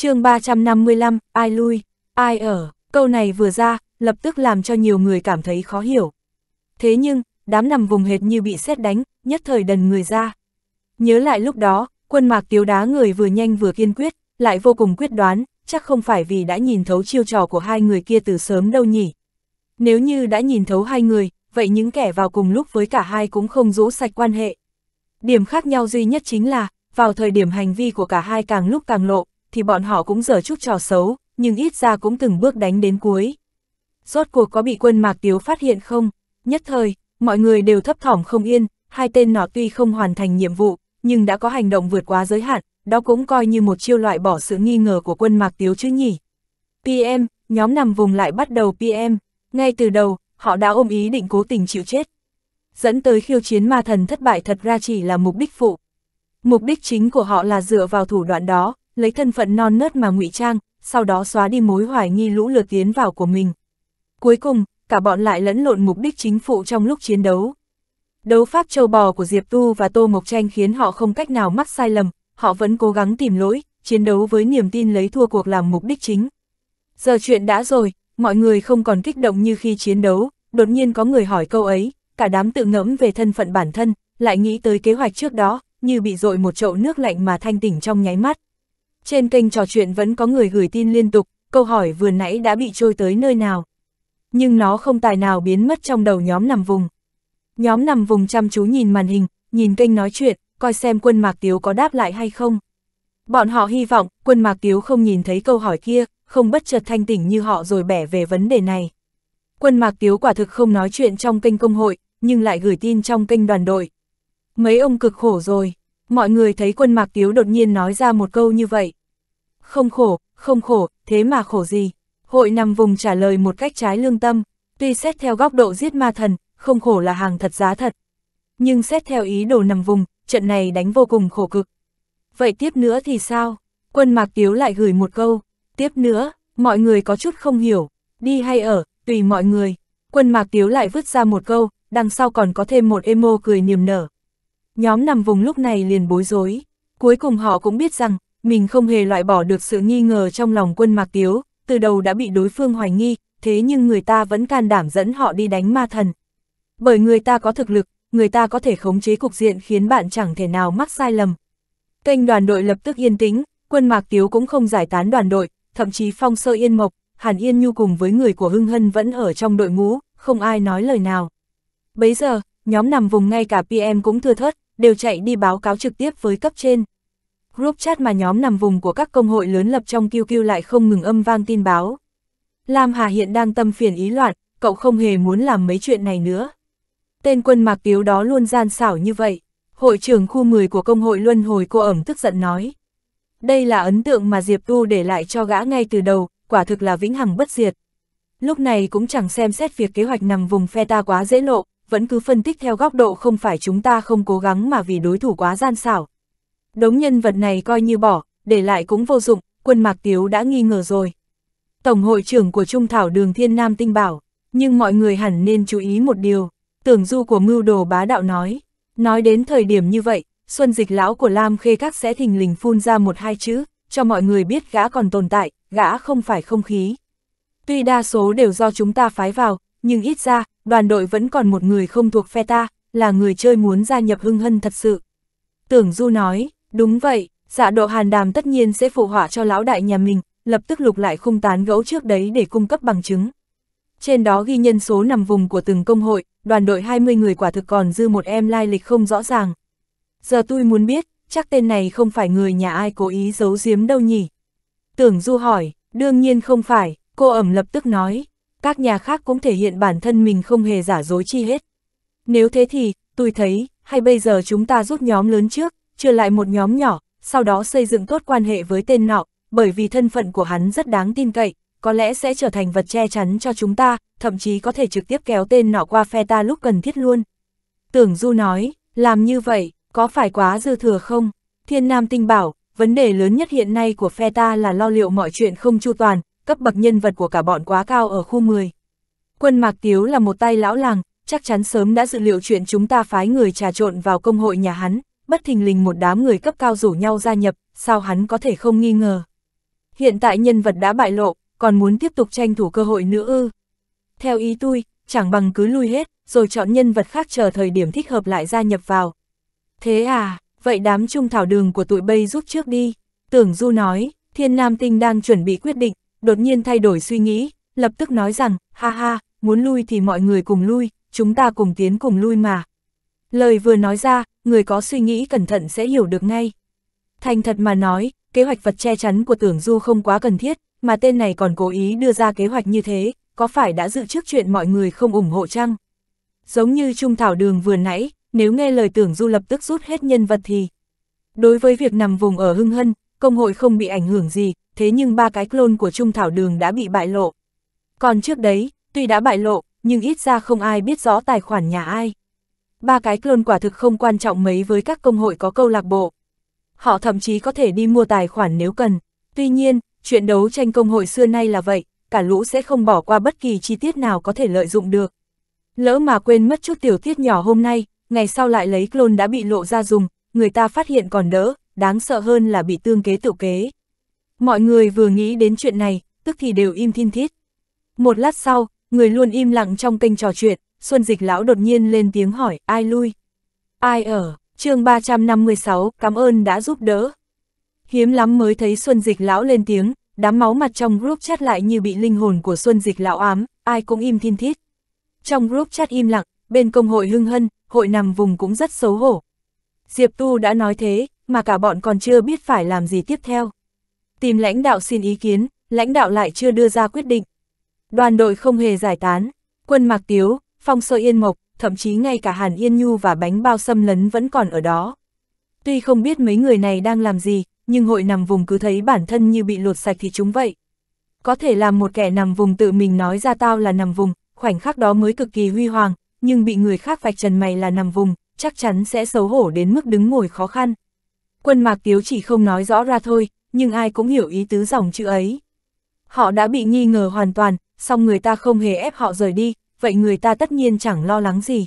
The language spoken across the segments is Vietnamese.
chương 355, ai lui, ai ở, câu này vừa ra, lập tức làm cho nhiều người cảm thấy khó hiểu. Thế nhưng, đám nằm vùng hệt như bị xét đánh, nhất thời đần người ra. Nhớ lại lúc đó, quân mạc tiếu đá người vừa nhanh vừa kiên quyết, lại vô cùng quyết đoán, chắc không phải vì đã nhìn thấu chiêu trò của hai người kia từ sớm đâu nhỉ. Nếu như đã nhìn thấu hai người, vậy những kẻ vào cùng lúc với cả hai cũng không rũ sạch quan hệ. Điểm khác nhau duy nhất chính là, vào thời điểm hành vi của cả hai càng lúc càng lộ, thì bọn họ cũng dở chút trò xấu, nhưng ít ra cũng từng bước đánh đến cuối. Rốt cuộc có bị quân Mạc Tiếu phát hiện không? Nhất thời, mọi người đều thấp thỏm không yên, hai tên nọ tuy không hoàn thành nhiệm vụ, nhưng đã có hành động vượt quá giới hạn, đó cũng coi như một chiêu loại bỏ sự nghi ngờ của quân Mạc Tiếu chứ nhỉ. PM, nhóm nằm vùng lại bắt đầu PM, ngay từ đầu, họ đã ôm ý định cố tình chịu chết. Dẫn tới khiêu chiến ma thần thất bại thật ra chỉ là mục đích phụ. Mục đích chính của họ là dựa vào thủ đoạn đó, lấy thân phận non nớt mà ngụy trang, sau đó xóa đi mối hoài nghi lũ lượt tiến vào của mình. Cuối cùng, cả bọn lại lẫn lộn mục đích chính phụ trong lúc chiến đấu. Đấu pháp châu bò của Diệp Tu và Tô Mộc Tranh khiến họ không cách nào mắc sai lầm, họ vẫn cố gắng tìm lỗi, chiến đấu với niềm tin lấy thua cuộc làm mục đích chính. Giờ chuyện đã rồi, mọi người không còn kích động như khi chiến đấu, đột nhiên có người hỏi câu ấy, cả đám tự ngẫm về thân phận bản thân, lại nghĩ tới kế hoạch trước đó, như bị dội một chậu nước lạnh mà thanh tỉnh trong nháy mắt. Trên kênh trò chuyện vẫn có người gửi tin liên tục, câu hỏi vừa nãy đã bị trôi tới nơi nào. Nhưng nó không tài nào biến mất trong đầu nhóm nằm vùng. Nhóm nằm vùng chăm chú nhìn màn hình, nhìn kênh nói chuyện, coi xem quân Mạc Tiếu có đáp lại hay không. Bọn họ hy vọng quân Mạc Tiếu không nhìn thấy câu hỏi kia, không bất chợt thanh tỉnh như họ rồi bẻ về vấn đề này. Quân Mạc Tiếu quả thực không nói chuyện trong kênh công hội, nhưng lại gửi tin trong kênh đoàn đội. Mấy ông cực khổ rồi, mọi người thấy quân Mạc Tiếu đột nhiên nói ra một câu như vậy, không khổ, không khổ, thế mà khổ gì? Hội nằm vùng trả lời một cách trái lương tâm, tuy xét theo góc độ giết ma thần, không khổ là hàng thật giá thật. Nhưng xét theo ý đồ nằm vùng, trận này đánh vô cùng khổ cực. Vậy tiếp nữa thì sao? Quân Mạc Tiếu lại gửi một câu, tiếp nữa, mọi người có chút không hiểu, đi hay ở, tùy mọi người. Quân Mạc Tiếu lại vứt ra một câu, đằng sau còn có thêm một emo cười niềm nở. Nhóm nằm vùng lúc này liền bối rối, cuối cùng họ cũng biết rằng mình không hề loại bỏ được sự nghi ngờ trong lòng quân Mạc Tiếu, từ đầu đã bị đối phương hoài nghi, thế nhưng người ta vẫn can đảm dẫn họ đi đánh ma thần. Bởi người ta có thực lực, người ta có thể khống chế cục diện khiến bạn chẳng thể nào mắc sai lầm. Kênh đoàn đội lập tức yên tĩnh, quân Mạc Tiếu cũng không giải tán đoàn đội, thậm chí Phong Sơ Yên Mộc, Hàn Yên Nhu cùng với người của Hưng Hân vẫn ở trong đội ngũ, không ai nói lời nào. Bấy giờ, nhóm nằm vùng ngay cả PM cũng thưa thớt, đều chạy đi báo cáo trực tiếp với cấp trên group chat mà nhóm nằm vùng của các công hội lớn lập trong QQ lại không ngừng âm vang tin báo. Lam Hà hiện đang tâm phiền ý loạn, cậu không hề muốn làm mấy chuyện này nữa. Tên quân mạc tiếu đó luôn gian xảo như vậy. Hội trưởng khu 10 của công hội Luân Hồi cô ẩm tức giận nói. Đây là ấn tượng mà Diệp Tu để lại cho gã ngay từ đầu, quả thực là vĩnh hằng bất diệt. Lúc này cũng chẳng xem xét việc kế hoạch nằm vùng phe ta quá dễ lộ, vẫn cứ phân tích theo góc độ không phải chúng ta không cố gắng mà vì đối thủ quá gian xảo, đống nhân vật này coi như bỏ, để lại cũng vô dụng, quân Mạc Tiếu đã nghi ngờ rồi. Tổng hội trưởng của Trung Thảo Đường Thiên Nam Tinh bảo, nhưng mọi người hẳn nên chú ý một điều, tưởng du của mưu đồ bá đạo nói. Nói đến thời điểm như vậy, xuân dịch lão của Lam Khê Các sẽ thình lình phun ra một hai chữ, cho mọi người biết gã còn tồn tại, gã không phải không khí. Tuy đa số đều do chúng ta phái vào, nhưng ít ra, đoàn đội vẫn còn một người không thuộc phe ta, là người chơi muốn gia nhập hưng hân thật sự. Tưởng Du nói, Đúng vậy, dạ độ hàn đàm tất nhiên sẽ phụ họa cho lão đại nhà mình, lập tức lục lại khung tán gẫu trước đấy để cung cấp bằng chứng. Trên đó ghi nhân số nằm vùng của từng công hội, đoàn đội 20 người quả thực còn dư một em lai lịch không rõ ràng. Giờ tôi muốn biết, chắc tên này không phải người nhà ai cố ý giấu giếm đâu nhỉ? Tưởng Du hỏi, đương nhiên không phải, cô ẩm lập tức nói, các nhà khác cũng thể hiện bản thân mình không hề giả dối chi hết. Nếu thế thì, tôi thấy, hay bây giờ chúng ta rút nhóm lớn trước, trừ lại một nhóm nhỏ, sau đó xây dựng tốt quan hệ với tên nọ, bởi vì thân phận của hắn rất đáng tin cậy, có lẽ sẽ trở thành vật che chắn cho chúng ta, thậm chí có thể trực tiếp kéo tên nọ qua phe ta lúc cần thiết luôn. Tưởng Du nói, làm như vậy, có phải quá dư thừa không? Thiên Nam Tinh bảo, vấn đề lớn nhất hiện nay của phe ta là lo liệu mọi chuyện không chu toàn, cấp bậc nhân vật của cả bọn quá cao ở khu 10. Quân Mạc Tiếu là một tay lão làng, chắc chắn sớm đã dự liệu chuyện chúng ta phái người trà trộn vào công hội nhà hắn, bất thình lình một đám người cấp cao rủ nhau gia nhập, sao hắn có thể không nghi ngờ. Hiện tại nhân vật đã bại lộ, còn muốn tiếp tục tranh thủ cơ hội nữa ư. Theo ý tôi, chẳng bằng cứ lui hết, rồi chọn nhân vật khác chờ thời điểm thích hợp lại gia nhập vào. Thế à, vậy đám trung thảo đường của tụi bây giúp trước đi. Tưởng Du nói, Thiên Nam Tinh đang chuẩn bị quyết định, đột nhiên thay đổi suy nghĩ, lập tức nói rằng, ha ha, muốn lui thì mọi người cùng lui, chúng ta cùng tiến cùng lui mà. Lời vừa nói ra, người có suy nghĩ cẩn thận sẽ hiểu được ngay. Thành thật mà nói, kế hoạch vật che chắn của tưởng du không quá cần thiết, mà tên này còn cố ý đưa ra kế hoạch như thế, có phải đã dự trước chuyện mọi người không ủng hộ chăng? Giống như Trung Thảo Đường vừa nãy, nếu nghe lời tưởng du lập tức rút hết nhân vật thì... Đối với việc nằm vùng ở Hưng Hân, công hội không bị ảnh hưởng gì, thế nhưng ba cái clone của Trung Thảo Đường đã bị bại lộ. Còn trước đấy, tuy đã bại lộ, nhưng ít ra không ai biết rõ tài khoản nhà ai ba cái clone quả thực không quan trọng mấy với các công hội có câu lạc bộ. Họ thậm chí có thể đi mua tài khoản nếu cần. Tuy nhiên, chuyện đấu tranh công hội xưa nay là vậy, cả lũ sẽ không bỏ qua bất kỳ chi tiết nào có thể lợi dụng được. Lỡ mà quên mất chút tiểu tiết nhỏ hôm nay, ngày sau lại lấy clone đã bị lộ ra dùng, người ta phát hiện còn đỡ, đáng sợ hơn là bị tương kế tự kế. Mọi người vừa nghĩ đến chuyện này, tức thì đều im thiên thiết. Một lát sau, người luôn im lặng trong kênh trò chuyện, Xuân Dịch Lão đột nhiên lên tiếng hỏi, ai lui? Ai ở? chương 356, cảm ơn đã giúp đỡ. Hiếm lắm mới thấy Xuân Dịch Lão lên tiếng, đám máu mặt trong group chat lại như bị linh hồn của Xuân Dịch Lão ám, ai cũng im thiên thiết. Trong group chat im lặng, bên công hội hưng hân, hội nằm vùng cũng rất xấu hổ. Diệp Tu đã nói thế, mà cả bọn còn chưa biết phải làm gì tiếp theo. Tìm lãnh đạo xin ý kiến, lãnh đạo lại chưa đưa ra quyết định. Đoàn đội không hề giải tán, quân Mạc Tiếu, phong sơ yên mộc, thậm chí ngay cả Hàn Yên Nhu và bánh bao xâm lấn vẫn còn ở đó. Tuy không biết mấy người này đang làm gì, nhưng hội nằm vùng cứ thấy bản thân như bị lột sạch thì chúng vậy. Có thể làm một kẻ nằm vùng tự mình nói ra tao là nằm vùng, khoảnh khắc đó mới cực kỳ huy hoàng, nhưng bị người khác vạch trần mày là nằm vùng, chắc chắn sẽ xấu hổ đến mức đứng ngồi khó khăn. Quân Mạc Tiếu chỉ không nói rõ ra thôi, nhưng ai cũng hiểu ý tứ dòng chữ ấy. Họ đã bị nghi ngờ hoàn toàn, song người ta không hề ép họ rời đi, vậy người ta tất nhiên chẳng lo lắng gì.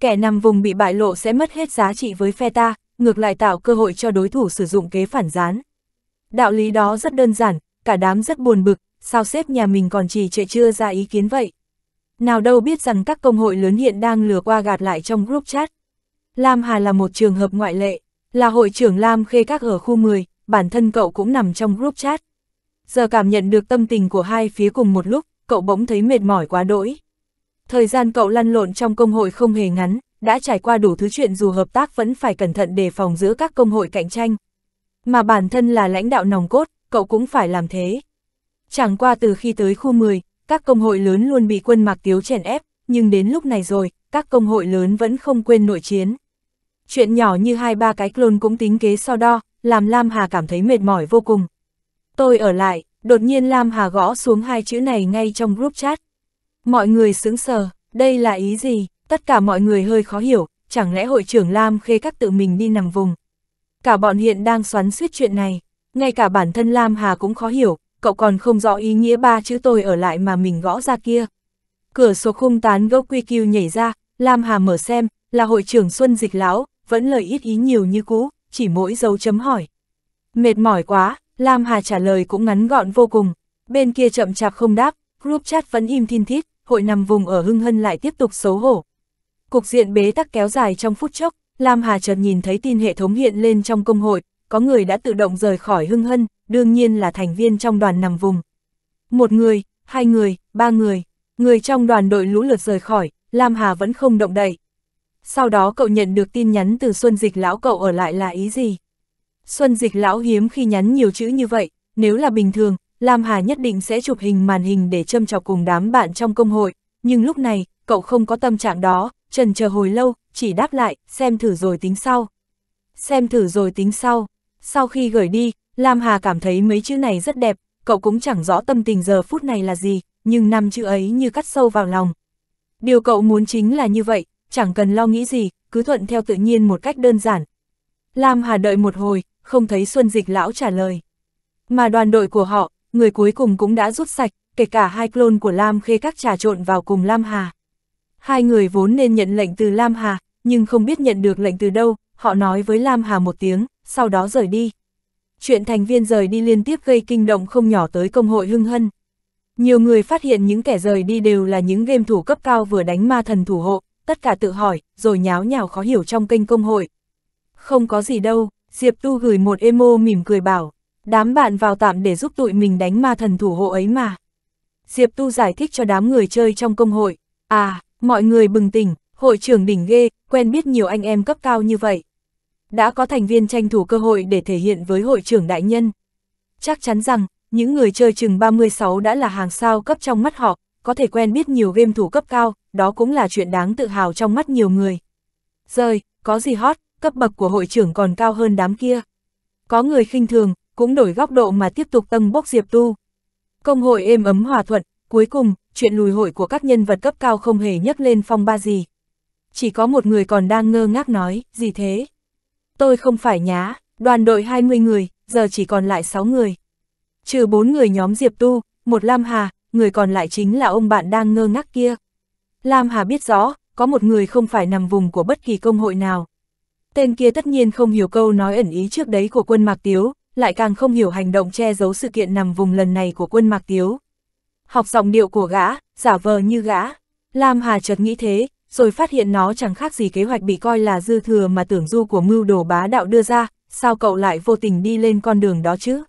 Kẻ nằm vùng bị bại lộ sẽ mất hết giá trị với phe ta, ngược lại tạo cơ hội cho đối thủ sử dụng kế phản gián. Đạo lý đó rất đơn giản, cả đám rất buồn bực, sao xếp nhà mình còn chỉ trệ chưa ra ý kiến vậy. Nào đâu biết rằng các công hội lớn hiện đang lừa qua gạt lại trong group chat. Lam Hà là một trường hợp ngoại lệ, là hội trưởng Lam Khê Các ở khu 10, bản thân cậu cũng nằm trong group chat. Giờ cảm nhận được tâm tình của hai phía cùng một lúc, cậu bỗng thấy mệt mỏi quá đỗi. Thời gian cậu lăn lộn trong công hội không hề ngắn, đã trải qua đủ thứ chuyện dù hợp tác vẫn phải cẩn thận đề phòng giữa các công hội cạnh tranh. Mà bản thân là lãnh đạo nòng cốt, cậu cũng phải làm thế. Chẳng qua từ khi tới khu 10, các công hội lớn luôn bị quân Mạc Tiếu chèn ép, nhưng đến lúc này rồi, các công hội lớn vẫn không quên nội chiến. Chuyện nhỏ như hai ba cái clone cũng tính kế so đo, làm Lam Hà cảm thấy mệt mỏi vô cùng. Tôi ở lại, đột nhiên Lam Hà gõ xuống hai chữ này ngay trong group chat, Mọi người sững sờ, đây là ý gì? Tất cả mọi người hơi khó hiểu, chẳng lẽ hội trưởng Lam Khê các tự mình đi nằm vùng. Cả bọn hiện đang xoắn suýt chuyện này, ngay cả bản thân Lam Hà cũng khó hiểu, cậu còn không rõ ý nghĩa ba chữ tôi ở lại mà mình gõ ra kia. Cửa sổ khung tán gốc quy kiêu nhảy ra, Lam Hà mở xem, là hội trưởng Xuân Dịch Lão, vẫn lời ít ý nhiều như cũ, chỉ mỗi dấu chấm hỏi. Mệt mỏi quá, Lam Hà trả lời cũng ngắn gọn vô cùng, bên kia chậm chạp không đáp, group chat vẫn im thin thiết hội nằm vùng ở hưng hân lại tiếp tục xấu hổ. Cục diện bế tắc kéo dài trong phút chốc, Lam Hà Trần nhìn thấy tin hệ thống hiện lên trong công hội, có người đã tự động rời khỏi hưng hân, đương nhiên là thành viên trong đoàn nằm vùng. Một người, hai người, ba người, người trong đoàn đội lũ lượt rời khỏi, Lam Hà vẫn không động đậy. Sau đó cậu nhận được tin nhắn từ Xuân Dịch lão cậu ở lại là ý gì? Xuân Dịch lão hiếm khi nhắn nhiều chữ như vậy, nếu là bình thường, Lam Hà nhất định sẽ chụp hình màn hình để châm chọc cùng đám bạn trong công hội, nhưng lúc này, cậu không có tâm trạng đó, trần chờ hồi lâu, chỉ đáp lại, xem thử rồi tính sau. Xem thử rồi tính sau. Sau khi gửi đi, Lam Hà cảm thấy mấy chữ này rất đẹp, cậu cũng chẳng rõ tâm tình giờ phút này là gì, nhưng năm chữ ấy như cắt sâu vào lòng. Điều cậu muốn chính là như vậy, chẳng cần lo nghĩ gì, cứ thuận theo tự nhiên một cách đơn giản. Lam Hà đợi một hồi, không thấy Xuân Dịch Lão trả lời. Mà đoàn đội của họ, người cuối cùng cũng đã rút sạch, kể cả hai clone của Lam Khê các trà trộn vào cùng Lam Hà. Hai người vốn nên nhận lệnh từ Lam Hà, nhưng không biết nhận được lệnh từ đâu, họ nói với Lam Hà một tiếng, sau đó rời đi. Chuyện thành viên rời đi liên tiếp gây kinh động không nhỏ tới công hội hưng hân. Nhiều người phát hiện những kẻ rời đi đều là những game thủ cấp cao vừa đánh ma thần thủ hộ, tất cả tự hỏi, rồi nháo nhào khó hiểu trong kênh công hội. Không có gì đâu, Diệp Tu gửi một emo mỉm cười bảo, Đám bạn vào tạm để giúp tụi mình đánh ma thần thủ hộ ấy mà. Diệp Tu giải thích cho đám người chơi trong công hội. À, mọi người bừng tỉnh, hội trưởng đỉnh ghê, quen biết nhiều anh em cấp cao như vậy. Đã có thành viên tranh thủ cơ hội để thể hiện với hội trưởng đại nhân. Chắc chắn rằng, những người chơi chừng 36 đã là hàng sao cấp trong mắt họ, có thể quen biết nhiều game thủ cấp cao, đó cũng là chuyện đáng tự hào trong mắt nhiều người. Rời, có gì hot, cấp bậc của hội trưởng còn cao hơn đám kia. Có người khinh thường, cũng đổi góc độ mà tiếp tục tâng bốc Diệp Tu. Công hội êm ấm hòa thuận, cuối cùng, chuyện lùi hội của các nhân vật cấp cao không hề nhấc lên phong ba gì. Chỉ có một người còn đang ngơ ngác nói, gì thế? Tôi không phải nhá, đoàn đội 20 người, giờ chỉ còn lại 6 người. Trừ 4 người nhóm Diệp Tu, một Lam Hà, người còn lại chính là ông bạn đang ngơ ngác kia. Lam Hà biết rõ, có một người không phải nằm vùng của bất kỳ công hội nào. Tên kia tất nhiên không hiểu câu nói ẩn ý trước đấy của quân Mạc Tiếu, lại càng không hiểu hành động che giấu sự kiện nằm vùng lần này của quân Mạc Tiếu. Học giọng điệu của gã, giả vờ như gã. Lam Hà chợt nghĩ thế, rồi phát hiện nó chẳng khác gì kế hoạch bị coi là dư thừa mà tưởng du của mưu đồ bá đạo đưa ra, sao cậu lại vô tình đi lên con đường đó chứ?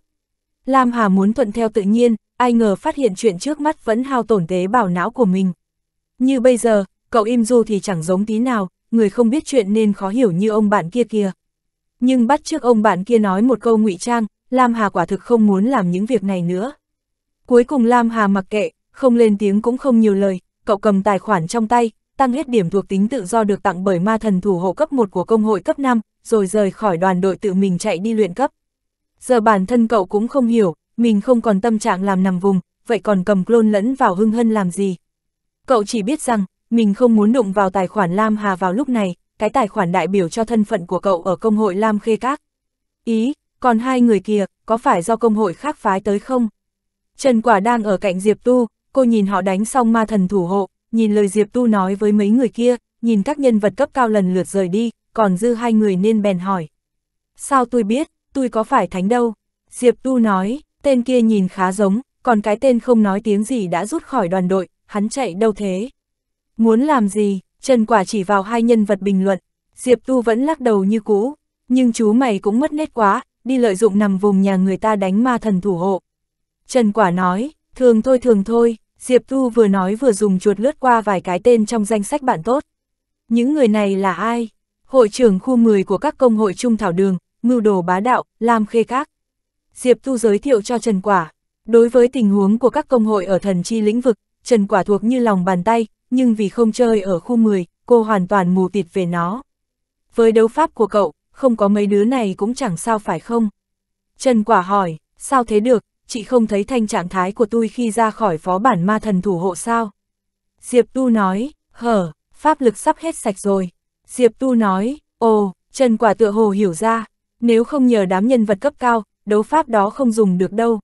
Lam Hà muốn thuận theo tự nhiên, ai ngờ phát hiện chuyện trước mắt vẫn hao tổn tế bào não của mình. Như bây giờ, cậu im du thì chẳng giống tí nào, người không biết chuyện nên khó hiểu như ông bạn kia kìa nhưng bắt trước ông bạn kia nói một câu ngụy trang, Lam Hà quả thực không muốn làm những việc này nữa. Cuối cùng Lam Hà mặc kệ, không lên tiếng cũng không nhiều lời, cậu cầm tài khoản trong tay, tăng hết điểm thuộc tính tự do được tặng bởi ma thần thủ hộ cấp 1 của công hội cấp 5, rồi rời khỏi đoàn đội tự mình chạy đi luyện cấp. Giờ bản thân cậu cũng không hiểu, mình không còn tâm trạng làm nằm vùng, vậy còn cầm clone lẫn vào hưng hân làm gì. Cậu chỉ biết rằng, mình không muốn đụng vào tài khoản Lam Hà vào lúc này, cái tài khoản đại biểu cho thân phận của cậu ở công hội Lam Khê Các. Ý, còn hai người kia, có phải do công hội khác phái tới không? Trần Quả đang ở cạnh Diệp Tu, cô nhìn họ đánh xong ma thần thủ hộ, nhìn lời Diệp Tu nói với mấy người kia, nhìn các nhân vật cấp cao lần lượt rời đi, còn dư hai người nên bèn hỏi. Sao tôi biết, tôi có phải thánh đâu? Diệp Tu nói, tên kia nhìn khá giống, còn cái tên không nói tiếng gì đã rút khỏi đoàn đội, hắn chạy đâu thế? Muốn làm gì? Trần Quả chỉ vào hai nhân vật bình luận, Diệp Tu vẫn lắc đầu như cũ, nhưng chú mày cũng mất nét quá, đi lợi dụng nằm vùng nhà người ta đánh ma thần thủ hộ. Trần Quả nói, thường thôi thường thôi, Diệp Tu vừa nói vừa dùng chuột lướt qua vài cái tên trong danh sách bạn tốt. Những người này là ai? Hội trưởng khu 10 của các công hội trung thảo đường, mưu đồ bá đạo, làm khê các. Diệp Tu giới thiệu cho Trần Quả. Đối với tình huống của các công hội ở thần chi lĩnh vực, Trần Quả thuộc như lòng bàn tay, nhưng vì không chơi ở khu 10, cô hoàn toàn mù tịt về nó. Với đấu pháp của cậu, không có mấy đứa này cũng chẳng sao phải không? Trần Quả hỏi, sao thế được, chị không thấy thanh trạng thái của tôi khi ra khỏi phó bản ma thần thủ hộ sao? Diệp Tu nói, hở, pháp lực sắp hết sạch rồi. Diệp Tu nói, ồ, Trần Quả tựa hồ hiểu ra, nếu không nhờ đám nhân vật cấp cao, đấu pháp đó không dùng được đâu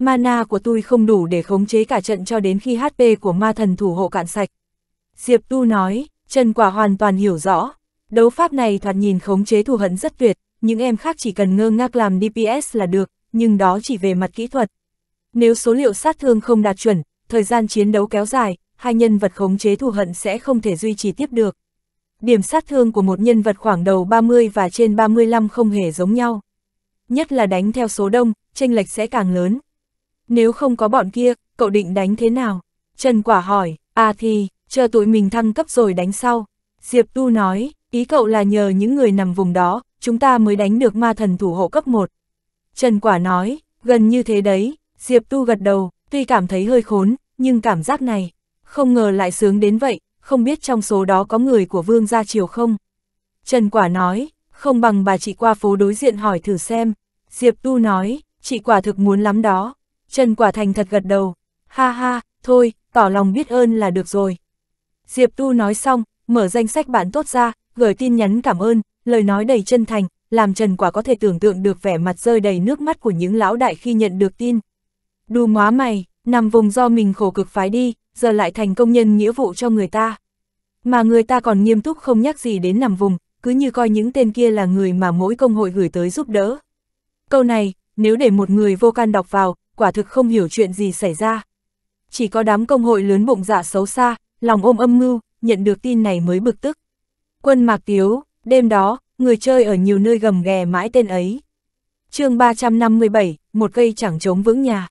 mana của tôi không đủ để khống chế cả trận cho đến khi HP của ma thần thủ hộ cạn sạch. Diệp Tu nói, Trần Quả hoàn toàn hiểu rõ, đấu pháp này thoạt nhìn khống chế thù hận rất tuyệt, những em khác chỉ cần ngơ ngác làm DPS là được, nhưng đó chỉ về mặt kỹ thuật. Nếu số liệu sát thương không đạt chuẩn, thời gian chiến đấu kéo dài, hai nhân vật khống chế thù hận sẽ không thể duy trì tiếp được. Điểm sát thương của một nhân vật khoảng đầu 30 và trên 35 không hề giống nhau. Nhất là đánh theo số đông, chênh lệch sẽ càng lớn. Nếu không có bọn kia, cậu định đánh thế nào? Trần Quả hỏi, à thì, chờ tụi mình thăng cấp rồi đánh sau. Diệp Tu nói, ý cậu là nhờ những người nằm vùng đó, chúng ta mới đánh được ma thần thủ hộ cấp 1. Trần Quả nói, gần như thế đấy, Diệp Tu gật đầu, tuy cảm thấy hơi khốn, nhưng cảm giác này, không ngờ lại sướng đến vậy, không biết trong số đó có người của Vương Gia Triều không? Trần Quả nói, không bằng bà chị qua phố đối diện hỏi thử xem. Diệp Tu nói, chị quả thực muốn lắm đó. Trần Quả Thành thật gật đầu, ha ha, thôi, tỏ lòng biết ơn là được rồi. Diệp Tu nói xong, mở danh sách bạn tốt ra, gửi tin nhắn cảm ơn, lời nói đầy chân thành, làm Trần Quả có thể tưởng tượng được vẻ mặt rơi đầy nước mắt của những lão đại khi nhận được tin. Đù ngóa mày, nằm vùng do mình khổ cực phái đi, giờ lại thành công nhân nghĩa vụ cho người ta. Mà người ta còn nghiêm túc không nhắc gì đến nằm vùng, cứ như coi những tên kia là người mà mỗi công hội gửi tới giúp đỡ. Câu này, nếu để một người vô can đọc vào, quả thực không hiểu chuyện gì xảy ra. Chỉ có đám công hội lớn bụng dạ xấu xa, lòng ôm âm mưu, nhận được tin này mới bực tức. Quân Mạc Tiếu, đêm đó, người chơi ở nhiều nơi gầm ghè mãi tên ấy. chương 357, một cây chẳng chống vững nhà.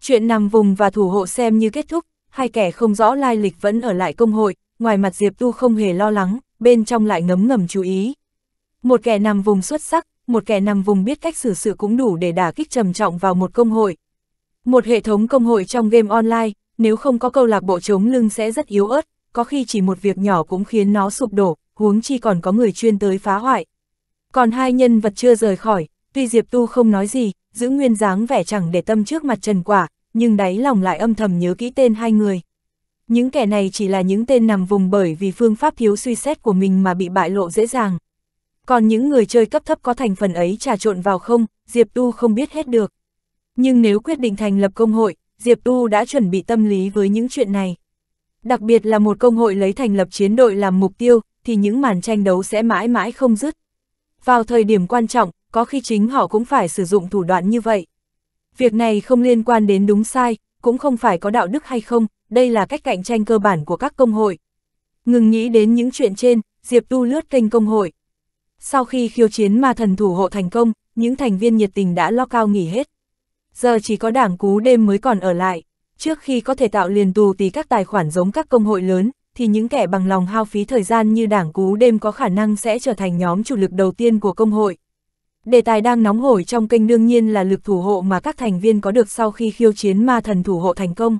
Chuyện nằm vùng và thủ hộ xem như kết thúc, hai kẻ không rõ lai lịch vẫn ở lại công hội, ngoài mặt Diệp Tu không hề lo lắng, bên trong lại ngấm ngầm chú ý. Một kẻ nằm vùng xuất sắc, một kẻ nằm vùng biết cách xử sự cũng đủ để đả kích trầm trọng vào một công hội, một hệ thống công hội trong game online, nếu không có câu lạc bộ chống lưng sẽ rất yếu ớt, có khi chỉ một việc nhỏ cũng khiến nó sụp đổ, huống chi còn có người chuyên tới phá hoại. Còn hai nhân vật chưa rời khỏi, tuy Diệp Tu không nói gì, giữ nguyên dáng vẻ chẳng để tâm trước mặt Trần Quả, nhưng đáy lòng lại âm thầm nhớ kỹ tên hai người. Những kẻ này chỉ là những tên nằm vùng bởi vì phương pháp thiếu suy xét của mình mà bị bại lộ dễ dàng. Còn những người chơi cấp thấp có thành phần ấy trà trộn vào không, Diệp Tu không biết hết được. Nhưng nếu quyết định thành lập công hội, Diệp Tu đã chuẩn bị tâm lý với những chuyện này. Đặc biệt là một công hội lấy thành lập chiến đội làm mục tiêu, thì những màn tranh đấu sẽ mãi mãi không dứt. Vào thời điểm quan trọng, có khi chính họ cũng phải sử dụng thủ đoạn như vậy. Việc này không liên quan đến đúng sai, cũng không phải có đạo đức hay không, đây là cách cạnh tranh cơ bản của các công hội. Ngừng nghĩ đến những chuyện trên, Diệp Tu lướt kênh công hội. Sau khi khiêu chiến ma thần thủ hộ thành công, những thành viên nhiệt tình đã lo cao nghỉ hết giờ chỉ có đảng cú đêm mới còn ở lại. Trước khi có thể tạo liền tù tí các tài khoản giống các công hội lớn, thì những kẻ bằng lòng hao phí thời gian như đảng cú đêm có khả năng sẽ trở thành nhóm chủ lực đầu tiên của công hội. Đề tài đang nóng hổi trong kênh đương nhiên là lực thủ hộ mà các thành viên có được sau khi khiêu chiến ma thần thủ hộ thành công.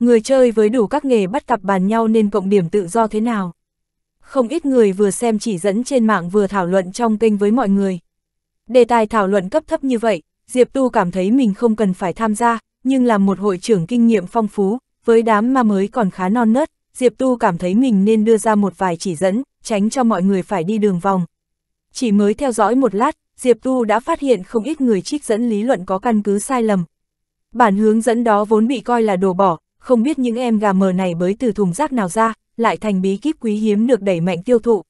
Người chơi với đủ các nghề bắt cặp bàn nhau nên cộng điểm tự do thế nào. Không ít người vừa xem chỉ dẫn trên mạng vừa thảo luận trong kênh với mọi người. Đề tài thảo luận cấp thấp như vậy, Diệp Tu cảm thấy mình không cần phải tham gia, nhưng làm một hội trưởng kinh nghiệm phong phú, với đám ma mới còn khá non nớt, Diệp Tu cảm thấy mình nên đưa ra một vài chỉ dẫn, tránh cho mọi người phải đi đường vòng. Chỉ mới theo dõi một lát, Diệp Tu đã phát hiện không ít người trích dẫn lý luận có căn cứ sai lầm. Bản hướng dẫn đó vốn bị coi là đồ bỏ, không biết những em gà mờ này bới từ thùng rác nào ra, lại thành bí kíp quý hiếm được đẩy mạnh tiêu thụ.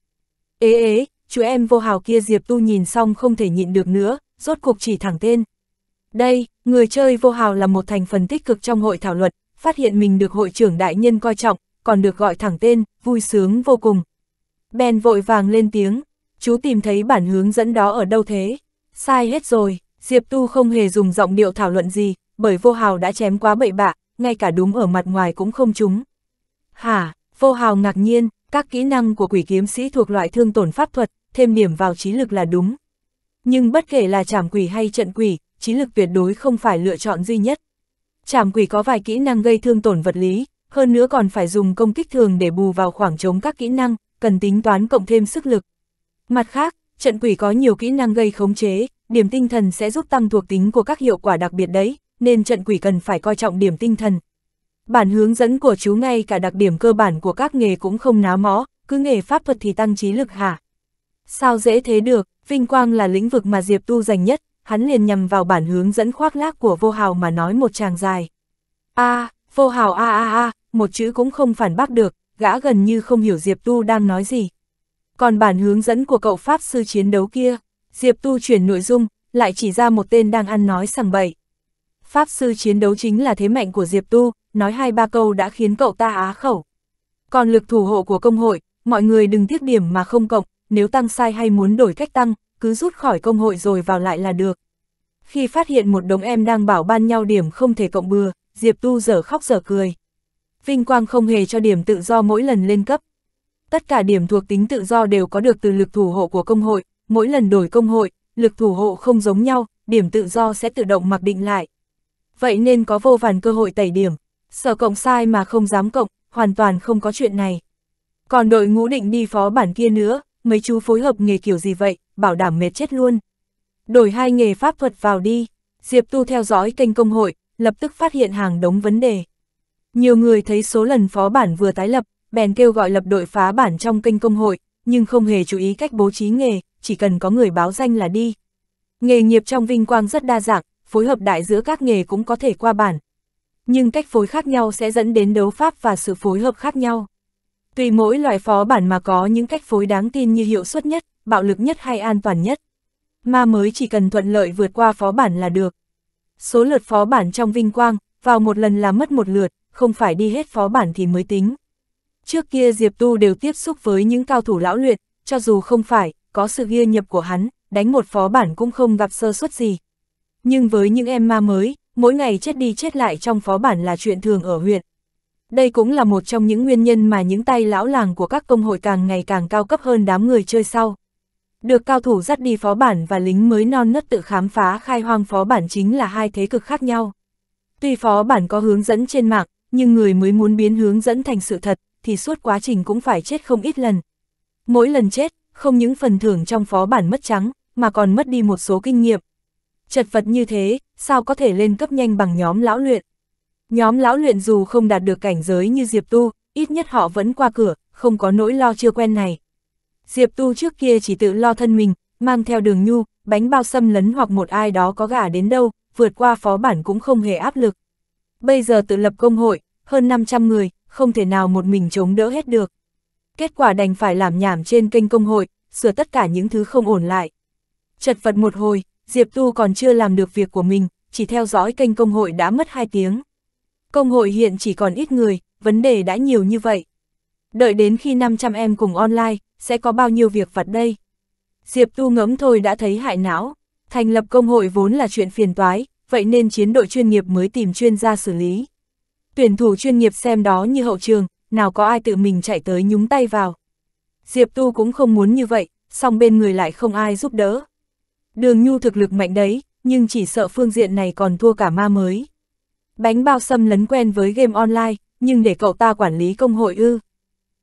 Ế ế, chú em vô hào kia Diệp Tu nhìn xong không thể nhịn được nữa, rốt cuộc chỉ thẳng tên. Đây, người chơi vô hào là một thành phần tích cực trong hội thảo luận phát hiện mình được hội trưởng đại nhân coi trọng, còn được gọi thẳng tên, vui sướng vô cùng. Ben vội vàng lên tiếng, chú tìm thấy bản hướng dẫn đó ở đâu thế? Sai hết rồi, Diệp Tu không hề dùng giọng điệu thảo luận gì, bởi vô hào đã chém quá bậy bạ, ngay cả đúng ở mặt ngoài cũng không trúng. Hả, vô hào ngạc nhiên, các kỹ năng của quỷ kiếm sĩ thuộc loại thương tổn pháp thuật, thêm điểm vào trí lực là đúng. Nhưng bất kể là trảm quỷ hay trận quỷ, trí lực tuyệt đối không phải lựa chọn duy nhất. trảm quỷ có vài kỹ năng gây thương tổn vật lý, hơn nữa còn phải dùng công kích thường để bù vào khoảng trống các kỹ năng, cần tính toán cộng thêm sức lực. Mặt khác, trận quỷ có nhiều kỹ năng gây khống chế, điểm tinh thần sẽ giúp tăng thuộc tính của các hiệu quả đặc biệt đấy, nên trận quỷ cần phải coi trọng điểm tinh thần. Bản hướng dẫn của chú ngay cả đặc điểm cơ bản của các nghề cũng không ná mó, cứ nghề pháp thuật thì tăng trí lực hả? Sao dễ thế được, vinh quang là lĩnh vực mà Diệp Tu dành nhất, hắn liền nhằm vào bản hướng dẫn khoác lác của vô hào mà nói một tràng dài. a à, vô hào a a a, một chữ cũng không phản bác được, gã gần như không hiểu Diệp Tu đang nói gì. Còn bản hướng dẫn của cậu Pháp sư chiến đấu kia, Diệp Tu chuyển nội dung, lại chỉ ra một tên đang ăn nói sằng bậy. Pháp sư chiến đấu chính là thế mạnh của Diệp Tu, nói hai ba câu đã khiến cậu ta á khẩu. Còn lực thủ hộ của công hội, mọi người đừng tiếc điểm mà không cộng, nếu tăng sai hay muốn đổi cách tăng, cứ rút khỏi công hội rồi vào lại là được. Khi phát hiện một đống em đang bảo ban nhau điểm không thể cộng bừa, Diệp Tu dở khóc dở cười. Vinh Quang không hề cho điểm tự do mỗi lần lên cấp. Tất cả điểm thuộc tính tự do đều có được từ lực thủ hộ của công hội, mỗi lần đổi công hội, lực thủ hộ không giống nhau, điểm tự do sẽ tự động mặc định lại. Vậy nên có vô vàn cơ hội tẩy điểm, sở cộng sai mà không dám cộng, hoàn toàn không có chuyện này. Còn đội ngũ định đi phó bản kia nữa, mấy chú phối hợp nghề kiểu gì vậy, bảo đảm mệt chết luôn. Đổi hai nghề pháp thuật vào đi, Diệp Tu theo dõi kênh công hội, lập tức phát hiện hàng đống vấn đề. Nhiều người thấy số lần phó bản vừa tái lập, bèn kêu gọi lập đội phá bản trong kênh công hội, nhưng không hề chú ý cách bố trí nghề, chỉ cần có người báo danh là đi. Nghề nghiệp trong vinh quang rất đa dạng, phối hợp đại giữa các nghề cũng có thể qua bản. Nhưng cách phối khác nhau sẽ dẫn đến đấu pháp và sự phối hợp khác nhau. Tùy mỗi loại phó bản mà có những cách phối đáng tin như hiệu suất nhất, bạo lực nhất hay an toàn nhất. Ma mới chỉ cần thuận lợi vượt qua phó bản là được. Số lượt phó bản trong vinh quang, vào một lần là mất một lượt, không phải đi hết phó bản thì mới tính. Trước kia Diệp Tu đều tiếp xúc với những cao thủ lão luyện, cho dù không phải, có sự ghi nhập của hắn, đánh một phó bản cũng không gặp sơ suất gì. Nhưng với những em ma mới, mỗi ngày chết đi chết lại trong phó bản là chuyện thường ở huyện, đây cũng là một trong những nguyên nhân mà những tay lão làng của các công hội càng ngày càng cao cấp hơn đám người chơi sau. Được cao thủ dắt đi phó bản và lính mới non nớt tự khám phá khai hoang phó bản chính là hai thế cực khác nhau. Tuy phó bản có hướng dẫn trên mạng, nhưng người mới muốn biến hướng dẫn thành sự thật, thì suốt quá trình cũng phải chết không ít lần. Mỗi lần chết, không những phần thưởng trong phó bản mất trắng, mà còn mất đi một số kinh nghiệm. Chật vật như thế, sao có thể lên cấp nhanh bằng nhóm lão luyện? Nhóm lão luyện dù không đạt được cảnh giới như Diệp Tu, ít nhất họ vẫn qua cửa, không có nỗi lo chưa quen này. Diệp Tu trước kia chỉ tự lo thân mình, mang theo đường nhu, bánh bao xâm lấn hoặc một ai đó có gả đến đâu, vượt qua phó bản cũng không hề áp lực. Bây giờ tự lập công hội, hơn 500 người, không thể nào một mình chống đỡ hết được. Kết quả đành phải làm nhảm trên kênh công hội, sửa tất cả những thứ không ổn lại. Chật vật một hồi, Diệp Tu còn chưa làm được việc của mình, chỉ theo dõi kênh công hội đã mất 2 tiếng. Công hội hiện chỉ còn ít người, vấn đề đã nhiều như vậy. Đợi đến khi 500 em cùng online, sẽ có bao nhiêu việc vặt đây? Diệp Tu ngấm thôi đã thấy hại não. Thành lập công hội vốn là chuyện phiền toái, vậy nên chiến đội chuyên nghiệp mới tìm chuyên gia xử lý. Tuyển thủ chuyên nghiệp xem đó như hậu trường, nào có ai tự mình chạy tới nhúng tay vào. Diệp Tu cũng không muốn như vậy, song bên người lại không ai giúp đỡ. Đường Nhu thực lực mạnh đấy, nhưng chỉ sợ phương diện này còn thua cả ma mới. Bánh bao xâm lấn quen với game online, nhưng để cậu ta quản lý công hội ư.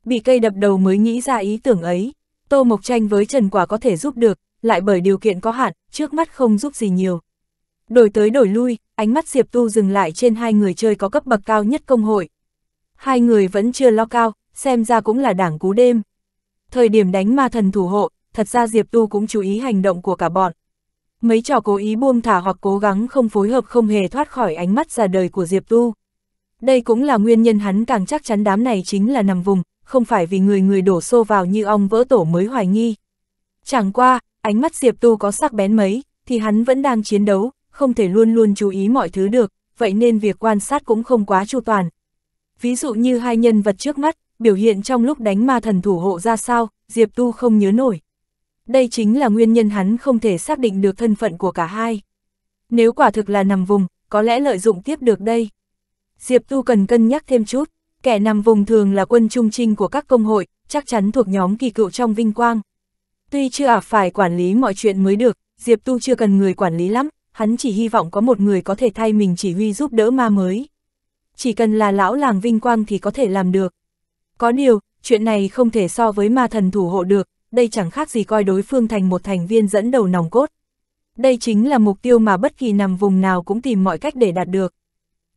Bị cây đập đầu mới nghĩ ra ý tưởng ấy. Tô Mộc Tranh với Trần Quả có thể giúp được, lại bởi điều kiện có hạn, trước mắt không giúp gì nhiều. Đổi tới đổi lui, ánh mắt Diệp Tu dừng lại trên hai người chơi có cấp bậc cao nhất công hội. Hai người vẫn chưa lo cao, xem ra cũng là đảng cú đêm. Thời điểm đánh ma thần thủ hộ, thật ra Diệp Tu cũng chú ý hành động của cả bọn, Mấy trò cố ý buông thả hoặc cố gắng không phối hợp không hề thoát khỏi ánh mắt ra đời của Diệp Tu. Đây cũng là nguyên nhân hắn càng chắc chắn đám này chính là nằm vùng, không phải vì người người đổ xô vào như ong vỡ tổ mới hoài nghi. Chẳng qua, ánh mắt Diệp Tu có sắc bén mấy, thì hắn vẫn đang chiến đấu, không thể luôn luôn chú ý mọi thứ được, vậy nên việc quan sát cũng không quá chu toàn. Ví dụ như hai nhân vật trước mắt, biểu hiện trong lúc đánh ma thần thủ hộ ra sao, Diệp Tu không nhớ nổi đây chính là nguyên nhân hắn không thể xác định được thân phận của cả hai. Nếu quả thực là nằm vùng, có lẽ lợi dụng tiếp được đây. Diệp Tu cần cân nhắc thêm chút, kẻ nằm vùng thường là quân trung trinh của các công hội, chắc chắn thuộc nhóm kỳ cựu trong vinh quang. Tuy chưa ả phải quản lý mọi chuyện mới được, Diệp Tu chưa cần người quản lý lắm, hắn chỉ hy vọng có một người có thể thay mình chỉ huy giúp đỡ ma mới. Chỉ cần là lão làng vinh quang thì có thể làm được. Có điều, chuyện này không thể so với ma thần thủ hộ được, đây chẳng khác gì coi đối phương thành một thành viên dẫn đầu nòng cốt. Đây chính là mục tiêu mà bất kỳ nằm vùng nào cũng tìm mọi cách để đạt được.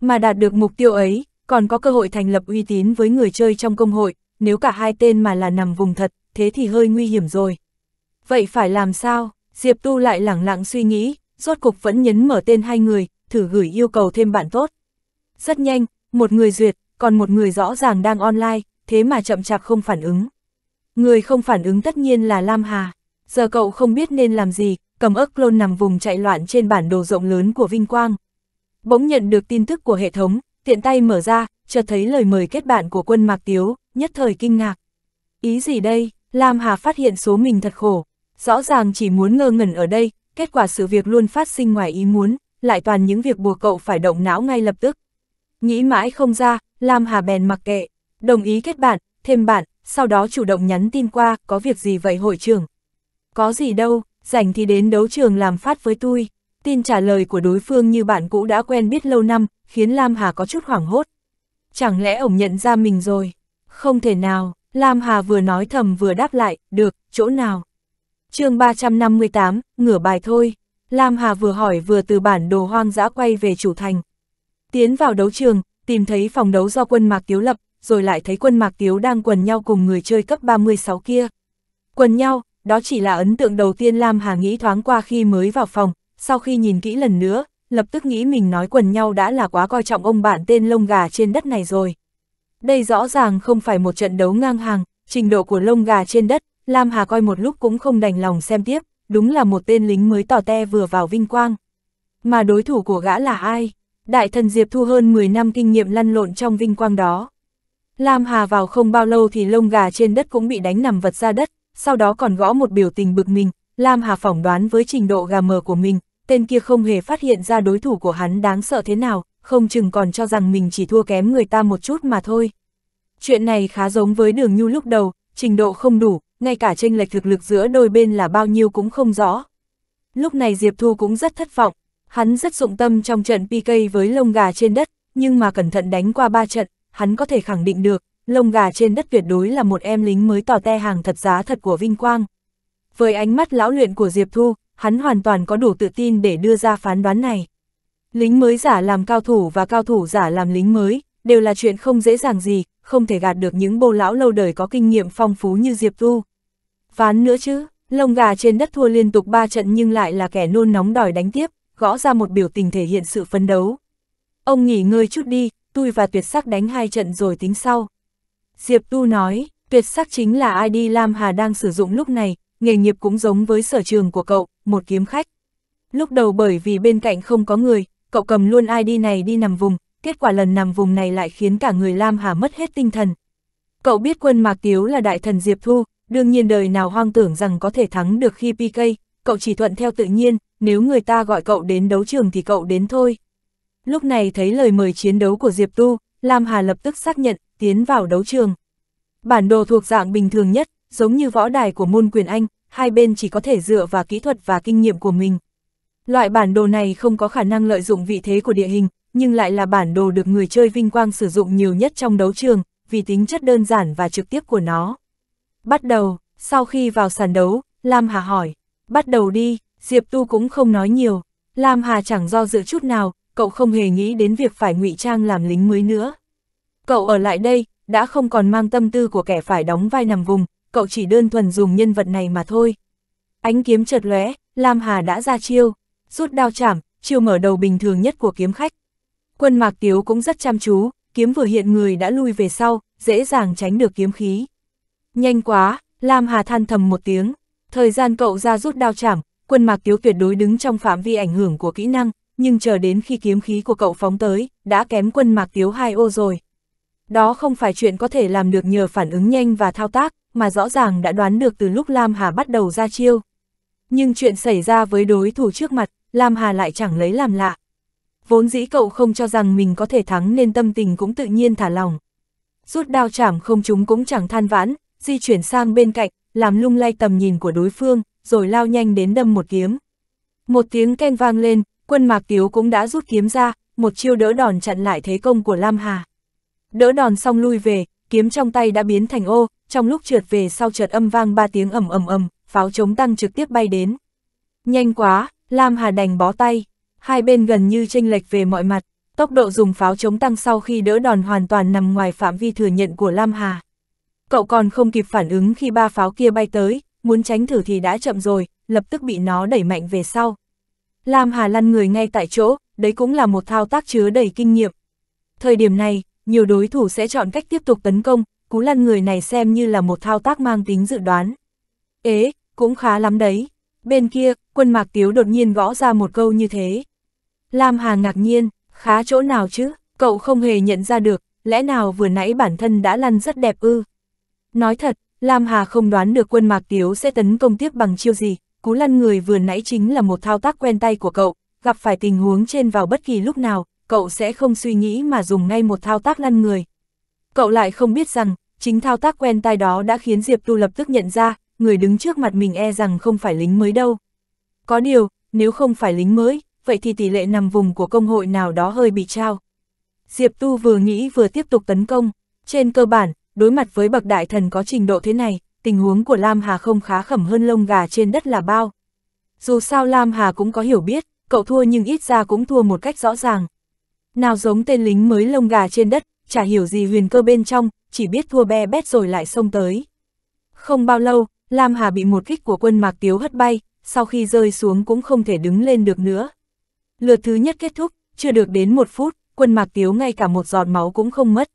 Mà đạt được mục tiêu ấy, còn có cơ hội thành lập uy tín với người chơi trong công hội, nếu cả hai tên mà là nằm vùng thật, thế thì hơi nguy hiểm rồi. Vậy phải làm sao? Diệp Tu lại lẳng lặng suy nghĩ, rốt cục vẫn nhấn mở tên hai người, thử gửi yêu cầu thêm bạn tốt. Rất nhanh, một người duyệt, còn một người rõ ràng đang online, thế mà chậm chạp không phản ứng. Người không phản ứng tất nhiên là Lam Hà. Giờ cậu không biết nên làm gì, cầm ức lôn nằm vùng chạy loạn trên bản đồ rộng lớn của Vinh Quang. Bỗng nhận được tin tức của hệ thống, tiện tay mở ra, chợt thấy lời mời kết bạn của quân Mạc Tiếu, nhất thời kinh ngạc. Ý gì đây? Lam Hà phát hiện số mình thật khổ. Rõ ràng chỉ muốn ngơ ngẩn ở đây, kết quả sự việc luôn phát sinh ngoài ý muốn, lại toàn những việc buộc cậu phải động não ngay lập tức. Nghĩ mãi không ra, Lam Hà bèn mặc kệ, đồng ý kết bạn, thêm bạn, sau đó chủ động nhắn tin qua, có việc gì vậy hội trưởng? Có gì đâu, rảnh thì đến đấu trường làm phát với tôi. Tin trả lời của đối phương như bạn cũ đã quen biết lâu năm, khiến Lam Hà có chút hoảng hốt. Chẳng lẽ ổng nhận ra mình rồi? Không thể nào, Lam Hà vừa nói thầm vừa đáp lại, được, chỗ nào? chương 358, ngửa bài thôi. Lam Hà vừa hỏi vừa từ bản đồ hoang dã quay về chủ thành. Tiến vào đấu trường, tìm thấy phòng đấu do quân Mạc Tiếu lập, rồi lại thấy quân mạc tiếu đang quần nhau cùng người chơi cấp 36 kia. Quần nhau, đó chỉ là ấn tượng đầu tiên Lam Hà nghĩ thoáng qua khi mới vào phòng, sau khi nhìn kỹ lần nữa, lập tức nghĩ mình nói quần nhau đã là quá coi trọng ông bạn tên lông gà trên đất này rồi. Đây rõ ràng không phải một trận đấu ngang hàng, trình độ của lông gà trên đất, Lam Hà coi một lúc cũng không đành lòng xem tiếp, đúng là một tên lính mới tỏ te vừa vào vinh quang. Mà đối thủ của gã là ai? Đại thần Diệp Thu hơn 10 năm kinh nghiệm lăn lộn trong vinh quang đó. Lam Hà vào không bao lâu thì lông gà trên đất cũng bị đánh nằm vật ra đất, sau đó còn gõ một biểu tình bực mình, Lam Hà phỏng đoán với trình độ gà mờ của mình, tên kia không hề phát hiện ra đối thủ của hắn đáng sợ thế nào, không chừng còn cho rằng mình chỉ thua kém người ta một chút mà thôi. Chuyện này khá giống với đường nhu lúc đầu, trình độ không đủ, ngay cả tranh lệch thực lực giữa đôi bên là bao nhiêu cũng không rõ. Lúc này Diệp Thu cũng rất thất vọng, hắn rất dụng tâm trong trận PK với lông gà trên đất, nhưng mà cẩn thận đánh qua ba trận, hắn có thể khẳng định được, lông gà trên đất tuyệt đối là một em lính mới tỏ te hàng thật giá thật của Vinh Quang. Với ánh mắt lão luyện của Diệp Thu, hắn hoàn toàn có đủ tự tin để đưa ra phán đoán này. Lính mới giả làm cao thủ và cao thủ giả làm lính mới, đều là chuyện không dễ dàng gì, không thể gạt được những bô lão lâu đời có kinh nghiệm phong phú như Diệp Thu. phán nữa chứ, lông gà trên đất thua liên tục 3 trận nhưng lại là kẻ nôn nóng đòi đánh tiếp, gõ ra một biểu tình thể hiện sự phấn đấu. Ông nghỉ ngơi chút đi, tôi và tuyệt sắc đánh hai trận rồi tính sau. Diệp Tu nói, tuyệt sắc chính là ID Lam Hà đang sử dụng lúc này, nghề nghiệp cũng giống với sở trường của cậu, một kiếm khách. Lúc đầu bởi vì bên cạnh không có người, cậu cầm luôn ID này đi nằm vùng, kết quả lần nằm vùng này lại khiến cả người Lam Hà mất hết tinh thần. Cậu biết quân Mạc Tiếu là đại thần Diệp Thu, đương nhiên đời nào hoang tưởng rằng có thể thắng được khi PK, cậu chỉ thuận theo tự nhiên, nếu người ta gọi cậu đến đấu trường thì cậu đến thôi. Lúc này thấy lời mời chiến đấu của Diệp Tu, Lam Hà lập tức xác nhận, tiến vào đấu trường. Bản đồ thuộc dạng bình thường nhất, giống như võ đài của môn quyền Anh, hai bên chỉ có thể dựa vào kỹ thuật và kinh nghiệm của mình. Loại bản đồ này không có khả năng lợi dụng vị thế của địa hình, nhưng lại là bản đồ được người chơi vinh quang sử dụng nhiều nhất trong đấu trường, vì tính chất đơn giản và trực tiếp của nó. Bắt đầu, sau khi vào sàn đấu, Lam Hà hỏi, bắt đầu đi, Diệp Tu cũng không nói nhiều. Lam Hà chẳng do dự chút nào, cậu không hề nghĩ đến việc phải ngụy trang làm lính mới nữa. Cậu ở lại đây, đã không còn mang tâm tư của kẻ phải đóng vai nằm vùng, cậu chỉ đơn thuần dùng nhân vật này mà thôi. Ánh kiếm chợt lóe, Lam Hà đã ra chiêu, rút đao chảm, chiêu mở đầu bình thường nhất của kiếm khách. Quân Mạc Tiếu cũng rất chăm chú, kiếm vừa hiện người đã lui về sau, dễ dàng tránh được kiếm khí. Nhanh quá, Lam Hà than thầm một tiếng, thời gian cậu ra rút đao chảm, quân Mạc Tiếu tuyệt đối đứng trong phạm vi ảnh hưởng của kỹ năng, nhưng chờ đến khi kiếm khí của cậu phóng tới, đã kém quân mạc tiếu hai ô rồi. Đó không phải chuyện có thể làm được nhờ phản ứng nhanh và thao tác, mà rõ ràng đã đoán được từ lúc Lam Hà bắt đầu ra chiêu. Nhưng chuyện xảy ra với đối thủ trước mặt, Lam Hà lại chẳng lấy làm lạ. Vốn dĩ cậu không cho rằng mình có thể thắng nên tâm tình cũng tự nhiên thả lòng. Rút đao chảm không chúng cũng chẳng than vãn, di chuyển sang bên cạnh, làm lung lay tầm nhìn của đối phương, rồi lao nhanh đến đâm một kiếm. Một tiếng ken vang lên, quân Mạc Tiếu cũng đã rút kiếm ra, một chiêu đỡ đòn chặn lại thế công của Lam Hà. Đỡ đòn xong lui về, kiếm trong tay đã biến thành ô, trong lúc trượt về sau trượt âm vang ba tiếng ầm ầm ầm, pháo chống tăng trực tiếp bay đến. Nhanh quá, Lam Hà đành bó tay, hai bên gần như chênh lệch về mọi mặt, tốc độ dùng pháo chống tăng sau khi đỡ đòn hoàn toàn nằm ngoài phạm vi thừa nhận của Lam Hà. Cậu còn không kịp phản ứng khi ba pháo kia bay tới, muốn tránh thử thì đã chậm rồi, lập tức bị nó đẩy mạnh về sau, Lam Hà lăn người ngay tại chỗ, đấy cũng là một thao tác chứa đầy kinh nghiệm. Thời điểm này, nhiều đối thủ sẽ chọn cách tiếp tục tấn công, cú lăn người này xem như là một thao tác mang tính dự đoán. Ế, cũng khá lắm đấy. Bên kia, quân mạc tiếu đột nhiên gõ ra một câu như thế. Lam Hà ngạc nhiên, khá chỗ nào chứ, cậu không hề nhận ra được, lẽ nào vừa nãy bản thân đã lăn rất đẹp ư. Nói thật, Lam Hà không đoán được quân mạc tiếu sẽ tấn công tiếp bằng chiêu gì, cú lăn người vừa nãy chính là một thao tác quen tay của cậu, gặp phải tình huống trên vào bất kỳ lúc nào, cậu sẽ không suy nghĩ mà dùng ngay một thao tác lăn người. Cậu lại không biết rằng, chính thao tác quen tay đó đã khiến Diệp Tu lập tức nhận ra, người đứng trước mặt mình e rằng không phải lính mới đâu. Có điều, nếu không phải lính mới, vậy thì tỷ lệ nằm vùng của công hội nào đó hơi bị trao. Diệp Tu vừa nghĩ vừa tiếp tục tấn công, trên cơ bản, đối mặt với bậc đại thần có trình độ thế này, tình huống của Lam Hà không khá khẩm hơn lông gà trên đất là bao. Dù sao Lam Hà cũng có hiểu biết, cậu thua nhưng ít ra cũng thua một cách rõ ràng. Nào giống tên lính mới lông gà trên đất, chả hiểu gì huyền cơ bên trong, chỉ biết thua be bét rồi lại xông tới. Không bao lâu, Lam Hà bị một kích của quân Mạc Tiếu hất bay, sau khi rơi xuống cũng không thể đứng lên được nữa. Lượt thứ nhất kết thúc, chưa được đến một phút, quân Mạc Tiếu ngay cả một giọt máu cũng không mất.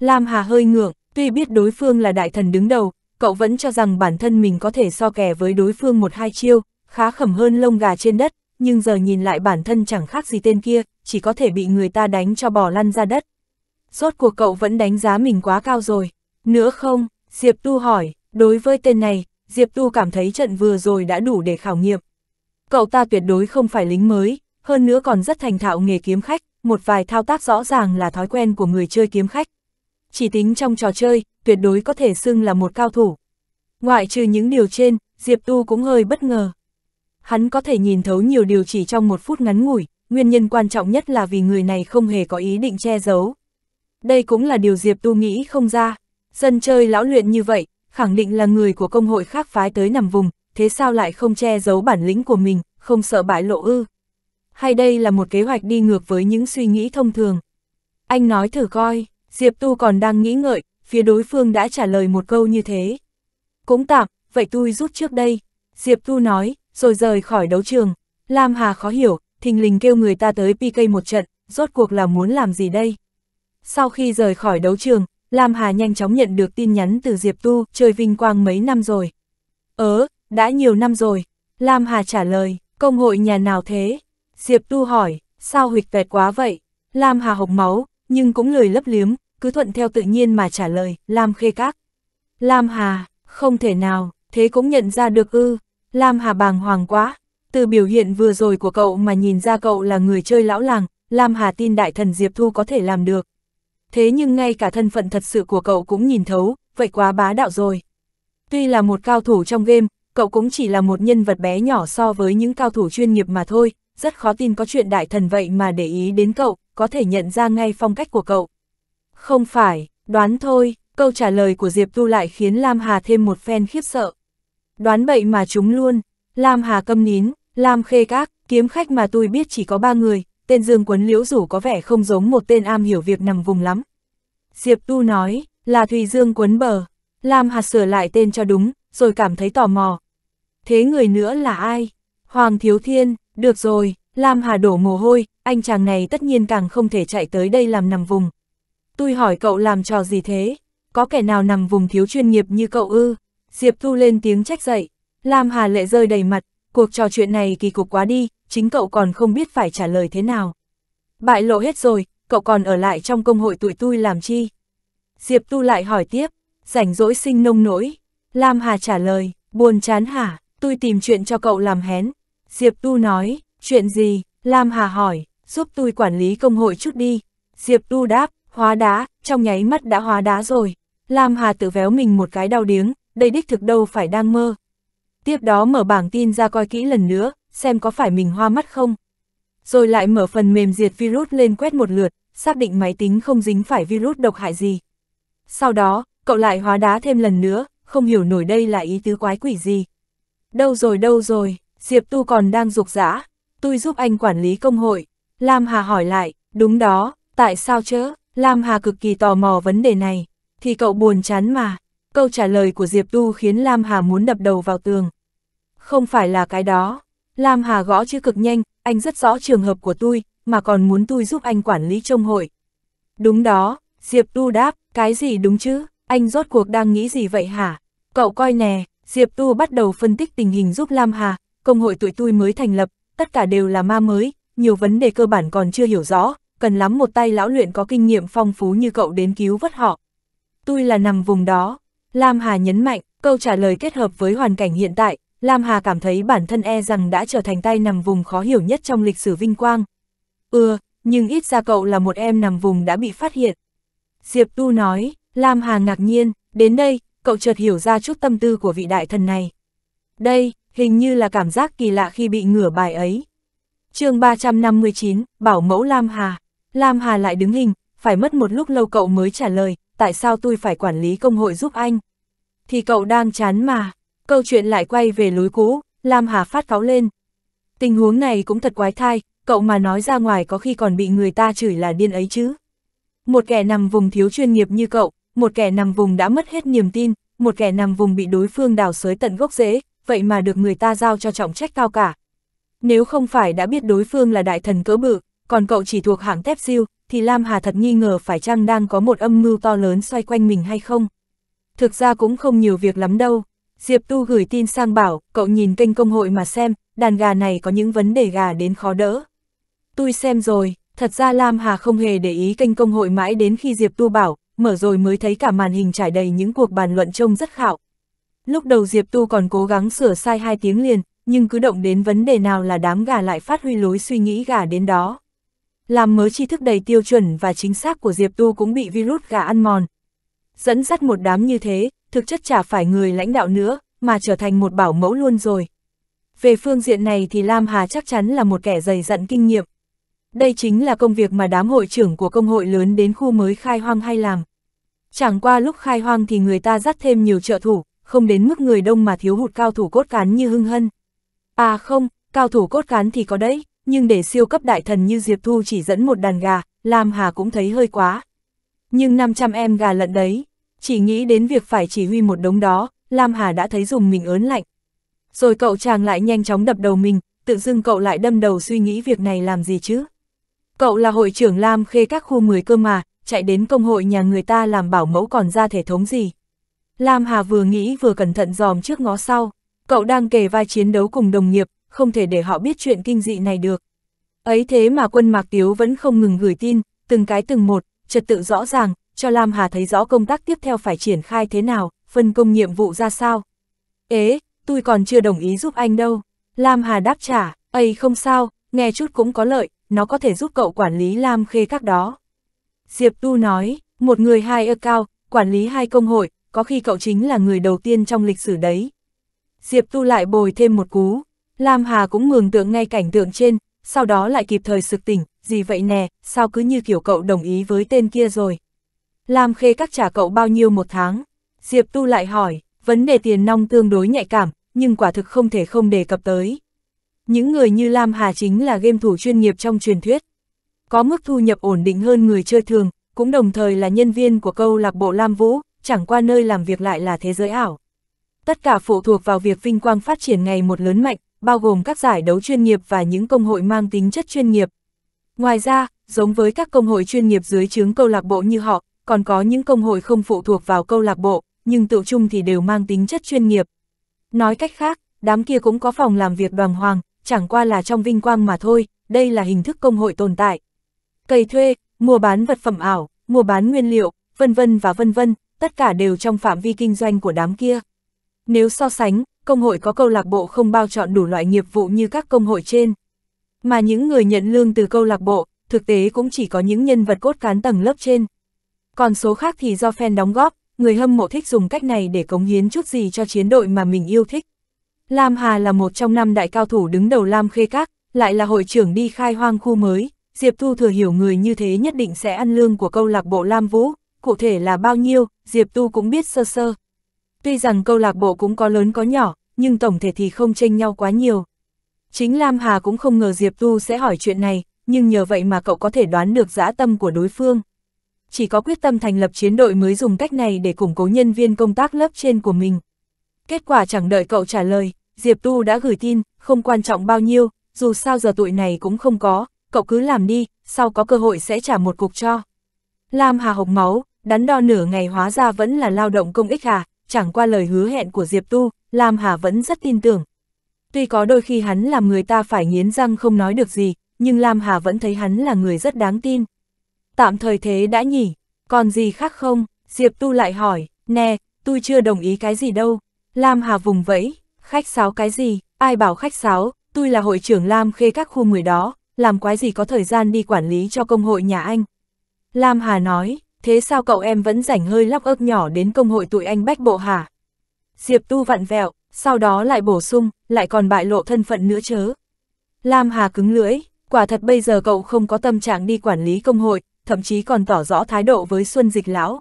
Lam Hà hơi ngượng, tuy biết đối phương là đại thần đứng đầu, cậu vẫn cho rằng bản thân mình có thể so kè với đối phương một hai chiêu, khá khẩm hơn lông gà trên đất, nhưng giờ nhìn lại bản thân chẳng khác gì tên kia, chỉ có thể bị người ta đánh cho bò lăn ra đất. Rốt cuộc cậu vẫn đánh giá mình quá cao rồi. Nữa không, Diệp Tu hỏi, đối với tên này, Diệp Tu cảm thấy trận vừa rồi đã đủ để khảo nghiệm. Cậu ta tuyệt đối không phải lính mới, hơn nữa còn rất thành thạo nghề kiếm khách, một vài thao tác rõ ràng là thói quen của người chơi kiếm khách, chỉ tính trong trò chơi, tuyệt đối có thể xưng là một cao thủ. Ngoại trừ những điều trên, Diệp Tu cũng hơi bất ngờ. Hắn có thể nhìn thấu nhiều điều chỉ trong một phút ngắn ngủi, nguyên nhân quan trọng nhất là vì người này không hề có ý định che giấu. Đây cũng là điều Diệp Tu nghĩ không ra, dân chơi lão luyện như vậy, khẳng định là người của công hội khác phái tới nằm vùng, thế sao lại không che giấu bản lĩnh của mình, không sợ bại lộ ư? Hay đây là một kế hoạch đi ngược với những suy nghĩ thông thường? Anh nói thử coi. Diệp Tu còn đang nghĩ ngợi, phía đối phương đã trả lời một câu như thế. Cũng tạm, vậy tôi rút trước đây. Diệp Tu nói, rồi rời khỏi đấu trường. Lam Hà khó hiểu, thình lình kêu người ta tới PK một trận, rốt cuộc là muốn làm gì đây? Sau khi rời khỏi đấu trường, Lam Hà nhanh chóng nhận được tin nhắn từ Diệp Tu, chơi vinh quang mấy năm rồi. Ớ, đã nhiều năm rồi. Lam Hà trả lời, công hội nhà nào thế? Diệp Tu hỏi, sao huyệt vẹt quá vậy? Lam Hà hộc máu, nhưng cũng lười lấp liếm, cứ thuận theo tự nhiên mà trả lời, Lam Khê Các. Lam Hà, không thể nào, thế cũng nhận ra được ư, Lam Hà bàng hoàng quá, từ biểu hiện vừa rồi của cậu mà nhìn ra cậu là người chơi lão làng, Lam Hà tin đại thần Diệp Thu có thể làm được. Thế nhưng ngay cả thân phận thật sự của cậu cũng nhìn thấu, vậy quá bá đạo rồi. Tuy là một cao thủ trong game, cậu cũng chỉ là một nhân vật bé nhỏ so với những cao thủ chuyên nghiệp mà thôi, rất khó tin có chuyện đại thần vậy mà để ý đến cậu, có thể nhận ra ngay phong cách của cậu. Không phải, đoán thôi, câu trả lời của Diệp Tu lại khiến Lam Hà thêm một phen khiếp sợ. Đoán bậy mà chúng luôn, Lam Hà câm nín, Lam Khê Các, kiếm khách mà tôi biết chỉ có ba người, tên Dương Quấn Liễu Rủ có vẻ không giống một tên am hiểu việc nằm vùng lắm. Diệp Tu nói, là Thùy Dương Quấn Bờ, Lam Hà sửa lại tên cho đúng, rồi cảm thấy tò mò. Thế người nữa là ai? Hoàng Thiếu Thiên, được rồi, Lam Hà đổ mồ hôi, anh chàng này tất nhiên càng không thể chạy tới đây làm nằm vùng. Tôi hỏi cậu làm trò gì thế? Có kẻ nào nằm vùng thiếu chuyên nghiệp như cậu ư? Diệp Thu lên tiếng trách dậy. Lam Hà lệ rơi đầy mặt, cuộc trò chuyện này kỳ cục quá đi, chính cậu còn không biết phải trả lời thế nào. Bại lộ hết rồi, cậu còn ở lại trong công hội tụi tôi làm chi? Diệp Tu lại hỏi tiếp, rảnh rỗi sinh nông nỗi. Lam Hà trả lời, buồn chán hả, tôi tìm chuyện cho cậu làm hén. Diệp Tu nói, chuyện gì? Lam Hà hỏi, giúp tôi quản lý công hội chút đi. Diệp Tu đáp, Hóa đá, trong nháy mắt đã hóa đá rồi. Lam Hà tự véo mình một cái đau điếng, đây đích thực đâu phải đang mơ. Tiếp đó mở bảng tin ra coi kỹ lần nữa, xem có phải mình hoa mắt không. Rồi lại mở phần mềm diệt virus lên quét một lượt, xác định máy tính không dính phải virus độc hại gì. Sau đó, cậu lại hóa đá thêm lần nữa, không hiểu nổi đây là ý tứ quái quỷ gì. Đâu rồi đâu rồi, Diệp Tu còn đang rục rã, tôi giúp anh quản lý công hội. Lam Hà hỏi lại, đúng đó, tại sao chứ? Lam Hà cực kỳ tò mò vấn đề này, thì cậu buồn chán mà. Câu trả lời của Diệp Tu khiến Lam Hà muốn đập đầu vào tường. Không phải là cái đó. Lam Hà gõ chữ cực nhanh, anh rất rõ trường hợp của tôi, mà còn muốn tôi giúp anh quản lý trông hội. Đúng đó, Diệp Tu đáp, cái gì đúng chứ, anh rốt cuộc đang nghĩ gì vậy hả? Cậu coi nè, Diệp Tu bắt đầu phân tích tình hình giúp Lam Hà, công hội tuổi tôi mới thành lập, tất cả đều là ma mới, nhiều vấn đề cơ bản còn chưa hiểu rõ, cần lắm một tay lão luyện có kinh nghiệm phong phú như cậu đến cứu vớt họ. Tôi là nằm vùng đó. Lam Hà nhấn mạnh, câu trả lời kết hợp với hoàn cảnh hiện tại, Lam Hà cảm thấy bản thân e rằng đã trở thành tay nằm vùng khó hiểu nhất trong lịch sử vinh quang. Ừ, nhưng ít ra cậu là một em nằm vùng đã bị phát hiện. Diệp Tu nói, Lam Hà ngạc nhiên, đến đây, cậu chợt hiểu ra chút tâm tư của vị đại thần này. Đây, hình như là cảm giác kỳ lạ khi bị ngửa bài ấy. chương 359, Bảo mẫu Lam Hà Lam Hà lại đứng hình, phải mất một lúc lâu cậu mới trả lời, tại sao tôi phải quản lý công hội giúp anh? Thì cậu đang chán mà. Câu chuyện lại quay về lối cũ, Lam Hà phát pháo lên. Tình huống này cũng thật quái thai, cậu mà nói ra ngoài có khi còn bị người ta chửi là điên ấy chứ. Một kẻ nằm vùng thiếu chuyên nghiệp như cậu, một kẻ nằm vùng đã mất hết niềm tin, một kẻ nằm vùng bị đối phương đào sới tận gốc rễ, vậy mà được người ta giao cho trọng trách cao cả. Nếu không phải đã biết đối phương là đại thần cỡ bự, còn cậu chỉ thuộc hạng tép siêu, thì Lam Hà thật nghi ngờ phải chăng đang có một âm mưu to lớn xoay quanh mình hay không. Thực ra cũng không nhiều việc lắm đâu. Diệp Tu gửi tin sang bảo, cậu nhìn kênh công hội mà xem, đàn gà này có những vấn đề gà đến khó đỡ. Tôi xem rồi, thật ra Lam Hà không hề để ý kênh công hội mãi đến khi Diệp Tu bảo, mở rồi mới thấy cả màn hình trải đầy những cuộc bàn luận trông rất khảo. Lúc đầu Diệp Tu còn cố gắng sửa sai hai tiếng liền, nhưng cứ động đến vấn đề nào là đám gà lại phát huy lối suy nghĩ gà đến đó. Làm mớ tri thức đầy tiêu chuẩn và chính xác của Diệp Tu cũng bị virus gà ăn mòn. Dẫn dắt một đám như thế, thực chất chả phải người lãnh đạo nữa, mà trở thành một bảo mẫu luôn rồi. Về phương diện này thì Lam Hà chắc chắn là một kẻ dày dặn kinh nghiệm. Đây chính là công việc mà đám hội trưởng của công hội lớn đến khu mới khai hoang hay làm. Chẳng qua lúc khai hoang thì người ta dắt thêm nhiều trợ thủ, không đến mức người đông mà thiếu hụt cao thủ cốt cán như hưng hân. À không, cao thủ cốt cán thì có đấy, nhưng để siêu cấp đại thần như Diệp Thu chỉ dẫn một đàn gà, Lam Hà cũng thấy hơi quá. Nhưng 500 em gà lận đấy, chỉ nghĩ đến việc phải chỉ huy một đống đó, Lam Hà đã thấy dùng mình ớn lạnh. Rồi cậu chàng lại nhanh chóng đập đầu mình, tự dưng cậu lại đâm đầu suy nghĩ việc này làm gì chứ. Cậu là hội trưởng Lam Khê các khu 10 cơ mà, chạy đến công hội nhà người ta làm bảo mẫu còn ra thể thống gì. Lam Hà vừa nghĩ vừa cẩn thận dòm trước ngó sau, cậu đang kề vai chiến đấu cùng đồng nghiệp, không thể để họ biết chuyện kinh dị này được. Ấy thế mà quân Mạc Tiếu vẫn không ngừng gửi tin, từng cái từng một, trật tự rõ ràng, cho Lam Hà thấy rõ công tác tiếp theo phải triển khai thế nào, phân công nhiệm vụ ra sao. Ế, tôi còn chưa đồng ý giúp anh đâu. Lam Hà đáp trả, ấy không sao, nghe chút cũng có lợi, nó có thể giúp cậu quản lý Lam Khê các đó. Diệp Tu nói, một người hai ơ cao, quản lý hai công hội, có khi cậu chính là người đầu tiên trong lịch sử đấy. Diệp Tu lại bồi thêm một cú, Lam Hà cũng mường tượng ngay cảnh tượng trên, sau đó lại kịp thời sực tỉnh, gì vậy nè, sao cứ như kiểu cậu đồng ý với tên kia rồi. Lam Khê các trả cậu bao nhiêu một tháng? Diệp Tu lại hỏi, vấn đề tiền nong tương đối nhạy cảm, nhưng quả thực không thể không đề cập tới. Những người như Lam Hà chính là game thủ chuyên nghiệp trong truyền thuyết. Có mức thu nhập ổn định hơn người chơi thường, cũng đồng thời là nhân viên của câu lạc bộ Lam Vũ, chẳng qua nơi làm việc lại là thế giới ảo. Tất cả phụ thuộc vào việc vinh quang phát triển ngày một lớn mạnh, bao gồm các giải đấu chuyên nghiệp và những công hội mang tính chất chuyên nghiệp. Ngoài ra, giống với các công hội chuyên nghiệp dưới chướng câu lạc bộ như họ, còn có những công hội không phụ thuộc vào câu lạc bộ, nhưng tự chung thì đều mang tính chất chuyên nghiệp. Nói cách khác, đám kia cũng có phòng làm việc đoàn hoàng, chẳng qua là trong vinh quang mà thôi, đây là hình thức công hội tồn tại. Cày thuê, mua bán vật phẩm ảo, mua bán nguyên liệu, vân vân và vân vân, tất cả đều trong phạm vi kinh doanh của đám kia. Nếu so sánh, công hội có câu lạc bộ không bao chọn đủ loại nghiệp vụ như các công hội trên. Mà những người nhận lương từ câu lạc bộ, thực tế cũng chỉ có những nhân vật cốt cán tầng lớp trên. Còn số khác thì do fan đóng góp, người hâm mộ thích dùng cách này để cống hiến chút gì cho chiến đội mà mình yêu thích. Lam Hà là một trong năm đại cao thủ đứng đầu Lam Khê Các, lại là hội trưởng đi khai hoang khu mới, Diệp Thu thừa hiểu người như thế nhất định sẽ ăn lương của câu lạc bộ Lam Vũ, cụ thể là bao nhiêu, Diệp Tu cũng biết sơ sơ. Tuy rằng câu lạc bộ cũng có lớn có nhỏ, nhưng tổng thể thì không tranh nhau quá nhiều. Chính Lam Hà cũng không ngờ Diệp Tu sẽ hỏi chuyện này, nhưng nhờ vậy mà cậu có thể đoán được dã tâm của đối phương. Chỉ có quyết tâm thành lập chiến đội mới dùng cách này để củng cố nhân viên công tác lớp trên của mình. Kết quả chẳng đợi cậu trả lời, Diệp Tu đã gửi tin, không quan trọng bao nhiêu, dù sao giờ tuổi này cũng không có, cậu cứ làm đi, sau có cơ hội sẽ trả một cục cho. Lam Hà hộc máu, đắn đo nửa ngày hóa ra vẫn là lao động công ích à, chẳng qua lời hứa hẹn của Diệp Tu, Lam Hà vẫn rất tin tưởng. Tuy có đôi khi hắn làm người ta phải nghiến răng không nói được gì, nhưng Lam Hà vẫn thấy hắn là người rất đáng tin. Tạm thời thế đã nhỉ, còn gì khác không? Diệp Tu lại hỏi, nè, tôi chưa đồng ý cái gì đâu. Lam Hà vùng vẫy, khách sáo cái gì, ai bảo khách sáo, tôi là hội trưởng Lam khê các khu 10 đó, làm quái gì có thời gian đi quản lý cho công hội nhà anh. Lam Hà nói, thế sao cậu em vẫn rảnh hơi lóc ớt nhỏ đến công hội tụi anh bách bộ hả? Diệp Tu vặn vẹo, sau đó lại bổ sung, lại còn bại lộ thân phận nữa chớ. Lam Hà cứng lưỡi, quả thật bây giờ cậu không có tâm trạng đi quản lý công hội, thậm chí còn tỏ rõ thái độ với Xuân Dịch Lão.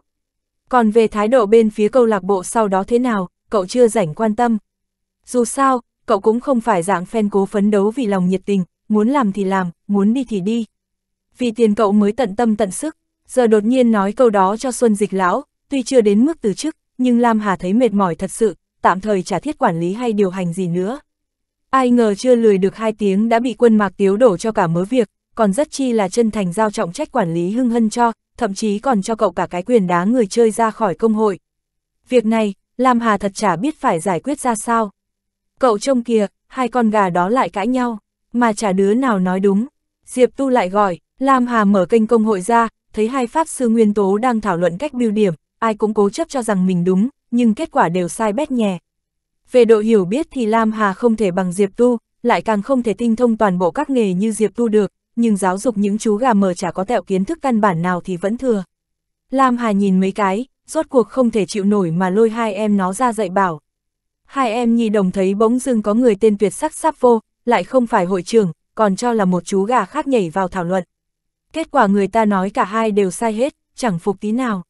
Còn về thái độ bên phía câu lạc bộ sau đó thế nào, cậu chưa rảnh quan tâm. Dù sao, cậu cũng không phải dạng fan cố phấn đấu vì lòng nhiệt tình, muốn làm thì làm, muốn đi thì đi. Vì tiền cậu mới tận tâm tận sức giờ đột nhiên nói câu đó cho Xuân Dịch Lão, tuy chưa đến mức từ chức, nhưng Lam Hà thấy mệt mỏi thật sự, tạm thời chả thiết quản lý hay điều hành gì nữa. Ai ngờ chưa lười được hai tiếng đã bị quân mạc tiếu đổ cho cả mớ việc, còn rất chi là chân thành giao trọng trách quản lý hưng hân cho, thậm chí còn cho cậu cả cái quyền đá người chơi ra khỏi công hội. Việc này, Lam Hà thật chả biết phải giải quyết ra sao. Cậu trông kìa, hai con gà đó lại cãi nhau, mà chả đứa nào nói đúng. Diệp Tu lại gọi, Lam Hà mở kênh công hội ra, thấy hai pháp sư nguyên tố đang thảo luận cách biêu điểm, ai cũng cố chấp cho rằng mình đúng, nhưng kết quả đều sai bét nhè. Về độ hiểu biết thì Lam Hà không thể bằng Diệp Tu, lại càng không thể tinh thông toàn bộ các nghề như Diệp Tu được, nhưng giáo dục những chú gà mờ chả có tẹo kiến thức căn bản nào thì vẫn thừa. Lam Hà nhìn mấy cái, rốt cuộc không thể chịu nổi mà lôi hai em nó ra dạy bảo. Hai em nhi đồng thấy bỗng dưng có người tên tuyệt sắc sắp vô, lại không phải hội trưởng, còn cho là một chú gà khác nhảy vào thảo luận kết quả người ta nói cả hai đều sai hết, chẳng phục tí nào.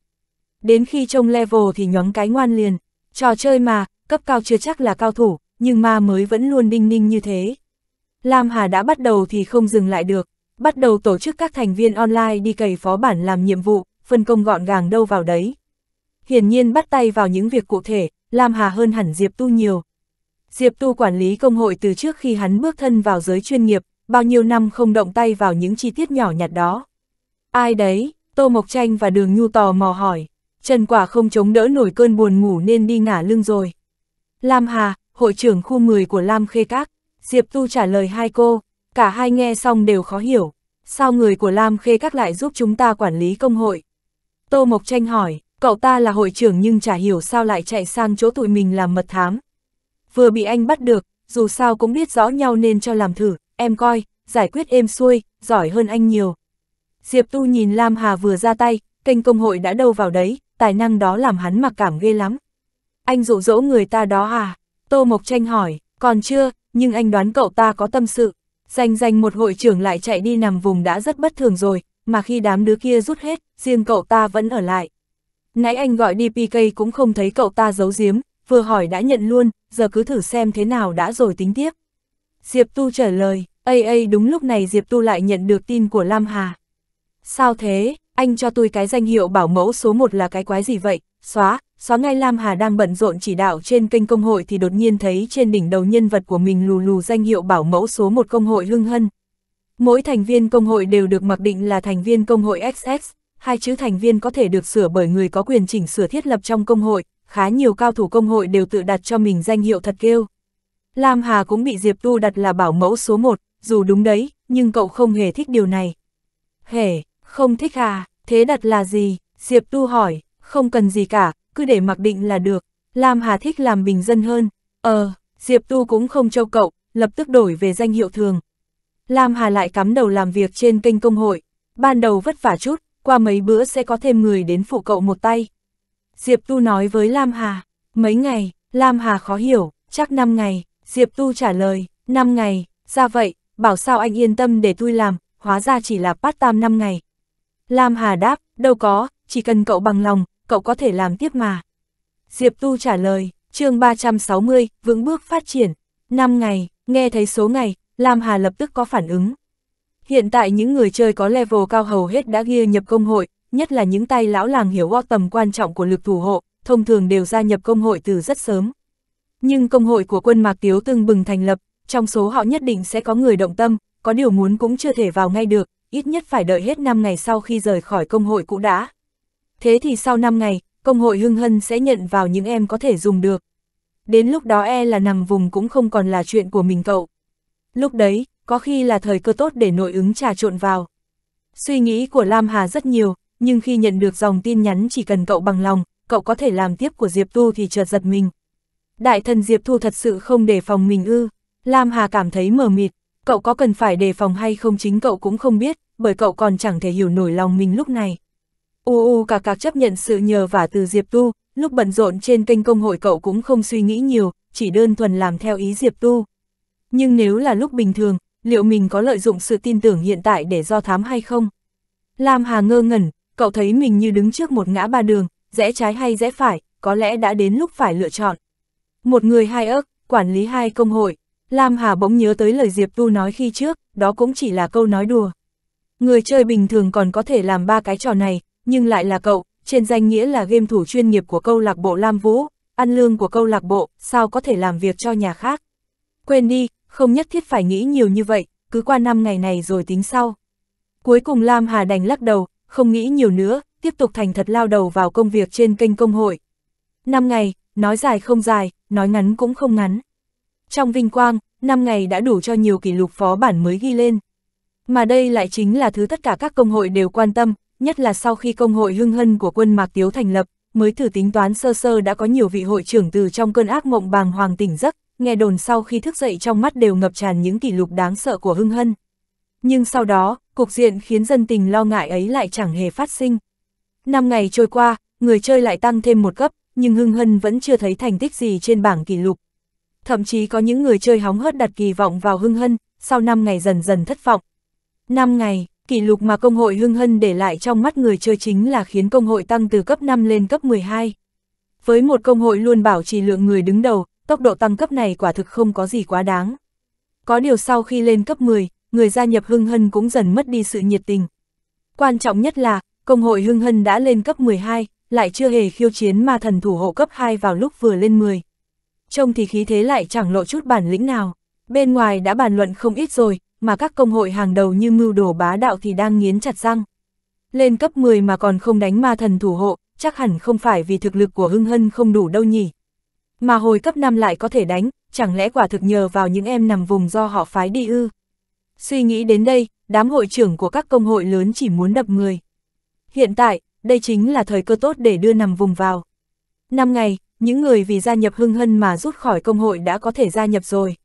Đến khi trông level thì nhóm cái ngoan liền, trò chơi mà, cấp cao chưa chắc là cao thủ, nhưng ma mới vẫn luôn đinh ninh như thế. Lam Hà đã bắt đầu thì không dừng lại được, bắt đầu tổ chức các thành viên online đi cày phó bản làm nhiệm vụ, phân công gọn gàng đâu vào đấy. Hiển nhiên bắt tay vào những việc cụ thể, Lam Hà hơn hẳn Diệp Tu nhiều. Diệp Tu quản lý công hội từ trước khi hắn bước thân vào giới chuyên nghiệp, bao nhiêu năm không động tay vào những chi tiết nhỏ nhặt đó. Ai đấy, Tô Mộc Tranh và Đường Nhu tò mò hỏi, Trần Quả không chống đỡ nổi cơn buồn ngủ nên đi ngả lưng rồi. Lam Hà, hội trưởng khu 10 của Lam Khê Các, Diệp Tu trả lời hai cô, cả hai nghe xong đều khó hiểu, sao người của Lam Khê Các lại giúp chúng ta quản lý công hội. Tô Mộc Tranh hỏi, cậu ta là hội trưởng nhưng chả hiểu sao lại chạy sang chỗ tụi mình làm mật thám. Vừa bị anh bắt được, dù sao cũng biết rõ nhau nên cho làm thử, em coi, giải quyết êm xuôi, giỏi hơn anh nhiều. Diệp Tu nhìn Lam Hà vừa ra tay, kênh công hội đã đâu vào đấy, tài năng đó làm hắn mặc cảm ghê lắm. Anh dụ dỗ người ta đó à? Tô Mộc Tranh hỏi, còn chưa, nhưng anh đoán cậu ta có tâm sự. Danh danh một hội trưởng lại chạy đi nằm vùng đã rất bất thường rồi, mà khi đám đứa kia rút hết, riêng cậu ta vẫn ở lại. Nãy anh gọi đi PK cũng không thấy cậu ta giấu giếm, vừa hỏi đã nhận luôn, giờ cứ thử xem thế nào đã rồi tính tiếp. Diệp Tu trả lời, ây ây đúng lúc này Diệp Tu lại nhận được tin của Lam Hà. Sao thế, anh cho tôi cái danh hiệu bảo mẫu số 1 là cái quái gì vậy, xóa, xóa ngay Lam Hà đang bận rộn chỉ đạo trên kênh công hội thì đột nhiên thấy trên đỉnh đầu nhân vật của mình lù lù danh hiệu bảo mẫu số 1 công hội hưng hân. Mỗi thành viên công hội đều được mặc định là thành viên công hội XX, hai chữ thành viên có thể được sửa bởi người có quyền chỉnh sửa thiết lập trong công hội, khá nhiều cao thủ công hội đều tự đặt cho mình danh hiệu thật kêu. Lam Hà cũng bị Diệp Tu đặt là bảo mẫu số một, dù đúng đấy, nhưng cậu không hề thích điều này. Hề, không thích à, thế đặt là gì? Diệp Tu hỏi, không cần gì cả, cứ để mặc định là được. Lam Hà thích làm bình dân hơn. Ờ, Diệp Tu cũng không châu cậu, lập tức đổi về danh hiệu thường. Lam Hà lại cắm đầu làm việc trên kênh công hội. Ban đầu vất vả chút, qua mấy bữa sẽ có thêm người đến phụ cậu một tay. Diệp Tu nói với Lam Hà, mấy ngày, Lam Hà khó hiểu, chắc 5 ngày, Diệp Tu trả lời, 5 ngày, ra vậy, bảo sao anh yên tâm để tôi làm, hóa ra chỉ là part tam 5 ngày. Lam Hà đáp, đâu có, chỉ cần cậu bằng lòng, cậu có thể làm tiếp mà. Diệp Tu trả lời, chương 360, vững bước phát triển, 5 ngày, nghe thấy số ngày, Lam Hà lập tức có phản ứng. Hiện tại những người chơi có level cao hầu hết đã ghi nhập công hội, nhất là những tay lão làng hiểu o tầm quan trọng của lực thủ hộ, thông thường đều gia nhập công hội từ rất sớm. Nhưng công hội của quân Mạc Tiếu từng bừng thành lập, trong số họ nhất định sẽ có người động tâm, có điều muốn cũng chưa thể vào ngay được, ít nhất phải đợi hết 5 ngày sau khi rời khỏi công hội cũ đã. Thế thì sau 5 ngày, công hội hưng hân sẽ nhận vào những em có thể dùng được. Đến lúc đó e là nằm vùng cũng không còn là chuyện của mình cậu. Lúc đấy, có khi là thời cơ tốt để nội ứng trà trộn vào. Suy nghĩ của Lam Hà rất nhiều, nhưng khi nhận được dòng tin nhắn chỉ cần cậu bằng lòng, cậu có thể làm tiếp của Diệp Tu thì chợt giật mình. Đại thần Diệp Thu thật sự không đề phòng mình ư. Lam Hà cảm thấy mờ mịt, cậu có cần phải đề phòng hay không chính cậu cũng không biết, bởi cậu còn chẳng thể hiểu nổi lòng mình lúc này. U u cạc cạc chấp nhận sự nhờ vả từ Diệp Tu, lúc bận rộn trên kênh công hội cậu cũng không suy nghĩ nhiều, chỉ đơn thuần làm theo ý Diệp Tu. Nhưng nếu là lúc bình thường, liệu mình có lợi dụng sự tin tưởng hiện tại để do thám hay không? Lam Hà ngơ ngẩn, cậu thấy mình như đứng trước một ngã ba đường, rẽ trái hay rẽ phải, có lẽ đã đến lúc phải lựa chọn. Một người hai ức, quản lý hai công hội. Lam Hà bỗng nhớ tới lời Diệp Tu nói khi trước, đó cũng chỉ là câu nói đùa. Người chơi bình thường còn có thể làm ba cái trò này, nhưng lại là cậu, trên danh nghĩa là game thủ chuyên nghiệp của câu lạc bộ Lam Vũ, ăn lương của câu lạc bộ, sao có thể làm việc cho nhà khác. Quên đi, không nhất thiết phải nghĩ nhiều như vậy, cứ qua năm ngày này rồi tính sau. Cuối cùng Lam Hà đành lắc đầu, không nghĩ nhiều nữa, tiếp tục thành thật lao đầu vào công việc trên kênh công hội. Năm ngày, nói dài không dài, nói ngắn cũng không ngắn. Trong vinh quang, 5 ngày đã đủ cho nhiều kỷ lục phó bản mới ghi lên. Mà đây lại chính là thứ tất cả các công hội đều quan tâm, nhất là sau khi công hội hưng hân của quân Mạc Tiếu thành lập, mới thử tính toán sơ sơ đã có nhiều vị hội trưởng từ trong cơn ác mộng bàng hoàng tỉnh giấc, nghe đồn sau khi thức dậy trong mắt đều ngập tràn những kỷ lục đáng sợ của hưng hân. Nhưng sau đó, cục diện khiến dân tình lo ngại ấy lại chẳng hề phát sinh. Năm ngày trôi qua, người chơi lại tăng thêm một cấp, nhưng Hưng Hân vẫn chưa thấy thành tích gì trên bảng kỷ lục. Thậm chí có những người chơi hóng hớt đặt kỳ vọng vào Hưng Hân, sau 5 ngày dần dần thất vọng. 5 ngày, kỷ lục mà công hội Hưng Hân để lại trong mắt người chơi chính là khiến công hội tăng từ cấp 5 lên cấp 12. Với một công hội luôn bảo trì lượng người đứng đầu, tốc độ tăng cấp này quả thực không có gì quá đáng. Có điều sau khi lên cấp 10, người gia nhập Hưng Hân cũng dần mất đi sự nhiệt tình. Quan trọng nhất là, công hội Hưng Hân đã lên cấp 12, lại chưa hề khiêu chiến ma thần thủ hộ cấp 2 vào lúc vừa lên 10. Trông thì khí thế lại chẳng lộ chút bản lĩnh nào. Bên ngoài đã bàn luận không ít rồi, mà các công hội hàng đầu như mưu đồ bá đạo thì đang nghiến chặt răng. Lên cấp 10 mà còn không đánh ma thần thủ hộ, chắc hẳn không phải vì thực lực của hưng hân không đủ đâu nhỉ. Mà hồi cấp 5 lại có thể đánh, chẳng lẽ quả thực nhờ vào những em nằm vùng do họ phái đi ư. Suy nghĩ đến đây, đám hội trưởng của các công hội lớn chỉ muốn đập người. Hiện tại, đây chính là thời cơ tốt để đưa nằm vùng vào. Năm ngày, những người vì gia nhập hưng hân mà rút khỏi công hội đã có thể gia nhập rồi.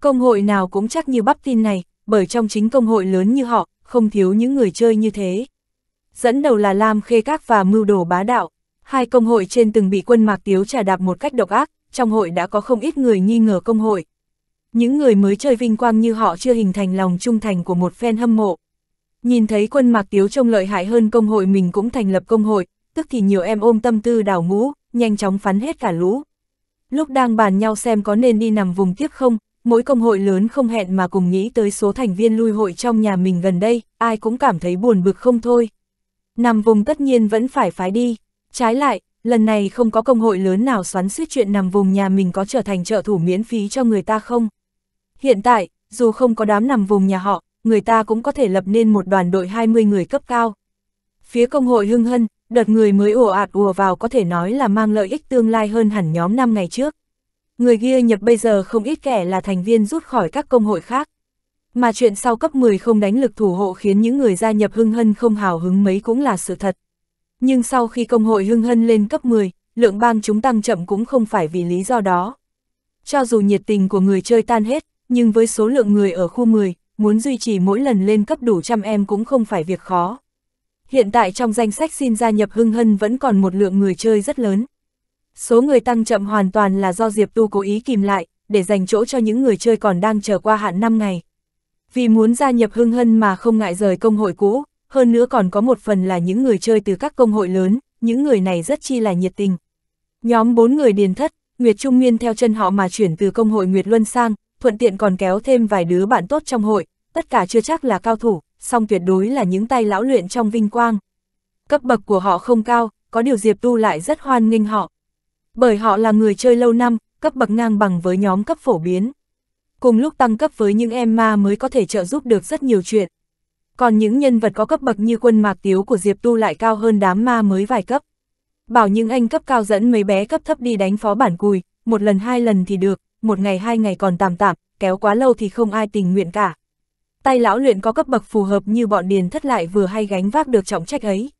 Công hội nào cũng chắc như bắp tin này, bởi trong chính công hội lớn như họ, không thiếu những người chơi như thế. Dẫn đầu là Lam Khê Các và Mưu Đồ Bá Đạo. Hai công hội trên từng bị quân Mạc Tiếu trà đạp một cách độc ác, trong hội đã có không ít người nghi ngờ công hội. Những người mới chơi vinh quang như họ chưa hình thành lòng trung thành của một fan hâm mộ, Nhìn thấy quân mạc tiếu trông lợi hại hơn công hội mình cũng thành lập công hội, tức thì nhiều em ôm tâm tư đảo ngũ, nhanh chóng phắn hết cả lũ. Lúc đang bàn nhau xem có nên đi nằm vùng tiếp không, mỗi công hội lớn không hẹn mà cùng nghĩ tới số thành viên lui hội trong nhà mình gần đây, ai cũng cảm thấy buồn bực không thôi. Nằm vùng tất nhiên vẫn phải phái đi, trái lại, lần này không có công hội lớn nào xoắn suýt chuyện nằm vùng nhà mình có trở thành trợ thủ miễn phí cho người ta không. Hiện tại, dù không có đám nằm vùng nhà họ, người ta cũng có thể lập nên một đoàn đội 20 người cấp cao. Phía công hội hưng hân, đợt người mới ồ ạt ùa vào có thể nói là mang lợi ích tương lai hơn hẳn nhóm năm ngày trước. Người ghi nhập bây giờ không ít kẻ là thành viên rút khỏi các công hội khác. Mà chuyện sau cấp 10 không đánh lực thủ hộ khiến những người gia nhập hưng hân không hào hứng mấy cũng là sự thật. Nhưng sau khi công hội hưng hân lên cấp 10, lượng bang chúng tăng chậm cũng không phải vì lý do đó. Cho dù nhiệt tình của người chơi tan hết, nhưng với số lượng người ở khu 10, muốn duy trì mỗi lần lên cấp đủ trăm em cũng không phải việc khó. Hiện tại trong danh sách xin gia nhập Hưng Hân vẫn còn một lượng người chơi rất lớn. Số người tăng chậm hoàn toàn là do Diệp Tu cố ý kìm lại, để dành chỗ cho những người chơi còn đang chờ qua hạn 5 ngày. Vì muốn gia nhập Hưng Hân mà không ngại rời công hội cũ, hơn nữa còn có một phần là những người chơi từ các công hội lớn, những người này rất chi là nhiệt tình. Nhóm 4 người điền thất, Nguyệt Trung Nguyên theo chân họ mà chuyển từ công hội Nguyệt Luân sang, thuận tiện còn kéo thêm vài đứa bạn tốt trong hội, tất cả chưa chắc là cao thủ, song tuyệt đối là những tay lão luyện trong vinh quang. Cấp bậc của họ không cao, có điều Diệp Tu lại rất hoan nghênh họ. Bởi họ là người chơi lâu năm, cấp bậc ngang bằng với nhóm cấp phổ biến. Cùng lúc tăng cấp với những em ma mới có thể trợ giúp được rất nhiều chuyện. Còn những nhân vật có cấp bậc như quân mạc tiếu của Diệp Tu lại cao hơn đám ma mới vài cấp. Bảo những anh cấp cao dẫn mấy bé cấp thấp đi đánh phó bản cùi, một lần hai lần thì được, một ngày hai ngày còn tạm tạm, kéo quá lâu thì không ai tình nguyện cả tay lão luyện có cấp bậc phù hợp như bọn điền thất lại vừa hay gánh vác được trọng trách ấy.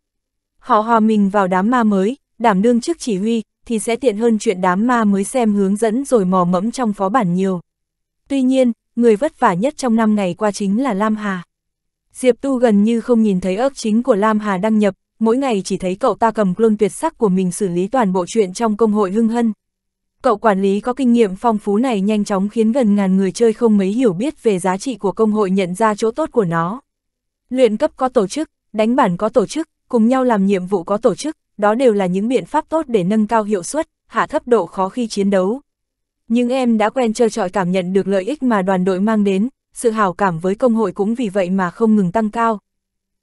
Họ hòa mình vào đám ma mới, đảm đương trước chỉ huy, thì sẽ tiện hơn chuyện đám ma mới xem hướng dẫn rồi mò mẫm trong phó bản nhiều. Tuy nhiên, người vất vả nhất trong năm ngày qua chính là Lam Hà. Diệp Tu gần như không nhìn thấy ước chính của Lam Hà đăng nhập, mỗi ngày chỉ thấy cậu ta cầm clone tuyệt sắc của mình xử lý toàn bộ chuyện trong công hội hưng hân, Cậu quản lý có kinh nghiệm phong phú này nhanh chóng khiến gần ngàn người chơi không mấy hiểu biết về giá trị của công hội nhận ra chỗ tốt của nó. Luyện cấp có tổ chức, đánh bản có tổ chức, cùng nhau làm nhiệm vụ có tổ chức, đó đều là những biện pháp tốt để nâng cao hiệu suất, hạ thấp độ khó khi chiến đấu. Nhưng em đã quen chơi trọi cảm nhận được lợi ích mà đoàn đội mang đến, sự hào cảm với công hội cũng vì vậy mà không ngừng tăng cao.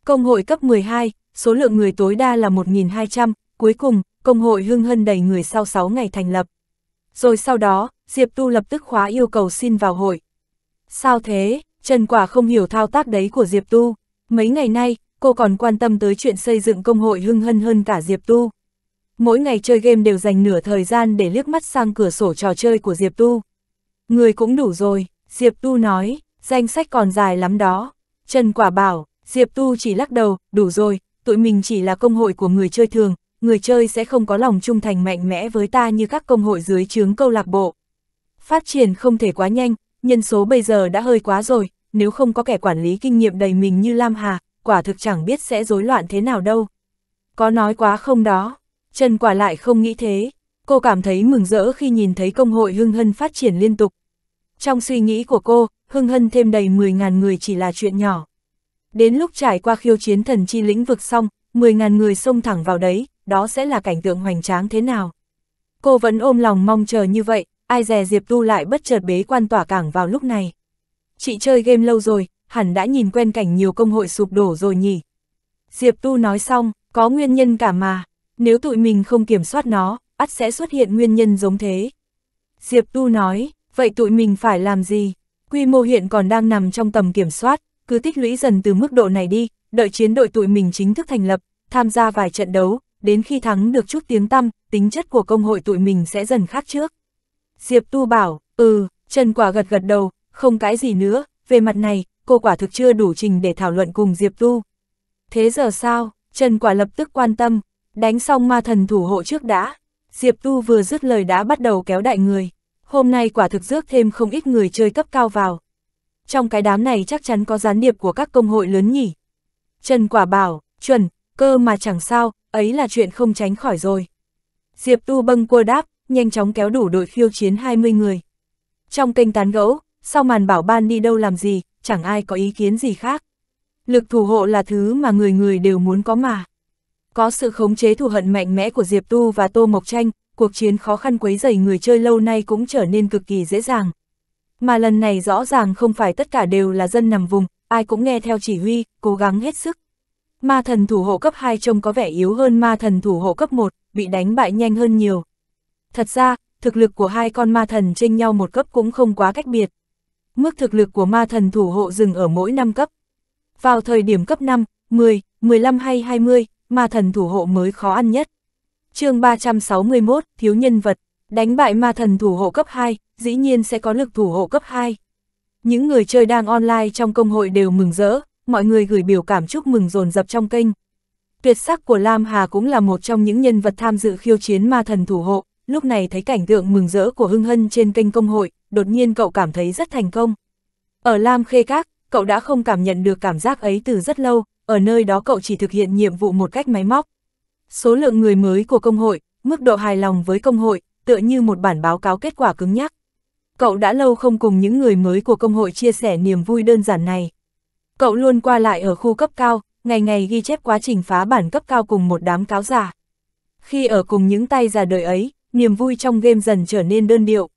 Công hội cấp 12, số lượng người tối đa là 1.200, cuối cùng, công hội hưng hân đầy người sau 6 ngày thành lập. Rồi sau đó, Diệp Tu lập tức khóa yêu cầu xin vào hội. Sao thế, Trần Quả không hiểu thao tác đấy của Diệp Tu. Mấy ngày nay, cô còn quan tâm tới chuyện xây dựng công hội hưng hân hơn cả Diệp Tu. Mỗi ngày chơi game đều dành nửa thời gian để liếc mắt sang cửa sổ trò chơi của Diệp Tu. Người cũng đủ rồi, Diệp Tu nói, danh sách còn dài lắm đó. Trần Quả bảo, Diệp Tu chỉ lắc đầu, đủ rồi, tụi mình chỉ là công hội của người chơi thường, người chơi sẽ không có lòng trung thành mạnh mẽ với ta như các công hội dưới trướng câu lạc bộ. Phát triển không thể quá nhanh, nhân số bây giờ đã hơi quá rồi, nếu không có kẻ quản lý kinh nghiệm đầy mình như Lam Hà, quả thực chẳng biết sẽ rối loạn thế nào đâu. Có nói quá không đó, Trần quả lại không nghĩ thế, cô cảm thấy mừng rỡ khi nhìn thấy công hội hưng hân phát triển liên tục. Trong suy nghĩ của cô, hưng hân thêm đầy 10.000 người chỉ là chuyện nhỏ. Đến lúc trải qua khiêu chiến thần chi lĩnh vực xong, 10.000 người xông thẳng vào đấy, đó sẽ là cảnh tượng hoành tráng thế nào. Cô vẫn ôm lòng mong chờ như vậy, ai dè Diệp Tu lại bất chợt bế quan tỏa cảng vào lúc này. Chị chơi game lâu rồi, hẳn đã nhìn quen cảnh nhiều công hội sụp đổ rồi nhỉ. Diệp Tu nói xong, có nguyên nhân cả mà, nếu tụi mình không kiểm soát nó, ắt sẽ xuất hiện nguyên nhân giống thế. Diệp Tu nói, vậy tụi mình phải làm gì? Quy mô hiện còn đang nằm trong tầm kiểm soát, cứ tích lũy dần từ mức độ này đi, đợi chiến đội tụi mình chính thức thành lập, tham gia vài trận đấu, đến khi thắng được chút tiếng tăm, tính chất của công hội tụi mình sẽ dần khác trước. Diệp Tu bảo, ừ, Trần Quả gật gật đầu, không cãi gì nữa, về mặt này, cô quả thực chưa đủ trình để thảo luận cùng Diệp Tu. Thế giờ sao, Trần Quả lập tức quan tâm, đánh xong ma thần thủ hộ trước đã. Diệp Tu vừa dứt lời đã bắt đầu kéo đại người, hôm nay quả thực rước thêm không ít người chơi cấp cao vào. Trong cái đám này chắc chắn có gián điệp của các công hội lớn nhỉ. Trần Quả bảo, chuẩn, cơ mà chẳng sao, ấy là chuyện không tránh khỏi rồi. Diệp Tu bâng cua đáp, nhanh chóng kéo đủ đội khiêu chiến 20 người. Trong kênh tán gẫu, sau màn bảo ban đi đâu làm gì, chẳng ai có ý kiến gì khác. Lực thủ hộ là thứ mà người người đều muốn có mà. Có sự khống chế thù hận mạnh mẽ của Diệp Tu và Tô Mộc Tranh, cuộc chiến khó khăn quấy dày người chơi lâu nay cũng trở nên cực kỳ dễ dàng. Mà lần này rõ ràng không phải tất cả đều là dân nằm vùng, ai cũng nghe theo chỉ huy, cố gắng hết sức. Ma thần thủ hộ cấp 2 trông có vẻ yếu hơn ma thần thủ hộ cấp 1, bị đánh bại nhanh hơn nhiều. Thật ra, thực lực của hai con ma thần chênh nhau một cấp cũng không quá cách biệt. Mức thực lực của ma thần thủ hộ dừng ở mỗi 5 cấp. Vào thời điểm cấp 5, 10, 15 hay 20, ma thần thủ hộ mới khó ăn nhất. chương 361, Thiếu nhân vật, đánh bại ma thần thủ hộ cấp 2, dĩ nhiên sẽ có lực thủ hộ cấp 2. Những người chơi đang online trong công hội đều mừng rỡ, mọi người gửi biểu cảm chúc mừng dồn dập trong kênh. Tuyệt sắc của Lam Hà cũng là một trong những nhân vật tham dự khiêu chiến ma thần thủ hộ, lúc này thấy cảnh tượng mừng rỡ của Hưng Hân trên kênh công hội, đột nhiên cậu cảm thấy rất thành công. Ở Lam Khê Các, cậu đã không cảm nhận được cảm giác ấy từ rất lâu, ở nơi đó cậu chỉ thực hiện nhiệm vụ một cách máy móc. Số lượng người mới của công hội, mức độ hài lòng với công hội, tựa như một bản báo cáo kết quả cứng nhắc. Cậu đã lâu không cùng những người mới của công hội chia sẻ niềm vui đơn giản này. Cậu luôn qua lại ở khu cấp cao, ngày ngày ghi chép quá trình phá bản cấp cao cùng một đám cáo giả. Khi ở cùng những tay giả đời ấy, niềm vui trong game dần trở nên đơn điệu.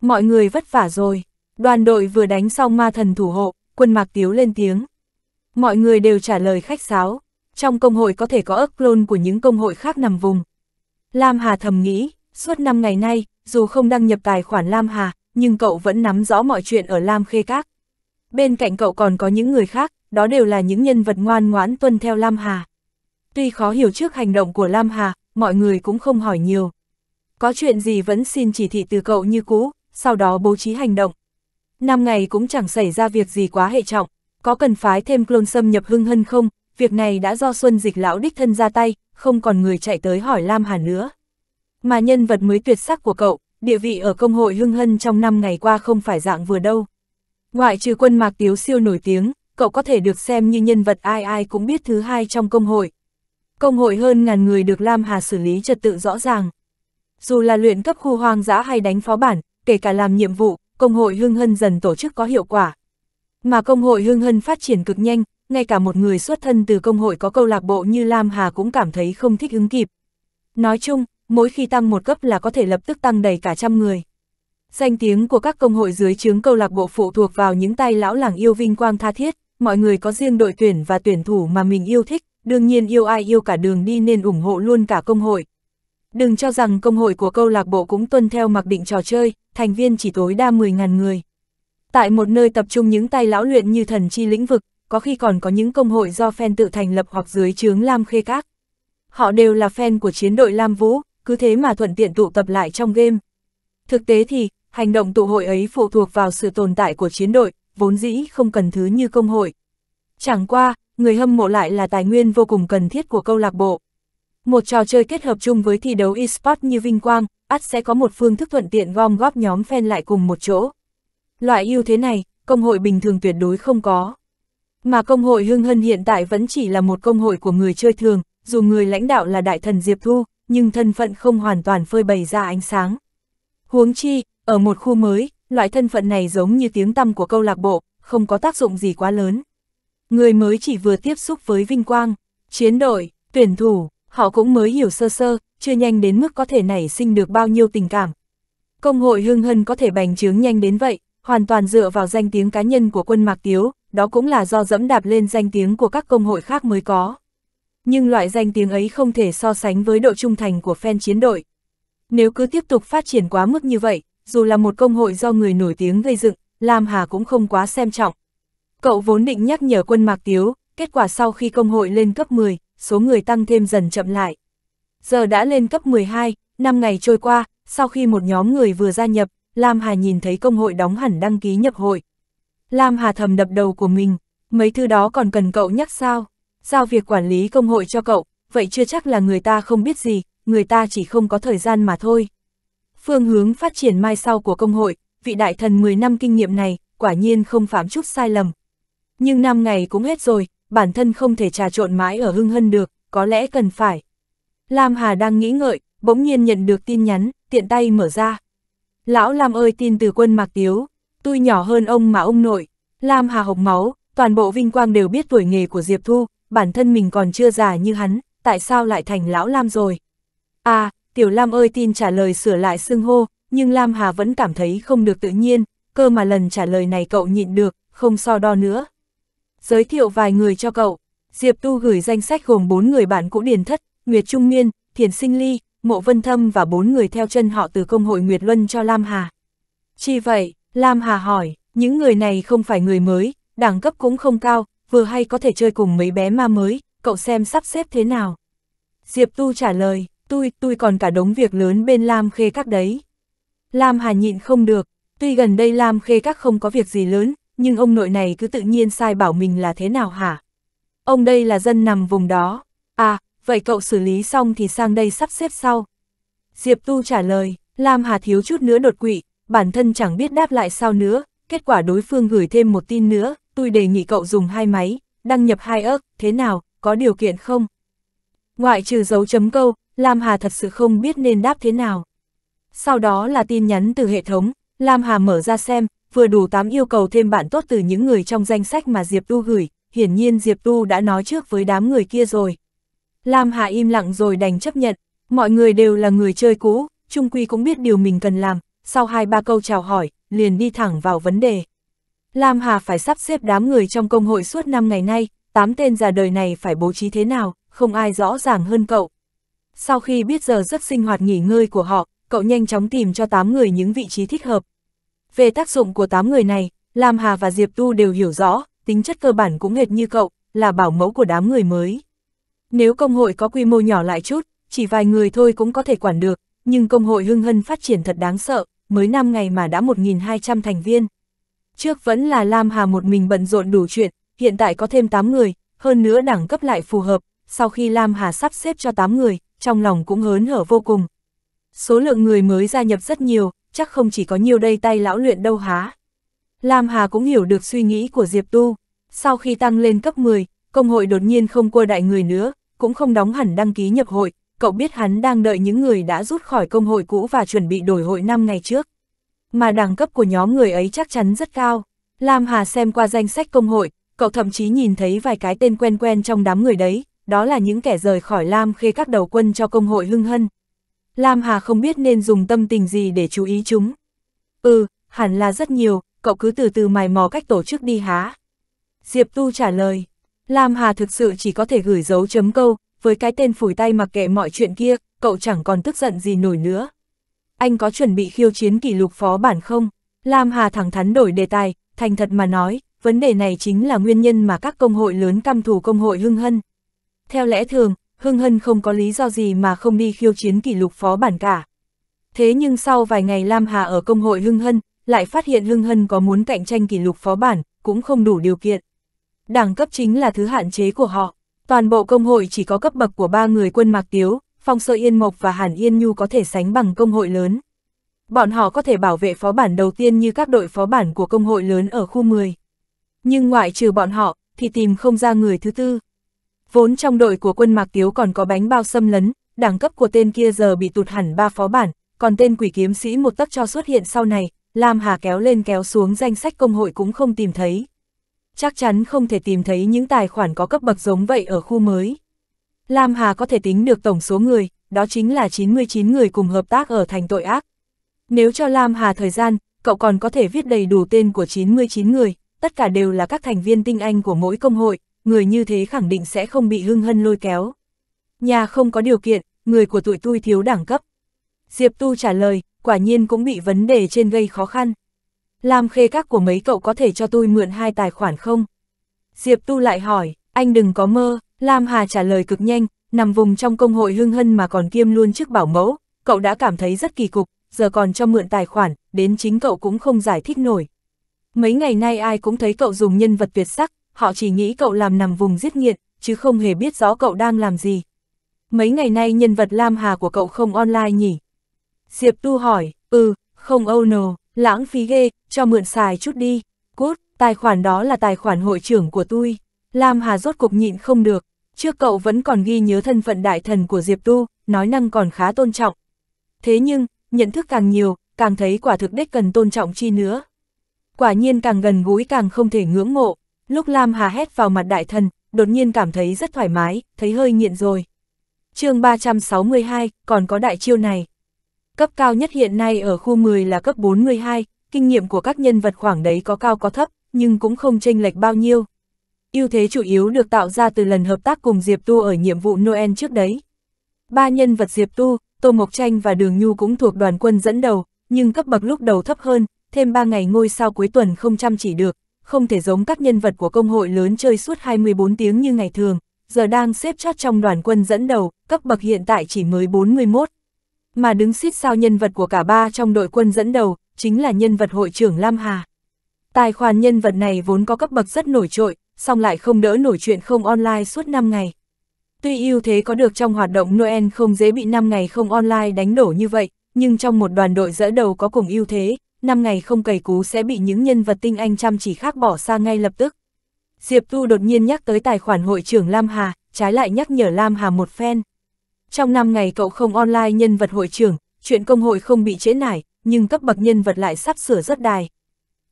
Mọi người vất vả rồi, đoàn đội vừa đánh xong ma thần thủ hộ, quân mạc tiếu lên tiếng. Mọi người đều trả lời khách sáo, trong công hội có thể có ức clone của những công hội khác nằm vùng. Lam Hà thầm nghĩ, suốt năm ngày nay, dù không đăng nhập tài khoản Lam Hà, nhưng cậu vẫn nắm rõ mọi chuyện ở Lam Khê Các. Bên cạnh cậu còn có những người khác, đó đều là những nhân vật ngoan ngoãn tuân theo Lam Hà. Tuy khó hiểu trước hành động của Lam Hà, mọi người cũng không hỏi nhiều. Có chuyện gì vẫn xin chỉ thị từ cậu như cũ, sau đó bố trí hành động. Năm ngày cũng chẳng xảy ra việc gì quá hệ trọng, có cần phái thêm clone xâm nhập hưng hân không, việc này đã do Xuân Dịch lão đích thân ra tay, không còn người chạy tới hỏi Lam Hà nữa. Mà nhân vật mới tuyệt sắc của cậu, địa vị ở công hội hưng hân trong năm ngày qua không phải dạng vừa đâu. Ngoại trừ quân mạc tiếu siêu nổi tiếng, cậu có thể được xem như nhân vật ai ai cũng biết thứ hai trong công hội. Công hội hơn ngàn người được Lam Hà xử lý trật tự rõ ràng. Dù là luyện cấp khu hoang dã hay đánh phó bản, kể cả làm nhiệm vụ, công hội hưng hân dần tổ chức có hiệu quả. Mà công hội hưng hân phát triển cực nhanh, ngay cả một người xuất thân từ công hội có câu lạc bộ như Lam Hà cũng cảm thấy không thích ứng kịp. Nói chung, mỗi khi tăng một cấp là có thể lập tức tăng đầy cả trăm người. Danh tiếng của các công hội dưới chướng câu lạc bộ phụ thuộc vào những tay lão làng yêu vinh quang tha thiết, mọi người có riêng đội tuyển và tuyển thủ mà mình yêu thích, đương nhiên yêu ai yêu cả đường đi nên ủng hộ luôn cả công hội. Đừng cho rằng công hội của câu lạc bộ cũng tuân theo mặc định trò chơi, thành viên chỉ tối đa 10.000 người. Tại một nơi tập trung những tay lão luyện như thần chi lĩnh vực, có khi còn có những công hội do fan tự thành lập hoặc dưới chướng Lam Khê Các. Họ đều là fan của chiến đội Lam Vũ, cứ thế mà thuận tiện tụ tập lại trong game. Thực tế thì, Hành động tụ hội ấy phụ thuộc vào sự tồn tại của chiến đội, vốn dĩ không cần thứ như công hội. Chẳng qua, người hâm mộ lại là tài nguyên vô cùng cần thiết của câu lạc bộ. Một trò chơi kết hợp chung với thi đấu eSports như Vinh Quang, ắt sẽ có một phương thức thuận tiện gom góp nhóm fan lại cùng một chỗ. Loại ưu thế này, công hội bình thường tuyệt đối không có. Mà công hội Hưng Hân hiện tại vẫn chỉ là một công hội của người chơi thường, dù người lãnh đạo là đại thần Diệp Thu, nhưng thân phận không hoàn toàn phơi bày ra ánh sáng. Huống chi, ở một khu mới, loại thân phận này giống như tiếng tăm của câu lạc bộ, không có tác dụng gì quá lớn. Người mới chỉ vừa tiếp xúc với vinh quang, chiến đội, tuyển thủ, họ cũng mới hiểu sơ sơ, chưa nhanh đến mức có thể nảy sinh được bao nhiêu tình cảm. Công hội hưng hân có thể bành trướng nhanh đến vậy, hoàn toàn dựa vào danh tiếng cá nhân của quân Mạc Tiếu, đó cũng là do dẫm đạp lên danh tiếng của các công hội khác mới có. Nhưng loại danh tiếng ấy không thể so sánh với độ trung thành của fan chiến đội. Nếu cứ tiếp tục phát triển quá mức như vậy, dù là một công hội do người nổi tiếng gây dựng, Lam Hà cũng không quá xem trọng. Cậu vốn định nhắc nhở quân Mạc Tiếu, kết quả sau khi công hội lên cấp 10, số người tăng thêm dần chậm lại. Giờ đã lên cấp 12, năm ngày trôi qua, sau khi một nhóm người vừa gia nhập, Lam Hà nhìn thấy công hội đóng hẳn đăng ký nhập hội. Lam Hà thầm đập đầu của mình, mấy thứ đó còn cần cậu nhắc sao? Giao việc quản lý công hội cho cậu, vậy chưa chắc là người ta không biết gì, người ta chỉ không có thời gian mà thôi. Phương hướng phát triển mai sau của công hội, vị đại thần 10 năm kinh nghiệm này, quả nhiên không phạm chút sai lầm. Nhưng năm ngày cũng hết rồi, bản thân không thể trà trộn mãi ở hưng hân được, có lẽ cần phải. Lam Hà đang nghĩ ngợi, bỗng nhiên nhận được tin nhắn, tiện tay mở ra. Lão Lam ơi tin từ quân Mạc Tiếu, tôi nhỏ hơn ông mà ông nội. Lam Hà hộc máu, toàn bộ vinh quang đều biết tuổi nghề của Diệp Thu, bản thân mình còn chưa già như hắn, tại sao lại thành lão Lam rồi? À, Tiểu Lam ơi tin trả lời sửa lại xưng hô, nhưng Lam Hà vẫn cảm thấy không được tự nhiên, cơ mà lần trả lời này cậu nhịn được, không so đo nữa. Giới thiệu vài người cho cậu, Diệp Tu gửi danh sách gồm 4 người bạn cũ Điền Thất, Nguyệt Trung Miên, Thiền Sinh Ly, Mộ Vân Thâm và 4 người theo chân họ từ công hội Nguyệt Luân cho Lam Hà. Chỉ vậy, Lam Hà hỏi, những người này không phải người mới, đẳng cấp cũng không cao, vừa hay có thể chơi cùng mấy bé ma mới, cậu xem sắp xếp thế nào. Diệp Tu trả lời, tôi, tôi còn cả đống việc lớn bên Lam Khê Các đấy. Lam Hà nhịn không được, tuy gần đây Lam Khê Các không có việc gì lớn, nhưng ông nội này cứ tự nhiên sai bảo mình là thế nào hả? Ông đây là dân nằm vùng đó. À, vậy cậu xử lý xong thì sang đây sắp xếp sau. Diệp Tu trả lời, Lam Hà thiếu chút nữa đột quỵ, bản thân chẳng biết đáp lại sao nữa, kết quả đối phương gửi thêm một tin nữa, tôi đề nghị cậu dùng hai máy, đăng nhập hai ớt, thế nào, có điều kiện không? Ngoại trừ dấu chấm câu, Lam Hà thật sự không biết nên đáp thế nào. Sau đó là tin nhắn từ hệ thống, Lam Hà mở ra xem, vừa đủ 8 yêu cầu thêm bạn tốt từ những người trong danh sách mà Diệp Tu gửi, hiển nhiên Diệp Tu đã nói trước với đám người kia rồi. Lam Hà im lặng rồi đành chấp nhận, mọi người đều là người chơi cũ, Trung Quy cũng biết điều mình cần làm, sau hai ba câu chào hỏi, liền đi thẳng vào vấn đề. Lam Hà phải sắp xếp đám người trong công hội suốt năm ngày nay, tám tên già đời này phải bố trí thế nào, không ai rõ ràng hơn cậu. Sau khi biết giờ giấc sinh hoạt nghỉ ngơi của họ, cậu nhanh chóng tìm cho 8 người những vị trí thích hợp. Về tác dụng của 8 người này, Lam Hà và Diệp Tu đều hiểu rõ, tính chất cơ bản cũng hệt như cậu, là bảo mẫu của đám người mới. Nếu công hội có quy mô nhỏ lại chút, chỉ vài người thôi cũng có thể quản được, nhưng công hội hưng hân phát triển thật đáng sợ, mới 5 ngày mà đã 1.200 thành viên. Trước vẫn là Lam Hà một mình bận rộn đủ chuyện, hiện tại có thêm 8 người, hơn nữa đẳng cấp lại phù hợp, sau khi Lam Hà sắp xếp cho 8 người, trong lòng cũng hớn hở vô cùng. Số lượng người mới gia nhập rất nhiều, chắc không chỉ có nhiều đây tay lão luyện đâu há. Lam Hà cũng hiểu được suy nghĩ của Diệp Tu. Sau khi tăng lên cấp 10, công hội đột nhiên không cua đại người nữa, cũng không đóng hẳn đăng ký nhập hội, cậu biết hắn đang đợi những người đã rút khỏi công hội cũ và chuẩn bị đổi hội 5 ngày trước. Mà đẳng cấp của nhóm người ấy chắc chắn rất cao. Lam Hà xem qua danh sách công hội, cậu thậm chí nhìn thấy vài cái tên quen quen trong đám người đấy, đó là những kẻ rời khỏi Lam Khê các đầu quân cho công hội hưng hân. Lam Hà không biết nên dùng tâm tình gì để chú ý chúng. Ừ, hẳn là rất nhiều, cậu cứ từ từ mài mò cách tổ chức đi há. Diệp Tu trả lời, Lam Hà thực sự chỉ có thể gửi dấu chấm câu, với cái tên phủi tay mặc kệ mọi chuyện kia, cậu chẳng còn tức giận gì nổi nữa. Anh có chuẩn bị khiêu chiến kỷ lục phó bản không? Lam Hà thẳng thắn đổi đề tài, thành thật mà nói, vấn đề này chính là nguyên nhân mà các công hội lớn căm thù công hội hưng hân. Theo lẽ thường, Hưng Hân không có lý do gì mà không đi khiêu chiến kỷ lục phó bản cả. Thế nhưng sau vài ngày Lam Hà ở công hội Hưng Hân, lại phát hiện Hưng Hân có muốn cạnh tranh kỷ lục phó bản, cũng không đủ điều kiện. Đẳng cấp chính là thứ hạn chế của họ. Toàn bộ công hội chỉ có cấp bậc của ba người quân Mạc Tiếu, Phong Sơ Yên Mộc và Hàn Yên Nhu có thể sánh bằng công hội lớn. Bọn họ có thể bảo vệ phó bản đầu tiên như các đội phó bản của công hội lớn ở khu 10. Nhưng ngoại trừ bọn họ, thì tìm không ra người thứ tư. Vốn trong đội của quân Mạc Tiếu còn có bánh bao xâm lấn, đẳng cấp của tên kia giờ bị tụt hẳn ba phó bản, còn tên quỷ kiếm sĩ một tấc cho xuất hiện sau này, Lam Hà kéo lên kéo xuống danh sách công hội cũng không tìm thấy. Chắc chắn không thể tìm thấy những tài khoản có cấp bậc giống vậy ở khu mới. Lam Hà có thể tính được tổng số người, đó chính là 99 người cùng hợp tác ở thành tội ác. Nếu cho Lam Hà thời gian, cậu còn có thể viết đầy đủ tên của 99 người, tất cả đều là các thành viên tinh anh của mỗi công hội, người như thế khẳng định sẽ không bị hưng hân lôi kéo. Nhà không có điều kiện, người của tụi tôi thiếu đẳng cấp. Diệp Tu trả lời, quả nhiên cũng bị vấn đề trên gây khó khăn. Làm khê các của mấy cậu có thể cho tôi mượn hai tài khoản không? Diệp Tu lại hỏi, anh đừng có mơ, Lam Hà trả lời cực nhanh, nằm vùng trong công hội hưng hân mà còn kiêm luôn chức bảo mẫu, cậu đã cảm thấy rất kỳ cục, giờ còn cho mượn tài khoản, đến chính cậu cũng không giải thích nổi. Mấy ngày nay ai cũng thấy cậu dùng nhân vật tuyệt sắc, họ chỉ nghĩ cậu làm nằm vùng giết nghiện, chứ không hề biết rõ cậu đang làm gì. Mấy ngày nay nhân vật Lam Hà của cậu không online nhỉ? Diệp Tu hỏi, ừ, không oh no, lãng phí ghê, cho mượn xài chút đi, cút, tài khoản đó là tài khoản hội trưởng của tôi. Lam Hà rốt cục nhịn không được, trước cậu vẫn còn ghi nhớ thân phận đại thần của Diệp Tu, nói năng còn khá tôn trọng. Thế nhưng, nhận thức càng nhiều, càng thấy quả thực đích cần tôn trọng chi nữa. Quả nhiên càng gần gũi càng không thể ngưỡng mộ. Lúc Lam Hà hét vào mặt đại thần, đột nhiên cảm thấy rất thoải mái, thấy hơi nghiện rồi. chương 362, còn có đại chiêu này. Cấp cao nhất hiện nay ở khu 10 là cấp 42, kinh nghiệm của các nhân vật khoảng đấy có cao có thấp, nhưng cũng không chênh lệch bao nhiêu. ưu thế chủ yếu được tạo ra từ lần hợp tác cùng Diệp Tu ở nhiệm vụ Noel trước đấy. Ba nhân vật Diệp Tu, Tô Mộc Tranh và Đường Nhu cũng thuộc đoàn quân dẫn đầu, nhưng cấp bậc lúc đầu thấp hơn, thêm 3 ngày ngôi sao cuối tuần không chăm chỉ được, không thể giống các nhân vật của công hội lớn chơi suốt 24 tiếng như ngày thường, giờ đang xếp chót trong đoàn quân dẫn đầu, cấp bậc hiện tại chỉ mới 41. Mà đứng xít sao nhân vật của cả ba trong đội quân dẫn đầu, chính là nhân vật hội trưởng Lam Hà. Tài khoản nhân vật này vốn có cấp bậc rất nổi trội, song lại không đỡ nổi chuyện không online suốt 5 ngày. Tuy ưu thế có được trong hoạt động Noel không dễ bị 5 ngày không online đánh đổ như vậy, nhưng trong một đoàn đội dỡ đầu có cùng ưu thế, năm ngày không cày cú sẽ bị những nhân vật tinh anh chăm chỉ khác bỏ xa ngay lập tức. Diệp Tu đột nhiên nhắc tới tài khoản hội trưởng Lam Hà, trái lại nhắc nhở Lam Hà một phen. Trong năm ngày cậu không online nhân vật hội trưởng, chuyện công hội không bị chế nải, nhưng cấp bậc nhân vật lại sắp sửa rất đài.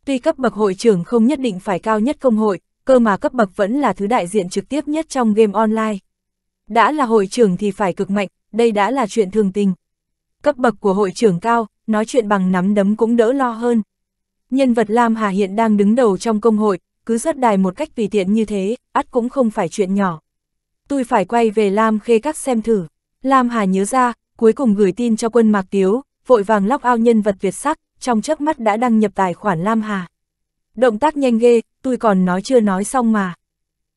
Tuy cấp bậc hội trưởng không nhất định phải cao nhất công hội, cơ mà cấp bậc vẫn là thứ đại diện trực tiếp nhất trong game online. Đã là hội trưởng thì phải cực mạnh, đây đã là chuyện thường tình. Cấp bậc của hội trưởng cao, nói chuyện bằng nắm đấm cũng đỡ lo hơn. Nhân vật Lam Hà hiện đang đứng đầu trong công hội, cứ rớt đài một cách tùy tiện như thế, ắt cũng không phải chuyện nhỏ. Tôi phải quay về Lam Khê Các xem thử. Lam Hà nhớ ra, cuối cùng gửi tin cho quân Mạc Tiếu, vội vàng lóc ao nhân vật Việt sắc, trong chớp mắt đã đăng nhập tài khoản Lam Hà. Động tác nhanh ghê, tôi còn nói chưa nói xong mà.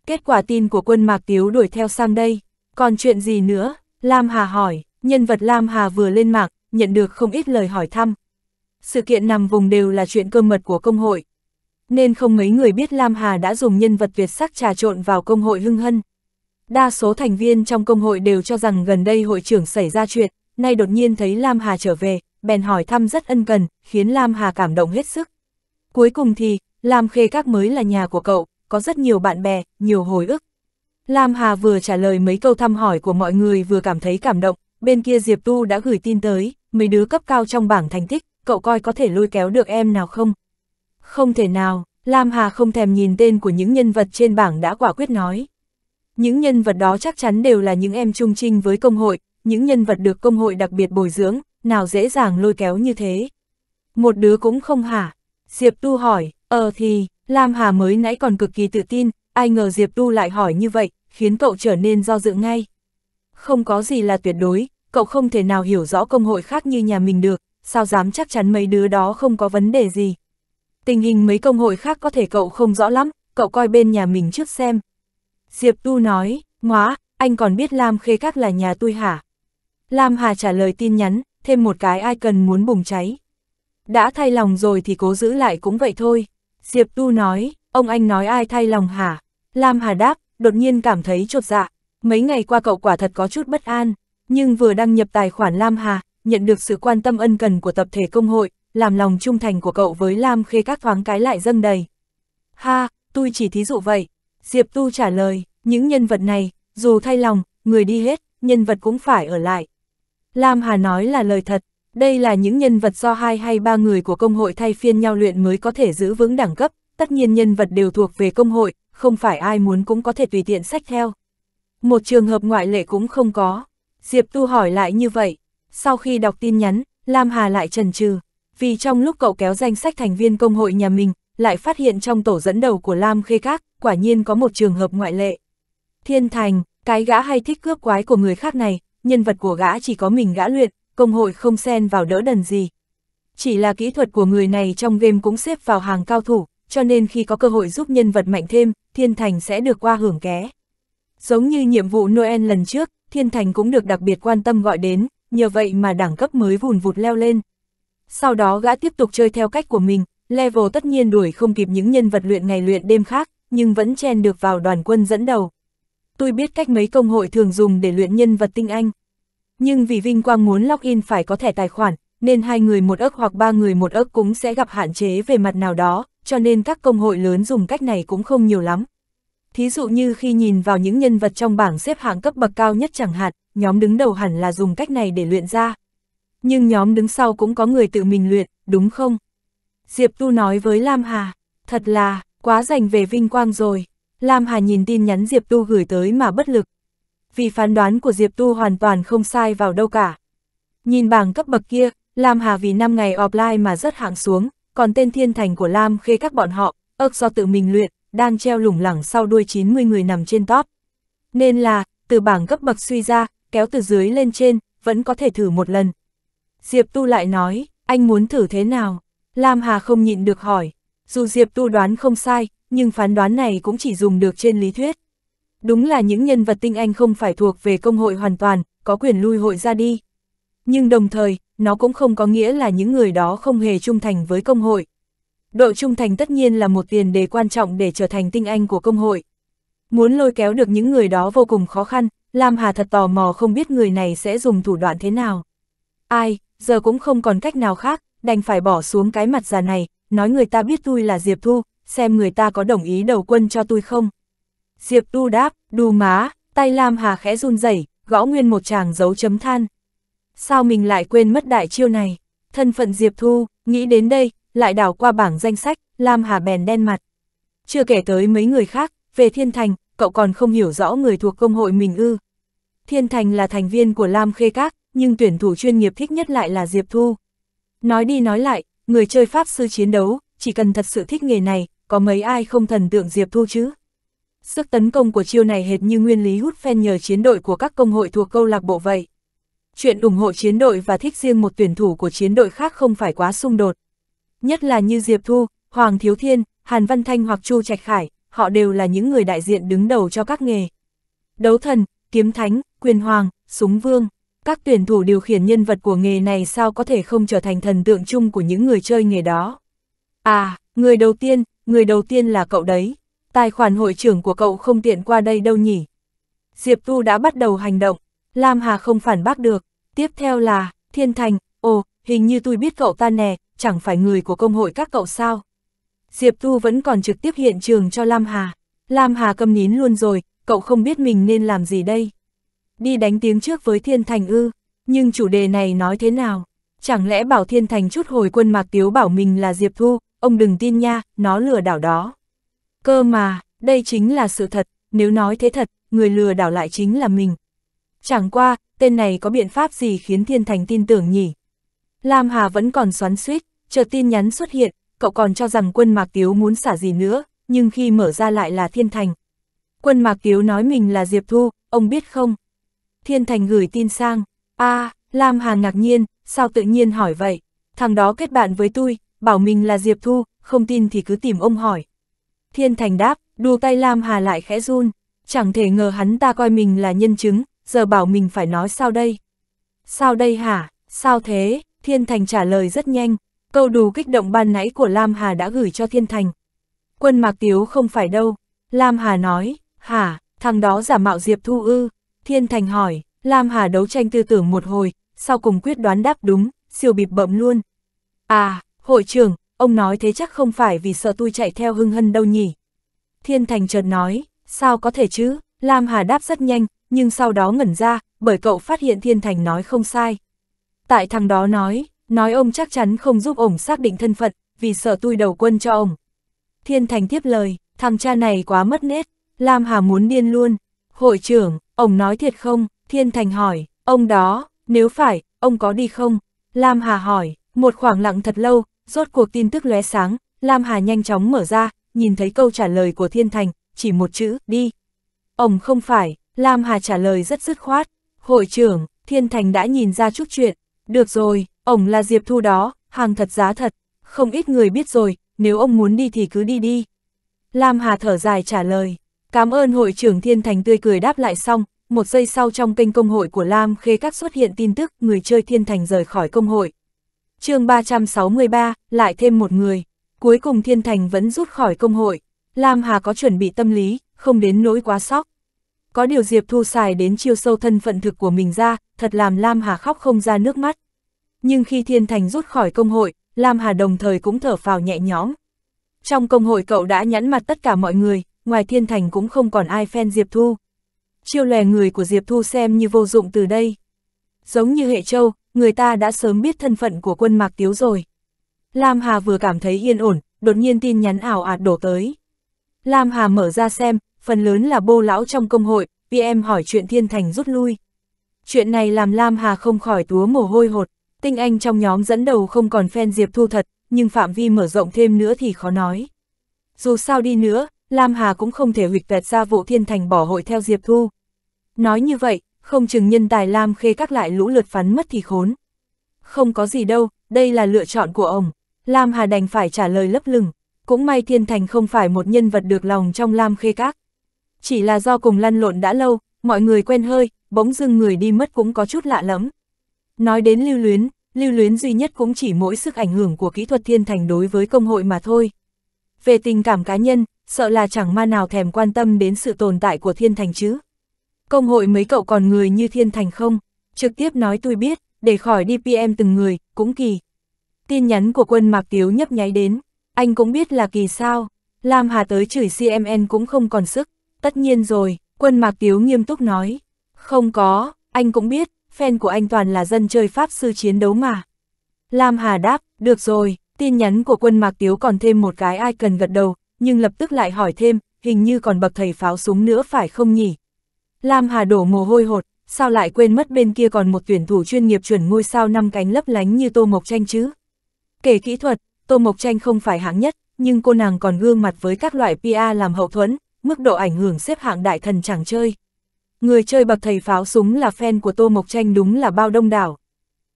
Kết quả tin của quân Mạc Tiếu đuổi theo sang đây. Còn chuyện gì nữa? Lam Hà hỏi, nhân vật Lam Hà vừa lên mạng, nhận được không ít lời hỏi thăm. Sự kiện nằm vùng đều là chuyện cơ mật của công hội. Nên không mấy người biết Lam Hà đã dùng nhân vật Việt sắc trà trộn vào công hội hưng hân. Đa số thành viên trong công hội đều cho rằng gần đây hội trưởng xảy ra chuyện, nay đột nhiên thấy Lam Hà trở về, bèn hỏi thăm rất ân cần, khiến Lam Hà cảm động hết sức. Cuối cùng thì, Lam Khê Các mới là nhà của cậu, có rất nhiều bạn bè, nhiều hồi ức. Lam Hà vừa trả lời mấy câu thăm hỏi của mọi người vừa cảm thấy cảm động, bên kia Diệp Tu đã gửi tin tới, mấy đứa cấp cao trong bảng thành tích, cậu coi có thể lôi kéo được em nào không? Không thể nào, Lam Hà không thèm nhìn tên của những nhân vật trên bảng đã quả quyết nói. Những nhân vật đó chắc chắn đều là những em trung trinh với công hội, những nhân vật được công hội đặc biệt bồi dưỡng, nào dễ dàng lôi kéo như thế. Một đứa cũng không hả? Diệp Tu hỏi, ờ thì, Lam Hà mới nãy còn cực kỳ tự tin, ai ngờ Diệp Tu lại hỏi như vậy, khiến cậu trở nên do dự ngay. Không có gì là tuyệt đối, cậu không thể nào hiểu rõ công hội khác như nhà mình được, sao dám chắc chắn mấy đứa đó không có vấn đề gì. Tình hình mấy công hội khác có thể cậu không rõ lắm, cậu coi bên nhà mình trước xem. Diệp Tu nói, ngóa, anh còn biết Lam Khê Các là nhà tôi hả? Lam Hà trả lời tin nhắn, thêm một cái ai cần muốn bùng cháy. Đã thay lòng rồi thì cố giữ lại cũng vậy thôi. Diệp Tu nói, ông anh nói ai thay lòng hả? Lam Hà đáp, đột nhiên cảm thấy chột dạ. Mấy ngày qua cậu quả thật có chút bất an. Nhưng vừa đăng nhập tài khoản Lam Hà, nhận được sự quan tâm ân cần của tập thể công hội, làm lòng trung thành của cậu với Lam Khê các thoáng cái lại dâng đầy. Ha, tôi chỉ thí dụ vậy. Diệp Tu trả lời, những nhân vật này, dù thay lòng, người đi hết, nhân vật cũng phải ở lại. Lam Hà nói là lời thật, đây là những nhân vật do hai hay ba người của công hội thay phiên nhau luyện mới có thể giữ vững đẳng cấp, tất nhiên nhân vật đều thuộc về công hội, không phải ai muốn cũng có thể tùy tiện sách theo. Một trường hợp ngoại lệ cũng không có. Diệp Tu hỏi lại như vậy. Sau khi đọc tin nhắn, Lam Hà lại trần trừ. Vì trong lúc cậu kéo danh sách thành viên công hội nhà mình, lại phát hiện trong tổ dẫn đầu của Lam Khê Các, quả nhiên có một trường hợp ngoại lệ. Thiên Thành, cái gã hay thích cướp quái của người khác này, nhân vật của gã chỉ có mình gã luyện, công hội không xen vào đỡ đần gì. Chỉ là kỹ thuật của người này trong game cũng xếp vào hàng cao thủ, cho nên khi có cơ hội giúp nhân vật mạnh thêm, Thiên Thành sẽ được qua hưởng ké. Giống như nhiệm vụ Noel lần trước, Thiên Thành cũng được đặc biệt quan tâm gọi đến, nhờ vậy mà đẳng cấp mới vùn vụt leo lên. Sau đó gã tiếp tục chơi theo cách của mình, level tất nhiên đuổi không kịp những nhân vật luyện ngày luyện đêm khác, nhưng vẫn chen được vào đoàn quân dẫn đầu. Tôi biết cách mấy công hội thường dùng để luyện nhân vật tinh anh. Nhưng vì Vinh Quang muốn login phải có thẻ tài khoản, nên hai người một ức hoặc ba người một ức cũng sẽ gặp hạn chế về mặt nào đó, cho nên các công hội lớn dùng cách này cũng không nhiều lắm. Thí dụ như khi nhìn vào những nhân vật trong bảng xếp hạng cấp bậc cao nhất chẳng hạn, nhóm đứng đầu hẳn là dùng cách này để luyện ra. Nhưng nhóm đứng sau cũng có người tự mình luyện, đúng không? Diệp Tu nói với Lam Hà, thật là, quá dành về vinh quang rồi. Lam Hà nhìn tin nhắn Diệp Tu gửi tới mà bất lực. Vì phán đoán của Diệp Tu hoàn toàn không sai vào đâu cả. Nhìn bảng cấp bậc kia, Lam Hà vì 5 ngày offline mà rất hạng xuống, còn tên thiên thành của Lam khê các bọn họ, ước do tự mình luyện, đang treo lủng lẳng sau đuôi 90 người nằm trên top. Nên là, từ bảng cấp bậc suy ra, kéo từ dưới lên trên, vẫn có thể thử một lần. Diệp Tu lại nói, anh muốn thử thế nào? Lam Hà không nhịn được hỏi. Dù Diệp Tu đoán không sai, nhưng phán đoán này cũng chỉ dùng được trên lý thuyết. Đúng là những nhân vật tinh anh không phải thuộc về công hội hoàn toàn, có quyền lui hội ra đi. Nhưng đồng thời, nó cũng không có nghĩa là những người đó không hề trung thành với công hội độ trung thành tất nhiên là một tiền đề quan trọng để trở thành tinh anh của công hội. Muốn lôi kéo được những người đó vô cùng khó khăn, Lam Hà thật tò mò không biết người này sẽ dùng thủ đoạn thế nào. Ai, giờ cũng không còn cách nào khác, đành phải bỏ xuống cái mặt già này, nói người ta biết tôi là Diệp Thu, xem người ta có đồng ý đầu quân cho tôi không. Diệp thu đáp, đù má, tay Lam Hà khẽ run rẩy gõ nguyên một chàng dấu chấm than. Sao mình lại quên mất đại chiêu này? Thân phận Diệp Thu, nghĩ đến đây, lại đảo qua bảng danh sách, Lam Hà bèn đen mặt. Chưa kể tới mấy người khác, về Thiên Thành, cậu còn không hiểu rõ người thuộc công hội mình ư. Thiên Thành là thành viên của Lam Khê Các, nhưng tuyển thủ chuyên nghiệp thích nhất lại là Diệp Thu. Nói đi nói lại, người chơi Pháp sư chiến đấu, chỉ cần thật sự thích nghề này, có mấy ai không thần tượng Diệp Thu chứ? Sức tấn công của chiêu này hệt như nguyên lý hút phen nhờ chiến đội của các công hội thuộc câu lạc bộ vậy. Chuyện ủng hộ chiến đội và thích riêng một tuyển thủ của chiến đội khác không phải quá xung đột. Nhất là như Diệp Thu, Hoàng Thiếu Thiên, Hàn Văn Thanh hoặc Chu Trạch Khải, họ đều là những người đại diện đứng đầu cho các nghề. Đấu thần, kiếm thánh, quyền hoàng, súng vương, các tuyển thủ điều khiển nhân vật của nghề này sao có thể không trở thành thần tượng chung của những người chơi nghề đó. À, người đầu tiên, người đầu tiên là cậu đấy. Tài khoản hội trưởng của cậu không tiện qua đây đâu nhỉ. Diệp Thu đã bắt đầu hành động, Lam Hà không phản bác được. Tiếp theo là, Thiên Thành, ồ, hình như tôi biết cậu ta nè, chẳng phải người của công hội các cậu sao. Diệp Thu vẫn còn trực tiếp hiện trường cho Lam Hà. Lam Hà câm nín luôn rồi, cậu không biết mình nên làm gì đây. Đi đánh tiếng trước với Thiên Thành ư, nhưng chủ đề này nói thế nào? Chẳng lẽ bảo Thiên Thành chút hồi quân Mạc Tiếu bảo mình là Diệp Thu, ông đừng tin nha, nó lừa đảo đó. Cơ mà, đây chính là sự thật, nếu nói thế thật, người lừa đảo lại chính là mình. Chẳng qua, tên này có biện pháp gì khiến Thiên Thành tin tưởng nhỉ? Lam Hà vẫn còn xoắn suýt, chờ tin nhắn xuất hiện, cậu còn cho rằng quân Mạc Tiếu muốn xả gì nữa, nhưng khi mở ra lại là Thiên Thành. Quân Mạc Tiếu nói mình là Diệp Thu, ông biết không? Thiên Thành gửi tin sang, a à, Lam Hà ngạc nhiên, sao tự nhiên hỏi vậy? Thằng đó kết bạn với tôi, bảo mình là Diệp Thu, không tin thì cứ tìm ông hỏi. Thiên Thành đáp, đu tay Lam Hà lại khẽ run, chẳng thể ngờ hắn ta coi mình là nhân chứng, giờ bảo mình phải nói sao đây? Sao đây hả? Sao thế? Thiên Thành trả lời rất nhanh, câu đù kích động ban nãy của Lam Hà đã gửi cho Thiên Thành. Quân Mạc Tiếu không phải đâu, Lam Hà nói, hả, thằng đó giả mạo Diệp Thu Ư. Thiên Thành hỏi, Lam Hà đấu tranh tư tưởng một hồi, sau cùng quyết đoán đáp đúng, siêu bịp bậm luôn. À, hội trưởng, ông nói thế chắc không phải vì sợ tôi chạy theo hưng hân đâu nhỉ. Thiên Thành chợt nói, sao có thể chứ, Lam Hà đáp rất nhanh, nhưng sau đó ngẩn ra, bởi cậu phát hiện Thiên Thành nói không sai. Tại thằng đó nói, nói ông chắc chắn không giúp ổng xác định thân phận, vì sợ tôi đầu quân cho ổng. Thiên Thành tiếp lời, thằng cha này quá mất nết, Lam Hà muốn điên luôn. Hội trưởng, ổng nói thiệt không? Thiên Thành hỏi, ông đó, nếu phải, ông có đi không? Lam Hà hỏi, một khoảng lặng thật lâu, rốt cuộc tin tức lóe sáng, Lam Hà nhanh chóng mở ra, nhìn thấy câu trả lời của Thiên Thành, chỉ một chữ, đi. Ông không phải, Lam Hà trả lời rất dứt khoát. Hội trưởng, Thiên Thành đã nhìn ra chút chuyện, được rồi, ổng là Diệp Thu đó, hàng thật giá thật, không ít người biết rồi, nếu ông muốn đi thì cứ đi đi. Lam Hà thở dài trả lời, cảm ơn hội trưởng Thiên Thành tươi cười đáp lại xong, một giây sau trong kênh công hội của Lam Khê Các xuất hiện tin tức người chơi Thiên Thành rời khỏi công hội. chương 363, lại thêm một người, cuối cùng Thiên Thành vẫn rút khỏi công hội, Lam Hà có chuẩn bị tâm lý, không đến nỗi quá sóc. Có điều Diệp Thu xài đến chiêu sâu thân phận thực của mình ra, thật làm Lam Hà khóc không ra nước mắt. Nhưng khi Thiên Thành rút khỏi công hội, Lam Hà đồng thời cũng thở phào nhẹ nhõm. Trong công hội cậu đã nhẫn mặt tất cả mọi người, ngoài Thiên Thành cũng không còn ai phen Diệp Thu. Chiêu lè người của Diệp Thu xem như vô dụng từ đây. Giống như hệ châu, người ta đã sớm biết thân phận của quân Mạc Tiếu rồi. Lam Hà vừa cảm thấy yên ổn, đột nhiên tin nhắn ảo ạt đổ tới. Lam Hà mở ra xem, phần lớn là bô lão trong công hội, vì em hỏi chuyện thiên thành rút lui. Chuyện này làm Lam Hà không khỏi túa mồ hôi hột, tinh anh trong nhóm dẫn đầu không còn phen Diệp Thu thật, nhưng phạm vi mở rộng thêm nữa thì khó nói. Dù sao đi nữa, Lam Hà cũng không thể huyệt vẹt ra vụ thiên thành bỏ hội theo Diệp Thu. Nói như vậy, không chừng nhân tài Lam Khê các lại lũ lượt phắn mất thì khốn. Không có gì đâu, đây là lựa chọn của ông. Lam Hà đành phải trả lời lấp lửng. Cũng may Thiên Thành không phải một nhân vật được lòng trong Lam Khê Các. Chỉ là do cùng lăn lộn đã lâu, mọi người quen hơi, bỗng dưng người đi mất cũng có chút lạ lẫm. Nói đến lưu luyến, lưu luyến duy nhất cũng chỉ mỗi sức ảnh hưởng của kỹ thuật thiên thành đối với công hội mà thôi. Về tình cảm cá nhân, sợ là chẳng ma nào thèm quan tâm đến sự tồn tại của thiên thành chứ. Công hội mấy cậu còn người như thiên thành không? Trực tiếp nói tôi biết, để khỏi đi pm từng người, cũng kỳ. Tin nhắn của quân Mạc Tiếu nhấp nháy đến, anh cũng biết là kỳ sao, Lam Hà tới chửi CMN cũng không còn sức. Tất nhiên rồi, quân Mạc Tiếu nghiêm túc nói. Không có, anh cũng biết, fan của anh toàn là dân chơi Pháp sư chiến đấu mà. Lam Hà đáp, được rồi, tin nhắn của quân Mạc Tiếu còn thêm một cái ai cần gật đầu, nhưng lập tức lại hỏi thêm, hình như còn bậc thầy pháo súng nữa phải không nhỉ? Lam Hà đổ mồ hôi hột, sao lại quên mất bên kia còn một tuyển thủ chuyên nghiệp chuẩn ngôi sao năm cánh lấp lánh như Tô Mộc Tranh chứ? Kể kỹ thuật, Tô Mộc Tranh không phải hạng nhất, nhưng cô nàng còn gương mặt với các loại PA làm hậu thuẫn, mức độ ảnh hưởng xếp hạng đại thần chẳng chơi. Người chơi bậc thầy pháo súng là fan của Tô Mộc Tranh đúng là bao đông đảo.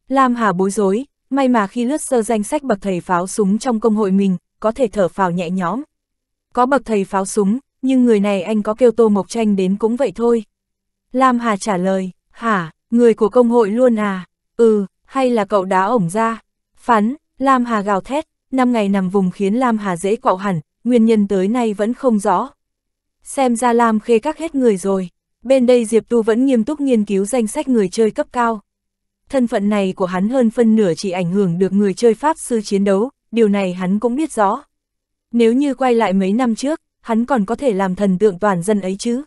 Lam Hà bối rối, may mà khi lướt sơ danh sách bậc thầy pháo súng trong công hội mình, có thể thở phào nhẹ nhõm. Có bậc thầy pháo súng, nhưng người này anh có kêu Tô Mộc Tranh đến cũng vậy thôi. Lam Hà trả lời, hả, người của công hội luôn à, ừ, hay là cậu đá ổng ra. phán Lam Hà gào thét, năm ngày nằm vùng khiến Lam Hà dễ quạo hẳn, nguyên nhân tới nay vẫn không rõ. Xem ra Lam Khê các hết người rồi. Bên đây Diệp Tu vẫn nghiêm túc nghiên cứu danh sách người chơi cấp cao. Thân phận này của hắn hơn phân nửa chỉ ảnh hưởng được người chơi Pháp sư chiến đấu, điều này hắn cũng biết rõ. Nếu như quay lại mấy năm trước, hắn còn có thể làm thần tượng toàn dân ấy chứ.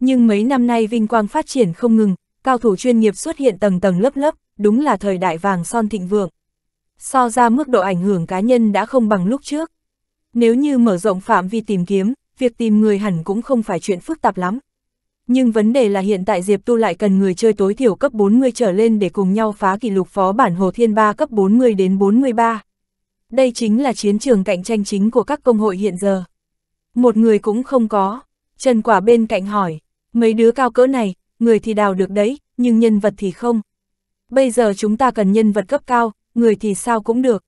Nhưng mấy năm nay vinh quang phát triển không ngừng, cao thủ chuyên nghiệp xuất hiện tầng tầng lớp lớp, đúng là thời đại vàng son thịnh vượng. So ra mức độ ảnh hưởng cá nhân đã không bằng lúc trước. Nếu như mở rộng phạm vi tìm kiếm, việc tìm người hẳn cũng không phải chuyện phức tạp lắm. Nhưng vấn đề là hiện tại Diệp Tu lại cần người chơi tối thiểu cấp 40 trở lên để cùng nhau phá kỷ lục phó bản Hồ Thiên Ba cấp 40 đến 43. Đây chính là chiến trường cạnh tranh chính của các công hội hiện giờ. Một người cũng không có. Trần Quả bên cạnh hỏi, mấy đứa cao cỡ này, người thì đào được đấy, nhưng nhân vật thì không. Bây giờ chúng ta cần nhân vật cấp cao, người thì sao cũng được.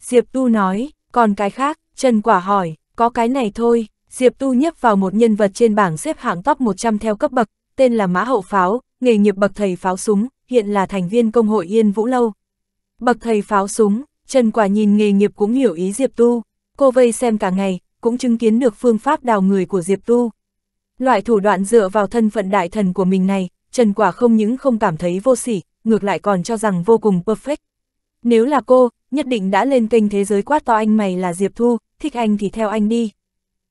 Diệp Tu nói, còn cái khác, Trần Quả hỏi, có cái này thôi, Diệp Tu nhấp vào một nhân vật trên bảng xếp hạng top 100 theo cấp bậc, tên là Mã Hậu Pháo, nghề nghiệp bậc thầy pháo súng, hiện là thành viên công hội Yên Vũ Lâu. Bậc thầy pháo súng, Trần Quả nhìn nghề nghiệp cũng hiểu ý Diệp Tu, cô vây xem cả ngày, cũng chứng kiến được phương pháp đào người của Diệp Tu. Loại thủ đoạn dựa vào thân phận đại thần của mình này, Trần Quả không những không cảm thấy vô sỉ, ngược lại còn cho rằng vô cùng perfect. Nếu là cô, nhất định đã lên kênh thế giới quát to anh mày là Diệp Thu, thích anh thì theo anh đi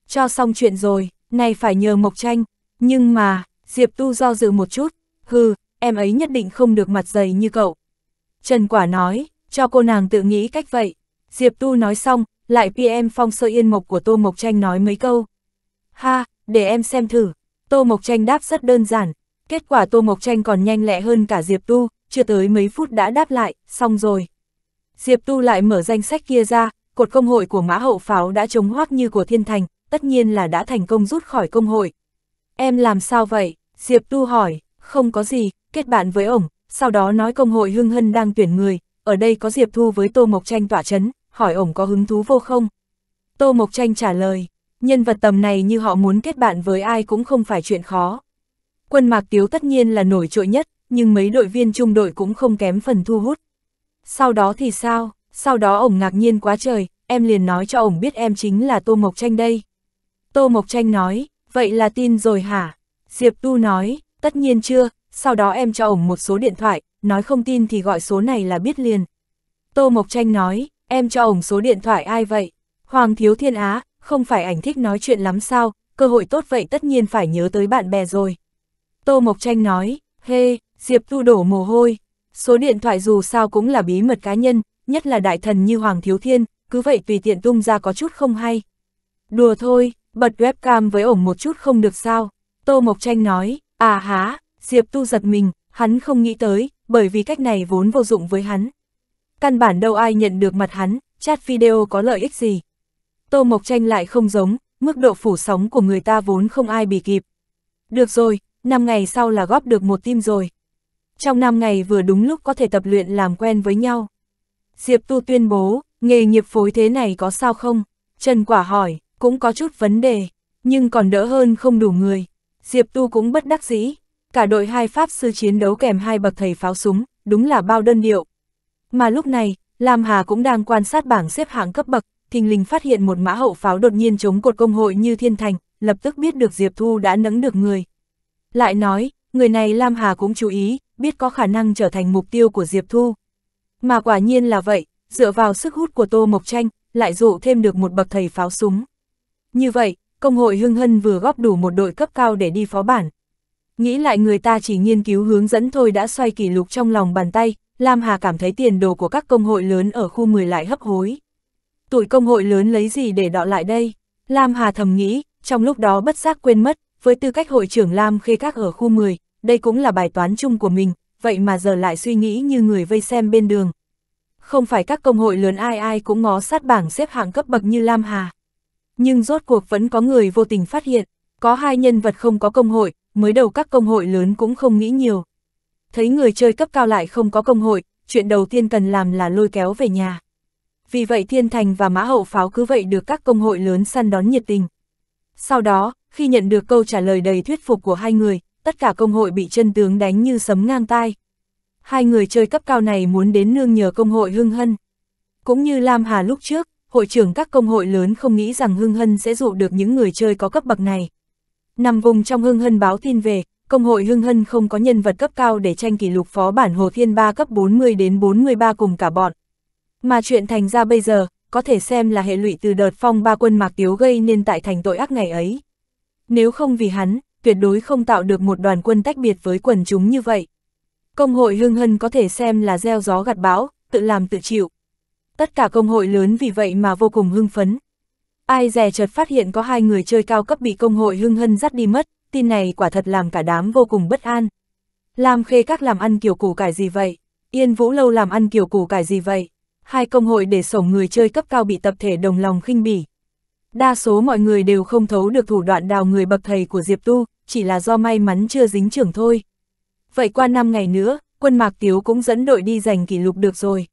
cho xong chuyện rồi, nay phải nhờ Mộc Tranh, nhưng mà, Diệp Tu do dự một chút, hừ, em ấy nhất định không được mặt dày như cậu. Trần Quả nói, cho cô nàng tự nghĩ cách vậy. Diệp Tu nói xong, lại PM Phong Sơ Yên Mộc của Tô Mộc Tranh nói mấy câu. Ha, để em xem thử. Tô Mộc Tranh đáp rất đơn giản. Kết quả Tô Mộc Tranh còn nhanh lẹ hơn cả Diệp Tu, chưa tới mấy phút đã đáp lại, xong rồi. Diệp Tu lại mở danh sách kia ra, cột công hội của mã hậu pháo đã chống hoác như của thiên thành, tất nhiên là đã thành công rút khỏi công hội. Em làm sao vậy? Diệp Tu hỏi, không có gì, kết bạn với ổng, sau đó nói công hội hưng hân đang tuyển người, ở đây có Diệp Thu với Tô Mộc Tranh tỏa chấn, hỏi ổng có hứng thú vô không? Tô Mộc Tranh trả lời, nhân vật tầm này như họ muốn kết bạn với ai cũng không phải chuyện khó. Quân Mạc Tiếu tất nhiên là nổi trội nhất, nhưng mấy đội viên trung đội cũng không kém phần thu hút. Sau đó thì sao? Sau đó ổng ngạc nhiên quá trời, em liền nói cho ổng biết em chính là Tô Mộc Tranh đây. Tô Mộc Tranh nói, vậy là tin rồi hả? Diệp Tu nói, tất nhiên chưa, sau đó em cho ổng một số điện thoại, nói không tin thì gọi số này là biết liền. Tô Mộc Tranh nói, em cho ổng số điện thoại ai vậy? Hoàng Thiếu Thiên Á, không phải ảnh thích nói chuyện lắm sao, cơ hội tốt vậy tất nhiên phải nhớ tới bạn bè rồi. Tô Mộc Tranh nói, hê, hey, Diệp Tu đổ mồ hôi, số điện thoại dù sao cũng là bí mật cá nhân, nhất là đại thần như Hoàng Thiếu Thiên, cứ vậy tùy tiện tung ra có chút không hay. Đùa thôi, bật webcam với ổng một chút không được sao. Tô Mộc Tranh nói, à há, Diệp Tu giật mình, hắn không nghĩ tới, bởi vì cách này vốn vô dụng với hắn. Căn bản đâu ai nhận được mặt hắn, chat video có lợi ích gì. Tô Mộc Tranh lại không giống, mức độ phủ sóng của người ta vốn không ai bị kịp. Được rồi, 5 ngày sau là góp được một tim rồi. Trong 5 ngày vừa đúng lúc có thể tập luyện làm quen với nhau. Diệp Tu tuyên bố, nghề nghiệp phối thế này có sao không? Trần Quả hỏi, cũng có chút vấn đề, nhưng còn đỡ hơn không đủ người. Diệp Tu cũng bất đắc dĩ, cả đội hai pháp sư chiến đấu kèm hai bậc thầy pháo súng, đúng là bao đơn điệu. Mà lúc này, Lam Hà cũng đang quan sát bảng xếp hạng cấp bậc, thình lình phát hiện một mã hậu pháo đột nhiên chống cột công hội như thiên thành, lập tức biết được Diệp Thu đã nấng được người. Lại nói, người này Lam Hà cũng chú ý, biết có khả năng trở thành mục tiêu của Diệp Thu. Mà quả nhiên là vậy, dựa vào sức hút của Tô Mộc Tranh, lại dụ thêm được một bậc thầy pháo súng. Như vậy, công hội Hưng Hân vừa góp đủ một đội cấp cao để đi phó bản. Nghĩ lại người ta chỉ nghiên cứu hướng dẫn thôi đã xoay kỷ lục trong lòng bàn tay, Lam Hà cảm thấy tiền đồ của các công hội lớn ở khu 10 lại hấp hối. Tuổi công hội lớn lấy gì để đọ lại đây? Lam Hà thầm nghĩ, trong lúc đó bất giác quên mất, với tư cách hội trưởng Lam Khê Các ở khu 10, đây cũng là bài toán chung của mình, vậy mà giờ lại suy nghĩ như người vây xem bên đường. Không phải các công hội lớn ai ai cũng ngó sát bảng xếp hạng cấp bậc như Lam Hà nhưng rốt cuộc vẫn có người vô tình phát hiện, có hai nhân vật không có công hội, mới đầu các công hội lớn cũng không nghĩ nhiều. Thấy người chơi cấp cao lại không có công hội, chuyện đầu tiên cần làm là lôi kéo về nhà. Vì vậy Thiên Thành và Mã Hậu Pháo cứ vậy được các công hội lớn săn đón nhiệt tình. Sau đó, khi nhận được câu trả lời đầy thuyết phục của hai người, tất cả công hội bị chân tướng đánh như sấm ngang tai. Hai người chơi cấp cao này muốn đến nương nhờ công hội hưng hân. Cũng như Lam Hà lúc trước, hội trưởng các công hội lớn không nghĩ rằng Hưng Hân sẽ dụ được những người chơi có cấp bậc này. Nằm vùng trong Hưng Hân báo tin về, công hội Hưng Hân không có nhân vật cấp cao để tranh kỷ lục phó bản Hồ Thiên Ba cấp 40 đến 43 cùng cả bọn. Mà chuyện thành ra bây giờ, có thể xem là hệ lụy từ đợt phong ba quân Mạc Tiếu gây nên tại thành tội ác ngày ấy. Nếu không vì hắn, tuyệt đối không tạo được một đoàn quân tách biệt với quần chúng như vậy. Công hội Hưng Hân có thể xem là gieo gió gặt bão, tự làm tự chịu tất cả công hội lớn vì vậy mà vô cùng hưng phấn. Ai dè chợt phát hiện có hai người chơi cao cấp bị công hội hưng hân dắt đi mất, tin này quả thật làm cả đám vô cùng bất an. Làm khê các làm ăn kiểu củ cải gì vậy? Yên Vũ Lâu làm ăn kiểu củ cải gì vậy? Hai công hội để sổng người chơi cấp cao bị tập thể đồng lòng khinh bỉ. Đa số mọi người đều không thấu được thủ đoạn đào người bậc thầy của Diệp Tu, chỉ là do may mắn chưa dính trưởng thôi. Vậy qua 5 ngày nữa, quân Mạc Tiếu cũng dẫn đội đi giành kỷ lục được rồi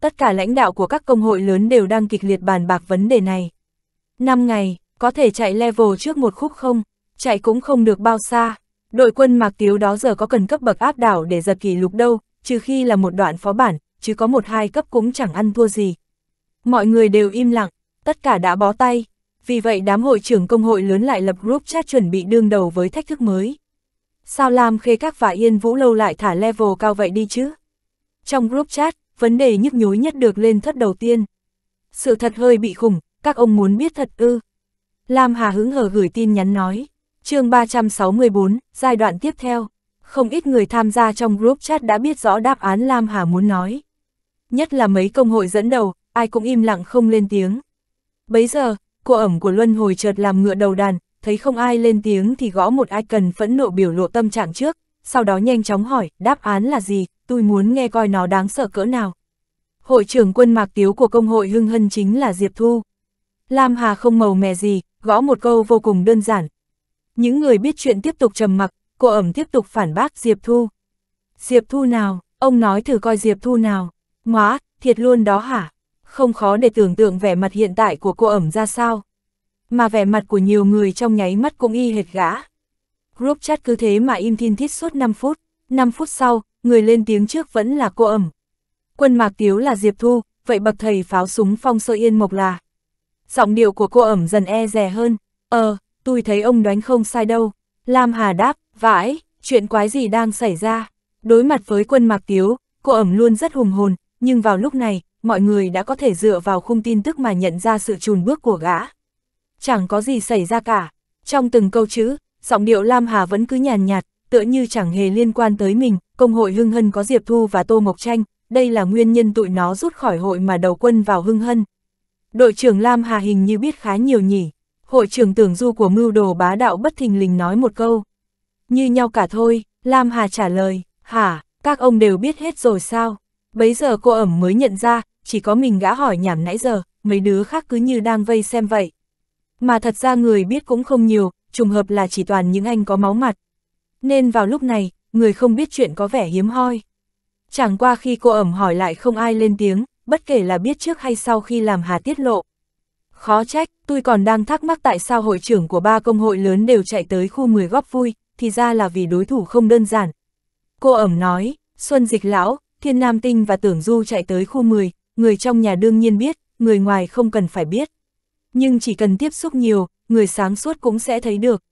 tất cả lãnh đạo của các công hội lớn đều đang kịch liệt bàn bạc vấn đề này. 5 ngày, có thể chạy level trước một khúc không? Chạy cũng không được bao xa. Đội quân Mạc Tiếu đó giờ có cần cấp bậc áp đảo để giật kỷ lục đâu, trừ khi là một đoạn phó bản, chứ có một hai cấp cũng chẳng ăn thua gì. Mọi người đều im lặng, tất cả đã bó tay. Vì vậy đám hội trưởng công hội lớn lại lập group chat chuẩn bị đương đầu với thách thức mới. Sao Lam Khê Các và Yên Vũ Lâu lại thả level cao vậy đi chứ? Trong group chat, vấn đề nhức nhối nhất được lên thất đầu tiên. Sự thật hơi bị khủng, các ông muốn biết thật ư. Lam Hà hứng hờ gửi tin nhắn nói, chương 364, giai đoạn tiếp theo. Không ít người tham gia trong group chat đã biết rõ đáp án Lam Hà muốn nói. Nhất là mấy công hội dẫn đầu, ai cũng im lặng không lên tiếng. Bấy giờ, cô ẩm của Luân Hồi chợt làm ngựa đầu đàn, thấy không ai lên tiếng thì gõ một icon phẫn nộ biểu lộ tâm trạng trước, sau đó nhanh chóng hỏi, đáp án là gì, tôi muốn nghe coi nó đáng sợ cỡ nào. Hội trưởng quân mạc tiếu của công hội hưng hân chính là Diệp Thu. Lam Hà không màu mè gì, gõ một câu vô cùng đơn giản. Những người biết chuyện tiếp tục trầm mặc, cô ẩm tiếp tục phản bác Diệp Thu. Diệp Thu nào, ông nói thử coi Diệp Thu nào, ngóa, thiệt luôn đó hả? Không khó để tưởng tượng vẻ mặt hiện tại của cô ẩm ra sao. Mà vẻ mặt của nhiều người trong nháy mắt cũng y hệt gã group chat cứ thế mà im thiên thiết suốt 5 phút. 5 phút sau, người lên tiếng trước vẫn là cô ẩm. Quân mạc tiếu là Diệp Thu, vậy bậc thầy pháo súng phong sơ yên mộc là. Giọng điệu của cô ẩm dần e rè hơn. Ờ, tôi thấy ông đoán không sai đâu. Lam Hà đáp, vãi, chuyện quái gì đang xảy ra. Đối mặt với quân mạc tiếu, cô ẩm luôn rất hùng hồn, nhưng vào lúc này, mọi người đã có thể dựa vào khung tin tức mà nhận ra sự trùn bước của gã. Chẳng có gì xảy ra cả. Trong từng câu chữ, giọng điệu Lam Hà vẫn cứ nhàn nhạt, tựa như chẳng hề liên quan tới mình, công hội Hưng Hân có Diệp Thu và Tô Mộc Tranh, đây là nguyên nhân tụi nó rút khỏi hội mà đầu quân vào Hưng Hân. Đội trưởng Lam Hà hình như biết khá nhiều nhỉ, hội trưởng tưởng du của mưu đồ bá đạo bất thình lình nói một câu. Như nhau cả thôi, Lam Hà trả lời, hả, các ông đều biết hết rồi sao? Bấy giờ cô ẩm mới nhận ra, chỉ có mình gã hỏi nhảm nãy giờ, mấy đứa khác cứ như đang vây xem vậy. Mà thật ra người biết cũng không nhiều, trùng hợp là chỉ toàn những anh có máu mặt. Nên vào lúc này, người không biết chuyện có vẻ hiếm hoi. Chẳng qua khi cô ẩm hỏi lại không ai lên tiếng, bất kể là biết trước hay sau khi làm Hà tiết lộ. Khó trách, tôi còn đang thắc mắc tại sao hội trưởng của ba công hội lớn đều chạy tới khu 10 góp vui, thì ra là vì đối thủ không đơn giản. Cô ẩm nói, Xuân Dịch Lão, Thiên Nam Tinh và Tưởng Du chạy tới khu 10, người trong nhà đương nhiên biết, người ngoài không cần phải biết. Nhưng chỉ cần tiếp xúc nhiều, người sáng suốt cũng sẽ thấy được.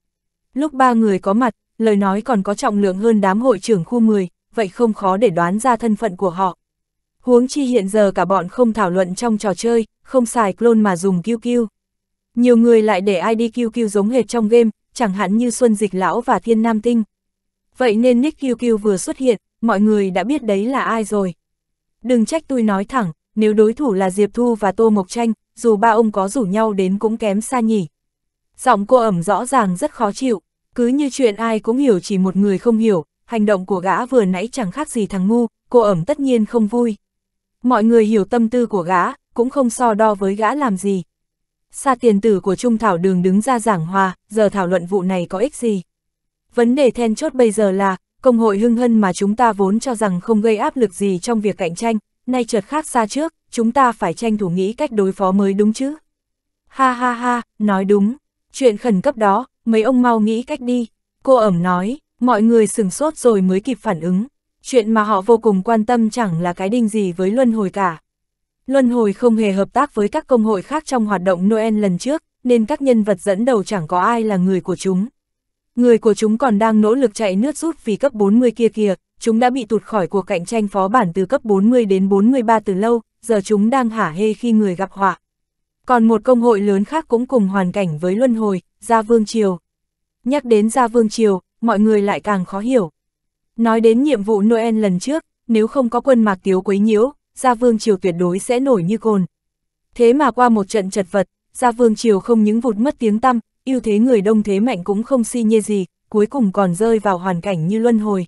Lúc ba người có mặt, lời nói còn có trọng lượng hơn đám hội trưởng khu 10, vậy không khó để đoán ra thân phận của họ. Huống chi hiện giờ cả bọn không thảo luận trong trò chơi, không xài clone mà dùng QQ. Nhiều người lại để ID QQ giống hệt trong game, chẳng hạn như Xuân Dịch Lão và Thiên Nam Tinh. Vậy nên nick QQ vừa xuất hiện, mọi người đã biết đấy là ai rồi. Đừng trách tôi nói thẳng, nếu đối thủ là Diệp Thu và Tô Mộc Tranh, dù ba ông có rủ nhau đến cũng kém xa nhỉ. Giọng cô ẩm rõ ràng rất khó chịu, cứ như chuyện ai cũng hiểu chỉ một người không hiểu, hành động của gã vừa nãy chẳng khác gì thằng ngu, cô ẩm tất nhiên không vui. Mọi người hiểu tâm tư của gã, cũng không so đo với gã làm gì. Sa tiền tử của Trung Thảo Đường đứng ra giảng hòa, giờ thảo luận vụ này có ích gì. Vấn đề then chốt bây giờ là, công hội hưng hân mà chúng ta vốn cho rằng không gây áp lực gì trong việc cạnh tranh, nay chợt khác xa trước, chúng ta phải tranh thủ nghĩ cách đối phó mới đúng chứ. Ha ha ha, nói đúng. Chuyện khẩn cấp đó, mấy ông mau nghĩ cách đi. Cô ẩm nói, mọi người sừng sốt rồi mới kịp phản ứng. Chuyện mà họ vô cùng quan tâm chẳng là cái đinh gì với Luân Hồi cả. Luân Hồi không hề hợp tác với các công hội khác trong hoạt động Noel lần trước, nên các nhân vật dẫn đầu chẳng có ai là người của chúng. Người của chúng còn đang nỗ lực chạy nước rút vì cấp 40 kia kìa, chúng đã bị tụt khỏi cuộc cạnh tranh phó bản từ cấp 40 đến 43 từ lâu, giờ chúng đang hả hê khi người gặp họa. Còn một công hội lớn khác cũng cùng hoàn cảnh với Luân Hồi, Gia Vương Triều. Nhắc đến Gia Vương Triều, mọi người lại càng khó hiểu. Nói đến nhiệm vụ Noel lần trước, nếu không có quân mạc tiếu quấy nhiễu, Gia Vương Triều tuyệt đối sẽ nổi như cồn. Thế mà qua một trận chật vật, Gia Vương Triều không những vụt mất tiếng tăm, ưu thế người đông thế mạnh cũng không si nhê gì, cuối cùng còn rơi vào hoàn cảnh như luân hồi.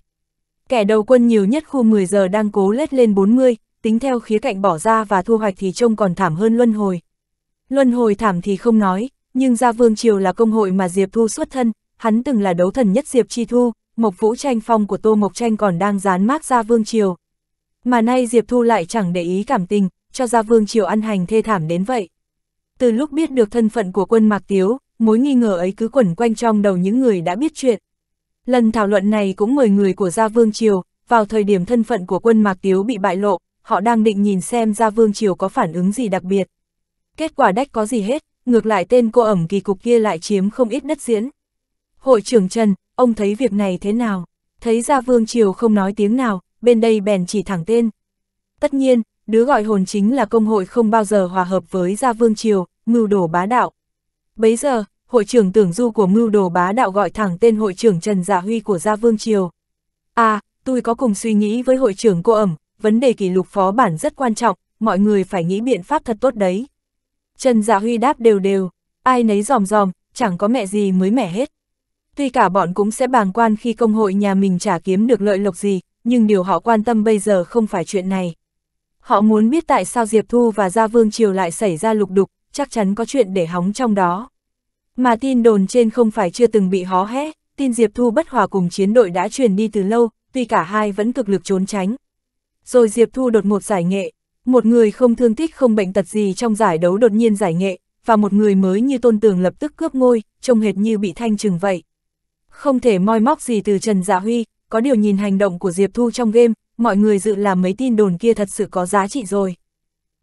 Kẻ đầu quân nhiều nhất khu 10 giờ đang cố lết lên 40, tính theo khía cạnh bỏ ra và thu hoạch thì trông còn thảm hơn luân hồi. Luân hồi thảm thì không nói, nhưng Gia Vương Triều là công hội mà Diệp Thu xuất thân, hắn từng là đấu thần nhất Diệp Chi Thu, Mộc Vũ tranh phong của Tô Mộc Tranh còn đang dán mát Gia Vương Triều. Mà nay Diệp Thu lại chẳng để ý cảm tình, cho Gia Vương Triều ăn hành thê thảm đến vậy. Từ lúc biết được thân phận của quân Mạc Tiếu, mối nghi ngờ ấy cứ quẩn quanh trong đầu những người đã biết chuyện. Lần thảo luận này cũng mời người của Gia Vương Triều, vào thời điểm thân phận của quân Mạc Tiếu bị bại lộ, họ đang định nhìn xem Gia Vương Triều có phản ứng gì đặc biệt kết quả đách có gì hết, ngược lại tên cô ẩm kỳ cục kia lại chiếm không ít đất diễn. Hội trưởng Trần, ông thấy việc này thế nào? Thấy ra Vương Triều không nói tiếng nào, bên đây bèn chỉ thẳng tên. Tất nhiên, đứa gọi hồn chính là công hội không bao giờ hòa hợp với gia vương triều, mưu đồ bá đạo. Bấy giờ, hội trưởng tưởng du của mưu đồ bá đạo gọi thẳng tên hội trưởng Trần Dạ Huy của gia vương triều. À, tôi có cùng suy nghĩ với hội trưởng cô ẩm, vấn đề kỷ lục phó bản rất quan trọng, mọi người phải nghĩ biện pháp thật tốt đấy. Trần Dạ Huy đáp đều đều, ai nấy dòm dòm, chẳng có mẹ gì mới mẻ hết. Tuy cả bọn cũng sẽ bàng quan khi công hội nhà mình trả kiếm được lợi lộc gì, nhưng điều họ quan tâm bây giờ không phải chuyện này. Họ muốn biết tại sao Diệp Thu và Gia Vương Triều lại xảy ra lục đục, chắc chắn có chuyện để hóng trong đó. Mà tin đồn trên không phải chưa từng bị hó hé, tin Diệp Thu bất hòa cùng chiến đội đã truyền đi từ lâu, tuy cả hai vẫn cực lực trốn tránh. Rồi Diệp Thu đột ngột giải nghệ, một người không thương tích không bệnh tật gì trong giải đấu đột nhiên giải nghệ, và một người mới như tôn tường lập tức cướp ngôi, trông hệt như bị thanh trừng vậy. Không thể moi móc gì từ Trần Dạ Huy, có điều nhìn hành động của Diệp Thu trong game, mọi người dự làm mấy tin đồn kia thật sự có giá trị rồi.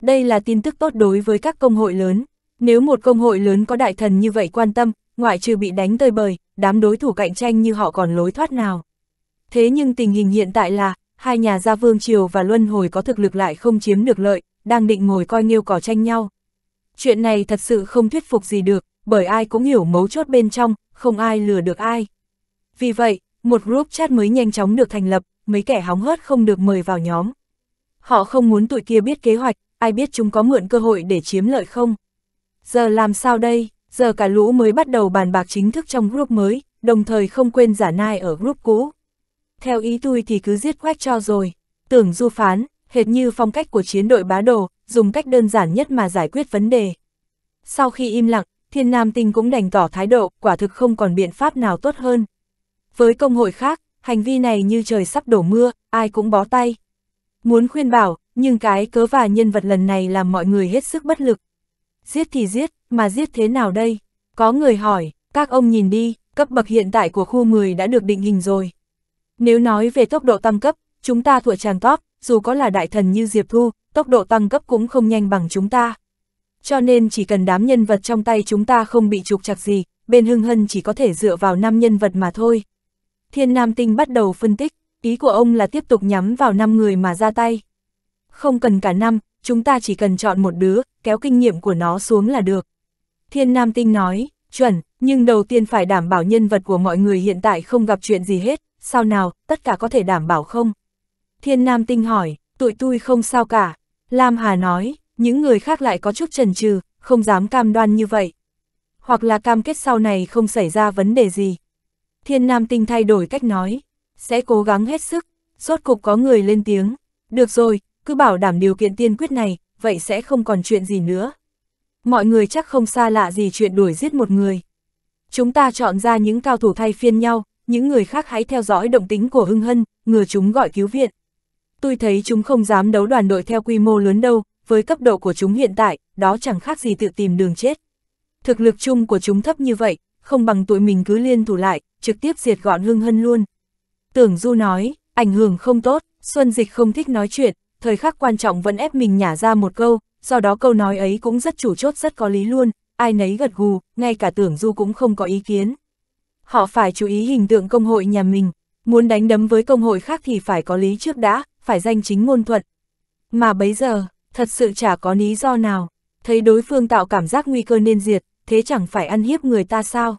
Đây là tin tức tốt đối với các công hội lớn. Nếu một công hội lớn có đại thần như vậy quan tâm, ngoại trừ bị đánh tơi bời, đám đối thủ cạnh tranh như họ còn lối thoát nào. Thế nhưng tình hình hiện tại là, hai nhà gia vương triều và luân hồi có thực lực lại không chiếm được lợi, đang định ngồi coi nghiêu cỏ tranh nhau. Chuyện này thật sự không thuyết phục gì được, bởi ai cũng hiểu mấu chốt bên trong, không ai lừa được ai. Vì vậy, một group chat mới nhanh chóng được thành lập, mấy kẻ hóng hớt không được mời vào nhóm. Họ không muốn tụi kia biết kế hoạch, ai biết chúng có mượn cơ hội để chiếm lợi không. Giờ làm sao đây, giờ cả lũ mới bắt đầu bàn bạc chính thức trong group mới, đồng thời không quên giả nai ở group cũ theo ý tôi thì cứ giết quách cho rồi. Tưởng du phán, hệt như phong cách của chiến đội bá đồ, dùng cách đơn giản nhất mà giải quyết vấn đề. Sau khi im lặng, thiên nam tinh cũng đành tỏ thái độ, quả thực không còn biện pháp nào tốt hơn. Với công hội khác, hành vi này như trời sắp đổ mưa, ai cũng bó tay. Muốn khuyên bảo, nhưng cái cớ và nhân vật lần này làm mọi người hết sức bất lực. Giết thì giết, mà giết thế nào đây? Có người hỏi, các ông nhìn đi, cấp bậc hiện tại của khu 10 đã được định hình rồi. Nếu nói về tốc độ tăng cấp, chúng ta thuộc tràng top, dù có là đại thần như Diệp Thu, tốc độ tăng cấp cũng không nhanh bằng chúng ta. Cho nên chỉ cần đám nhân vật trong tay chúng ta không bị trục chặt gì, bên hưng hân chỉ có thể dựa vào 5 nhân vật mà thôi. Thiên Nam Tinh bắt đầu phân tích, ý của ông là tiếp tục nhắm vào 5 người mà ra tay. Không cần cả năm, chúng ta chỉ cần chọn một đứa, kéo kinh nghiệm của nó xuống là được. Thiên Nam Tinh nói, chuẩn, nhưng đầu tiên phải đảm bảo nhân vật của mọi người hiện tại không gặp chuyện gì hết, sao nào, tất cả có thể đảm bảo không? Thiên Nam Tinh hỏi, tụi tôi không sao cả. Lam Hà nói, những người khác lại có chút chần chừ, không dám cam đoan như vậy. Hoặc là cam kết sau này không xảy ra vấn đề gì. Thiên Nam Tinh thay đổi cách nói, sẽ cố gắng hết sức, rốt cục có người lên tiếng. Được rồi, cứ bảo đảm điều kiện tiên quyết này, vậy sẽ không còn chuyện gì nữa. Mọi người chắc không xa lạ gì chuyện đuổi giết một người. Chúng ta chọn ra những cao thủ thay phiên nhau, những người khác hãy theo dõi động tính của hưng hân, ngừa chúng gọi cứu viện. Tôi thấy chúng không dám đấu đoàn đội theo quy mô lớn đâu, với cấp độ của chúng hiện tại, đó chẳng khác gì tự tìm đường chết. Thực lực chung của chúng thấp như vậy, không bằng tụi mình cứ liên thủ lại, trực tiếp diệt gọn hưng hân luôn. Tưởng Du nói, ảnh hưởng không tốt, Xuân Dịch không thích nói chuyện, thời khắc quan trọng vẫn ép mình nhả ra một câu, do đó câu nói ấy cũng rất chủ chốt rất có lý luôn, ai nấy gật gù, ngay cả Tưởng Du cũng không có ý kiến họ phải chú ý hình tượng công hội nhà mình, muốn đánh đấm với công hội khác thì phải có lý trước đã, phải danh chính ngôn thuận. Mà bấy giờ, thật sự chả có lý do nào, thấy đối phương tạo cảm giác nguy cơ nên diệt, thế chẳng phải ăn hiếp người ta sao?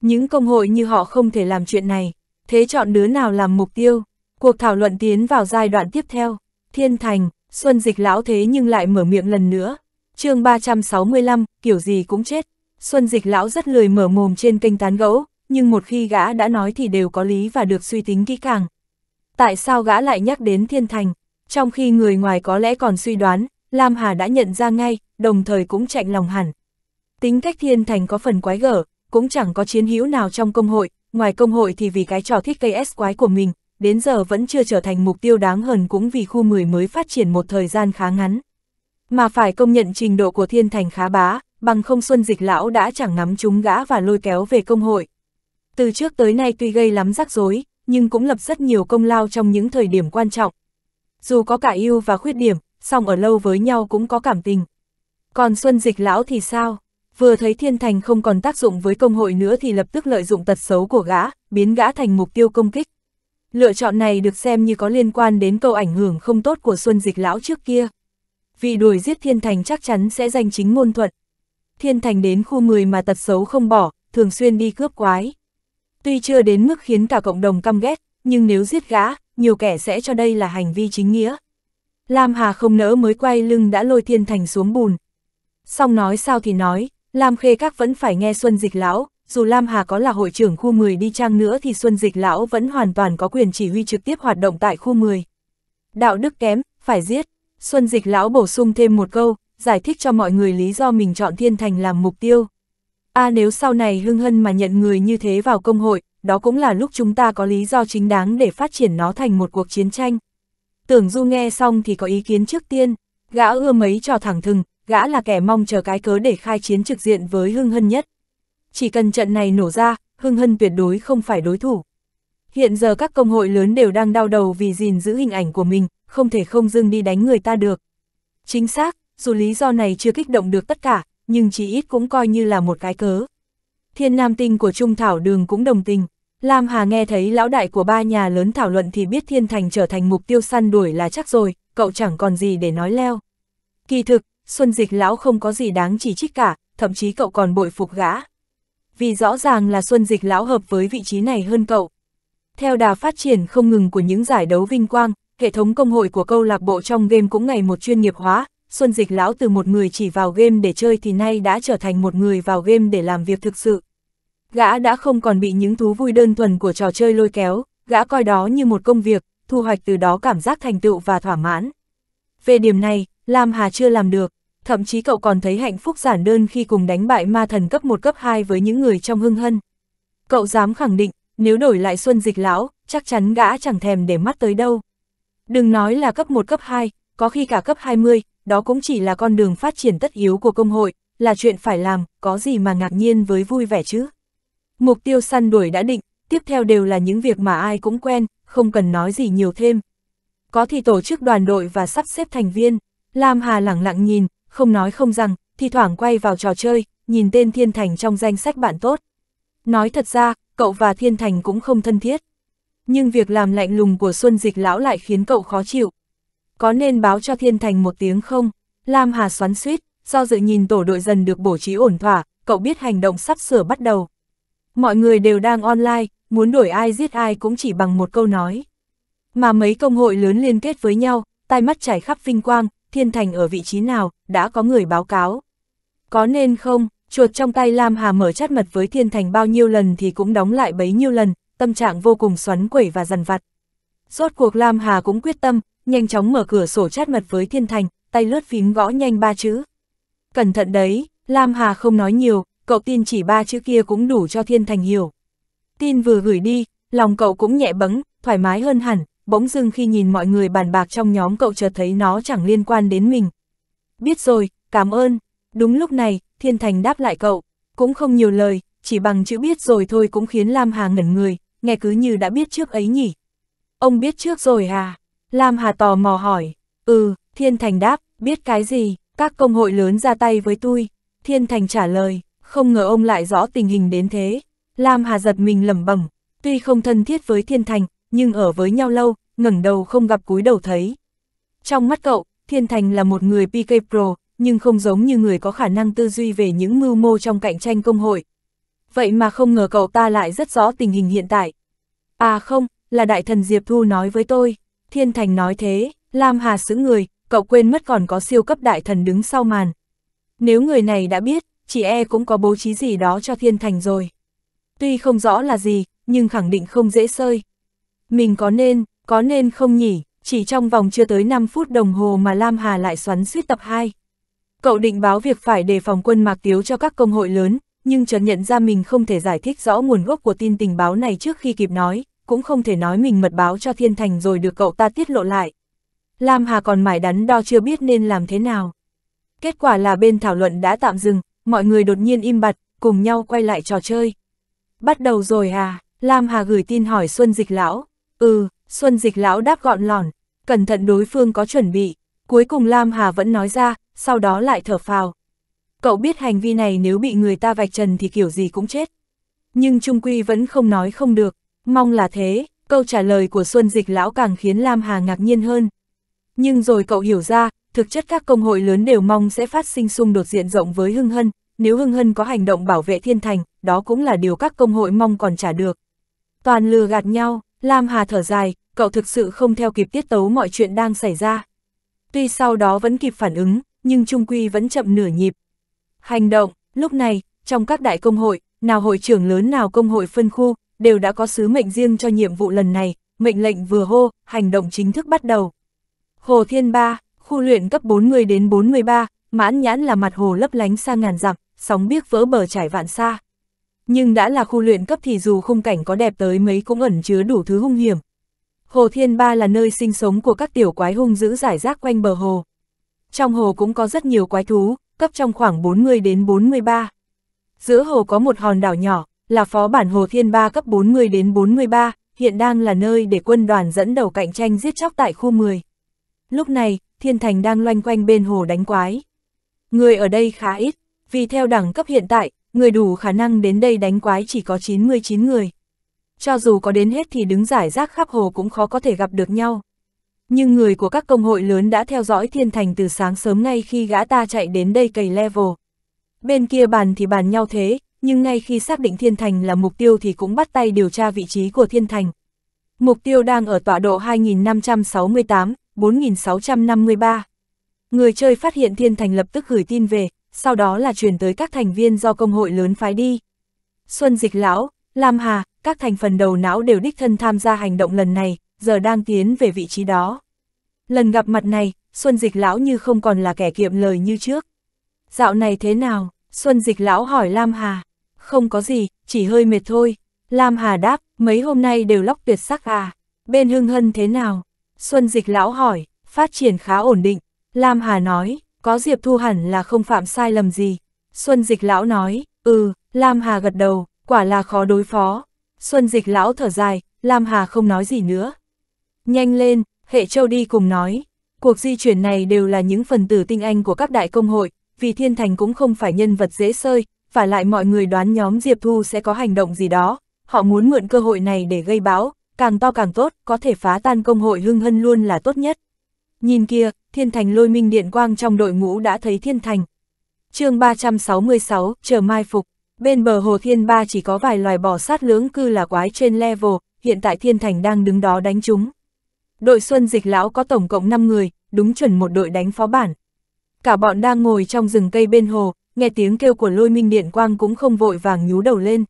Những công hội như họ không thể làm chuyện này, thế chọn đứa nào làm mục tiêu? Cuộc thảo luận tiến vào giai đoạn tiếp theo, thiên thành, xuân dịch lão thế nhưng lại mở miệng lần nữa. chương 365, kiểu gì cũng chết, xuân dịch lão rất lười mở mồm trên kênh tán gẫu, nhưng một khi gã đã nói thì đều có lý và được suy tính kỹ càng. Tại sao gã lại nhắc đến thiên thành, trong khi người ngoài có lẽ còn suy đoán, Lam Hà đã nhận ra ngay, đồng thời cũng chạnh lòng hẳn. Tính cách thiên thành có phần quái gở, cũng chẳng có chiến hữu nào trong công hội, ngoài công hội thì vì cái trò thích cây S quái của mình, đến giờ vẫn chưa trở thành mục tiêu đáng hờn cũng vì khu 10 mới phát triển một thời gian khá ngắn. Mà phải công nhận trình độ của thiên thành khá bá, bằng không xuân dịch lão đã chẳng nắm chúng gã và lôi kéo về công hội. Từ trước tới nay tuy gây lắm rắc rối, nhưng cũng lập rất nhiều công lao trong những thời điểm quan trọng. Dù có cả ưu và khuyết điểm, song ở lâu với nhau cũng có cảm tình. Còn Xuân Dịch Lão thì sao? Vừa thấy Thiên Thành không còn tác dụng với công hội nữa thì lập tức lợi dụng tật xấu của gã, biến gã thành mục tiêu công kích. Lựa chọn này được xem như có liên quan đến câu ảnh hưởng không tốt của Xuân Dịch Lão trước kia. Vì đuổi giết Thiên Thành chắc chắn sẽ giành chính ngôn thuận. Thiên Thành đến khu 10 mà tật xấu không bỏ, thường xuyên đi cướp quái. Tuy chưa đến mức khiến cả cộng đồng căm ghét, nhưng nếu giết gã, nhiều kẻ sẽ cho đây là hành vi chính nghĩa. Lam Hà không nỡ mới quay lưng đã lôi Thiên Thành xuống bùn. Xong nói sao thì nói, Lam Khê các vẫn phải nghe Xuân Dịch Lão, dù Lam Hà có là hội trưởng khu 10 đi chăng nữa thì Xuân Dịch Lão vẫn hoàn toàn có quyền chỉ huy trực tiếp hoạt động tại khu 10. Đạo đức kém, phải giết. Xuân Dịch Lão bổ sung thêm một câu, giải thích cho mọi người lý do mình chọn Thiên Thành làm mục tiêu. A à, nếu sau này hưng hân mà nhận người như thế vào công hội, đó cũng là lúc chúng ta có lý do chính đáng để phát triển nó thành một cuộc chiến tranh. Tưởng Du nghe xong thì có ý kiến trước tiên, gã ưa mấy trò thẳng thừng, gã là kẻ mong chờ cái cớ để khai chiến trực diện với hưng hân nhất. Chỉ cần trận này nổ ra, hưng hân tuyệt đối không phải đối thủ. Hiện giờ các công hội lớn đều đang đau đầu vì gìn giữ hình ảnh của mình, không thể không dưng đi đánh người ta được. Chính xác, dù lý do này chưa kích động được tất cả, nhưng chỉ ít cũng coi như là một cái cớ. Thiên Nam Tinh của Trung Thảo Đường cũng đồng tình. Lam Hà nghe thấy lão đại của ba nhà lớn thảo luận thì biết Thiên Thành trở thành mục tiêu săn đuổi là chắc rồi, cậu chẳng còn gì để nói leo. Kỳ thực, Xuân Dịch lão không có gì đáng chỉ trích cả, thậm chí cậu còn bội phục gã. Vì rõ ràng là Xuân Dịch lão hợp với vị trí này hơn cậu. Theo đà phát triển không ngừng của những giải đấu vinh quang, hệ thống công hội của câu lạc bộ trong game cũng ngày một chuyên nghiệp hóa, Xuân Dịch lão từ một người chỉ vào game để chơi thì nay đã trở thành một người vào game để làm việc thực sự. Gã đã không còn bị những thú vui đơn thuần của trò chơi lôi kéo, gã coi đó như một công việc, thu hoạch từ đó cảm giác thành tựu và thỏa mãn. Về điểm này, Lam Hà chưa làm được, thậm chí cậu còn thấy hạnh phúc giản đơn khi cùng đánh bại ma thần cấp 1 cấp 2 với những người trong hưng hân. Cậu dám khẳng định, nếu đổi lại Xuân Dịch lão, chắc chắn gã chẳng thèm để mắt tới đâu. Đừng nói là cấp 1 cấp 2, có khi cả cấp 20, đó cũng chỉ là con đường phát triển tất yếu của công hội, là chuyện phải làm, có gì mà ngạc nhiên với vui vẻ chứ. Mục tiêu săn đuổi đã định, tiếp theo đều là những việc mà ai cũng quen, không cần nói gì nhiều thêm. Có thì tổ chức đoàn đội và sắp xếp thành viên, Lam Hà lẳng lặng nhìn, không nói không rằng, thi thoảng quay vào trò chơi, nhìn tên Thiên Thành trong danh sách bạn tốt. Nói thật ra, cậu và Thiên Thành cũng không thân thiết. Nhưng việc làm lạnh lùng của Xuân Dịch lão lại khiến cậu khó chịu có nên báo cho Thiên Thành một tiếng không? Lam Hà xoắn suýt, do dự nhìn tổ đội dần được bổ trí ổn thỏa, cậu biết hành động sắp sửa bắt đầu. Mọi người đều đang online, muốn đổi ai giết ai cũng chỉ bằng một câu nói. Mà mấy công hội lớn liên kết với nhau, tai mắt trải khắp vinh quang, Thiên Thành ở vị trí nào, đã có người báo cáo. Có nên không, chuột trong tay Lam Hà mở chát mật với Thiên Thành bao nhiêu lần thì cũng đóng lại bấy nhiêu lần, tâm trạng vô cùng xoắn quẩy và dằn vặt. Rốt cuộc Lam Hà cũng quyết tâm, nhanh chóng mở cửa sổ chat mật với Thiên Thành, tay lướt phím gõ nhanh ba chữ. Cẩn thận đấy, Lam Hà không nói nhiều, cậu tin chỉ ba chữ kia cũng đủ cho Thiên Thành hiểu. Tin vừa gửi đi, lòng cậu cũng nhẹ bẫng, thoải mái hơn hẳn, bỗng dưng khi nhìn mọi người bàn bạc trong nhóm cậu chợt thấy nó chẳng liên quan đến mình. Biết rồi, cảm ơn. Đúng lúc này, Thiên Thành đáp lại cậu, cũng không nhiều lời, chỉ bằng chữ biết rồi thôi cũng khiến Lam Hà ngẩn người, nghe cứ như đã biết trước ấy nhỉ. Ông biết trước rồi à? Lam Hà tò mò hỏi, ừ, Thiên Thành đáp, biết cái gì, các công hội lớn ra tay với tôi. Thiên Thành trả lời, không ngờ ông lại rõ tình hình đến thế. Lam Hà giật mình lẩm bẩm, tuy không thân thiết với Thiên Thành, nhưng ở với nhau lâu, ngẩng đầu không gặp cúi đầu thấy. Trong mắt cậu, Thiên Thành là một người PK Pro, nhưng không giống như người có khả năng tư duy về những mưu mô trong cạnh tranh công hội. Vậy mà không ngờ cậu ta lại rất rõ tình hình hiện tại. À không, là Đại Thần Diệp Thu nói với tôi. Thiên Thành nói thế, Lam Hà xứ người, cậu quên mất còn có siêu cấp đại thần đứng sau màn. Nếu người này đã biết, chị e cũng có bố trí gì đó cho Thiên Thành rồi. Tuy không rõ là gì, nhưng khẳng định không dễ sơi. Mình có nên, có nên không nhỉ, chỉ trong vòng chưa tới 5 phút đồng hồ mà Lam Hà lại xoắn suýt tập 2. Cậu định báo việc phải đề phòng quân Mạc Tiếu cho các công hội lớn, nhưng chợt nhận ra mình không thể giải thích rõ nguồn gốc của tin tình báo này trước khi kịp nói, cũng không thể nói mình mật báo cho thiên thành rồi được cậu ta tiết lộ lại. Lam Hà còn mải đắn đo chưa biết nên làm thế nào. Kết quả là bên thảo luận đã tạm dừng, mọi người đột nhiên im bặt, cùng nhau quay lại trò chơi. Bắt đầu rồi à, Lam Hà gửi tin hỏi Xuân Dịch Lão. Ừ, Xuân Dịch Lão đáp gọn lỏn, cẩn thận đối phương có chuẩn bị. Cuối cùng Lam Hà vẫn nói ra, sau đó lại thở phào. Cậu biết hành vi này nếu bị người ta vạch trần thì kiểu gì cũng chết. Nhưng Trung Quy vẫn không nói không được. Mong là thế, câu trả lời của Xuân Dịch Lão càng khiến Lam Hà ngạc nhiên hơn. Nhưng rồi cậu hiểu ra, thực chất các công hội lớn đều mong sẽ phát sinh xung đột diện rộng với Hưng Hân, nếu Hưng Hân có hành động bảo vệ thiên thành, đó cũng là điều các công hội mong còn trả được. Toàn lừa gạt nhau, Lam Hà thở dài, cậu thực sự không theo kịp tiết tấu mọi chuyện đang xảy ra. Tuy sau đó vẫn kịp phản ứng, nhưng Trung Quy vẫn chậm nửa nhịp. Hành động, lúc này, trong các đại công hội, nào hội trưởng lớn nào công hội phân khu, đều đã có sứ mệnh riêng cho nhiệm vụ lần này, mệnh lệnh vừa hô, hành động chính thức bắt đầu. Hồ Thiên Ba, khu luyện cấp 40 đến 43, mãn nhãn là mặt hồ lấp lánh xa ngàn dặm, sóng biếc vỡ bờ trải vạn xa. Nhưng đã là khu luyện cấp thì dù khung cảnh có đẹp tới mấy cũng ẩn chứa đủ thứ hung hiểm. Hồ Thiên Ba là nơi sinh sống của các tiểu quái hung dữ giải rác quanh bờ hồ. Trong hồ cũng có rất nhiều quái thú, cấp trong khoảng 40 đến 43. Giữa hồ có một hòn đảo nhỏ, là phó bản Hồ Thiên Ba cấp 40 đến 43, hiện đang là nơi để quân đoàn dẫn đầu cạnh tranh giết chóc tại khu 10. Lúc này, Thiên Thành đang loanh quanh bên hồ đánh quái. Người ở đây khá ít, vì theo đẳng cấp hiện tại, người đủ khả năng đến đây đánh quái chỉ có 99 người. Cho dù có đến hết thì đứng giải rác khắp hồ cũng khó có thể gặp được nhau. Nhưng người của các công hội lớn đã theo dõi Thiên Thành từ sáng sớm ngay khi gã ta chạy đến đây cày level. Bên kia bàn thì bàn nhau thế, nhưng ngay khi xác định thiên thành là mục tiêu thì cũng bắt tay điều tra vị trí của thiên thành. Mục tiêu đang ở tọa độ 2568, 4653. Người chơi phát hiện thiên thành lập tức gửi tin về, sau đó là truyền tới các thành viên do công hội lớn phái đi. Xuân Dịch Lão, Lam Hà, các thành phần đầu não đều đích thân tham gia hành động lần này, giờ đang tiến về vị trí đó. Lần gặp mặt này, Xuân Dịch Lão như không còn là kẻ kiệm lời như trước. Dạo này thế nào? Xuân Dịch Lão hỏi Lam Hà không có gì, chỉ hơi mệt thôi. Lam Hà đáp, mấy hôm nay đều lóc tuyệt sắc à, bên hưng hân thế nào? Xuân Dịch lão hỏi, phát triển khá ổn định. Lam Hà nói, có Diệp Thu hẳn là không phạm sai lầm gì. Xuân Dịch lão nói, ừ, Lam Hà gật đầu, quả là khó đối phó. Xuân Dịch lão thở dài, Lam Hà không nói gì nữa. Nhanh lên, hệ châu đi cùng nói. Cuộc di chuyển này đều là những phần tử tinh anh của các đại công hội, vì thiên thành cũng không phải nhân vật dễ sơi, và lại mọi người đoán nhóm Diệp Thu sẽ có hành động gì đó, họ muốn mượn cơ hội này để gây bão, càng to càng tốt, có thể phá tan công hội hưng hân luôn là tốt nhất. Nhìn kia, thiên thành lôi minh điện quang trong đội ngũ đã thấy thiên thành. chương 366, chờ mai phục, bên bờ hồ thiên ba chỉ có vài loài bò sát lưỡng cư là quái trên level, hiện tại thiên thành đang đứng đó đánh chúng. Đội xuân dịch lão có tổng cộng 5 người, đúng chuẩn một đội đánh phó bản. Cả bọn đang ngồi trong rừng cây bên hồ, nghe tiếng kêu của lôi minh điện quang cũng không vội vàng nhú đầu lên.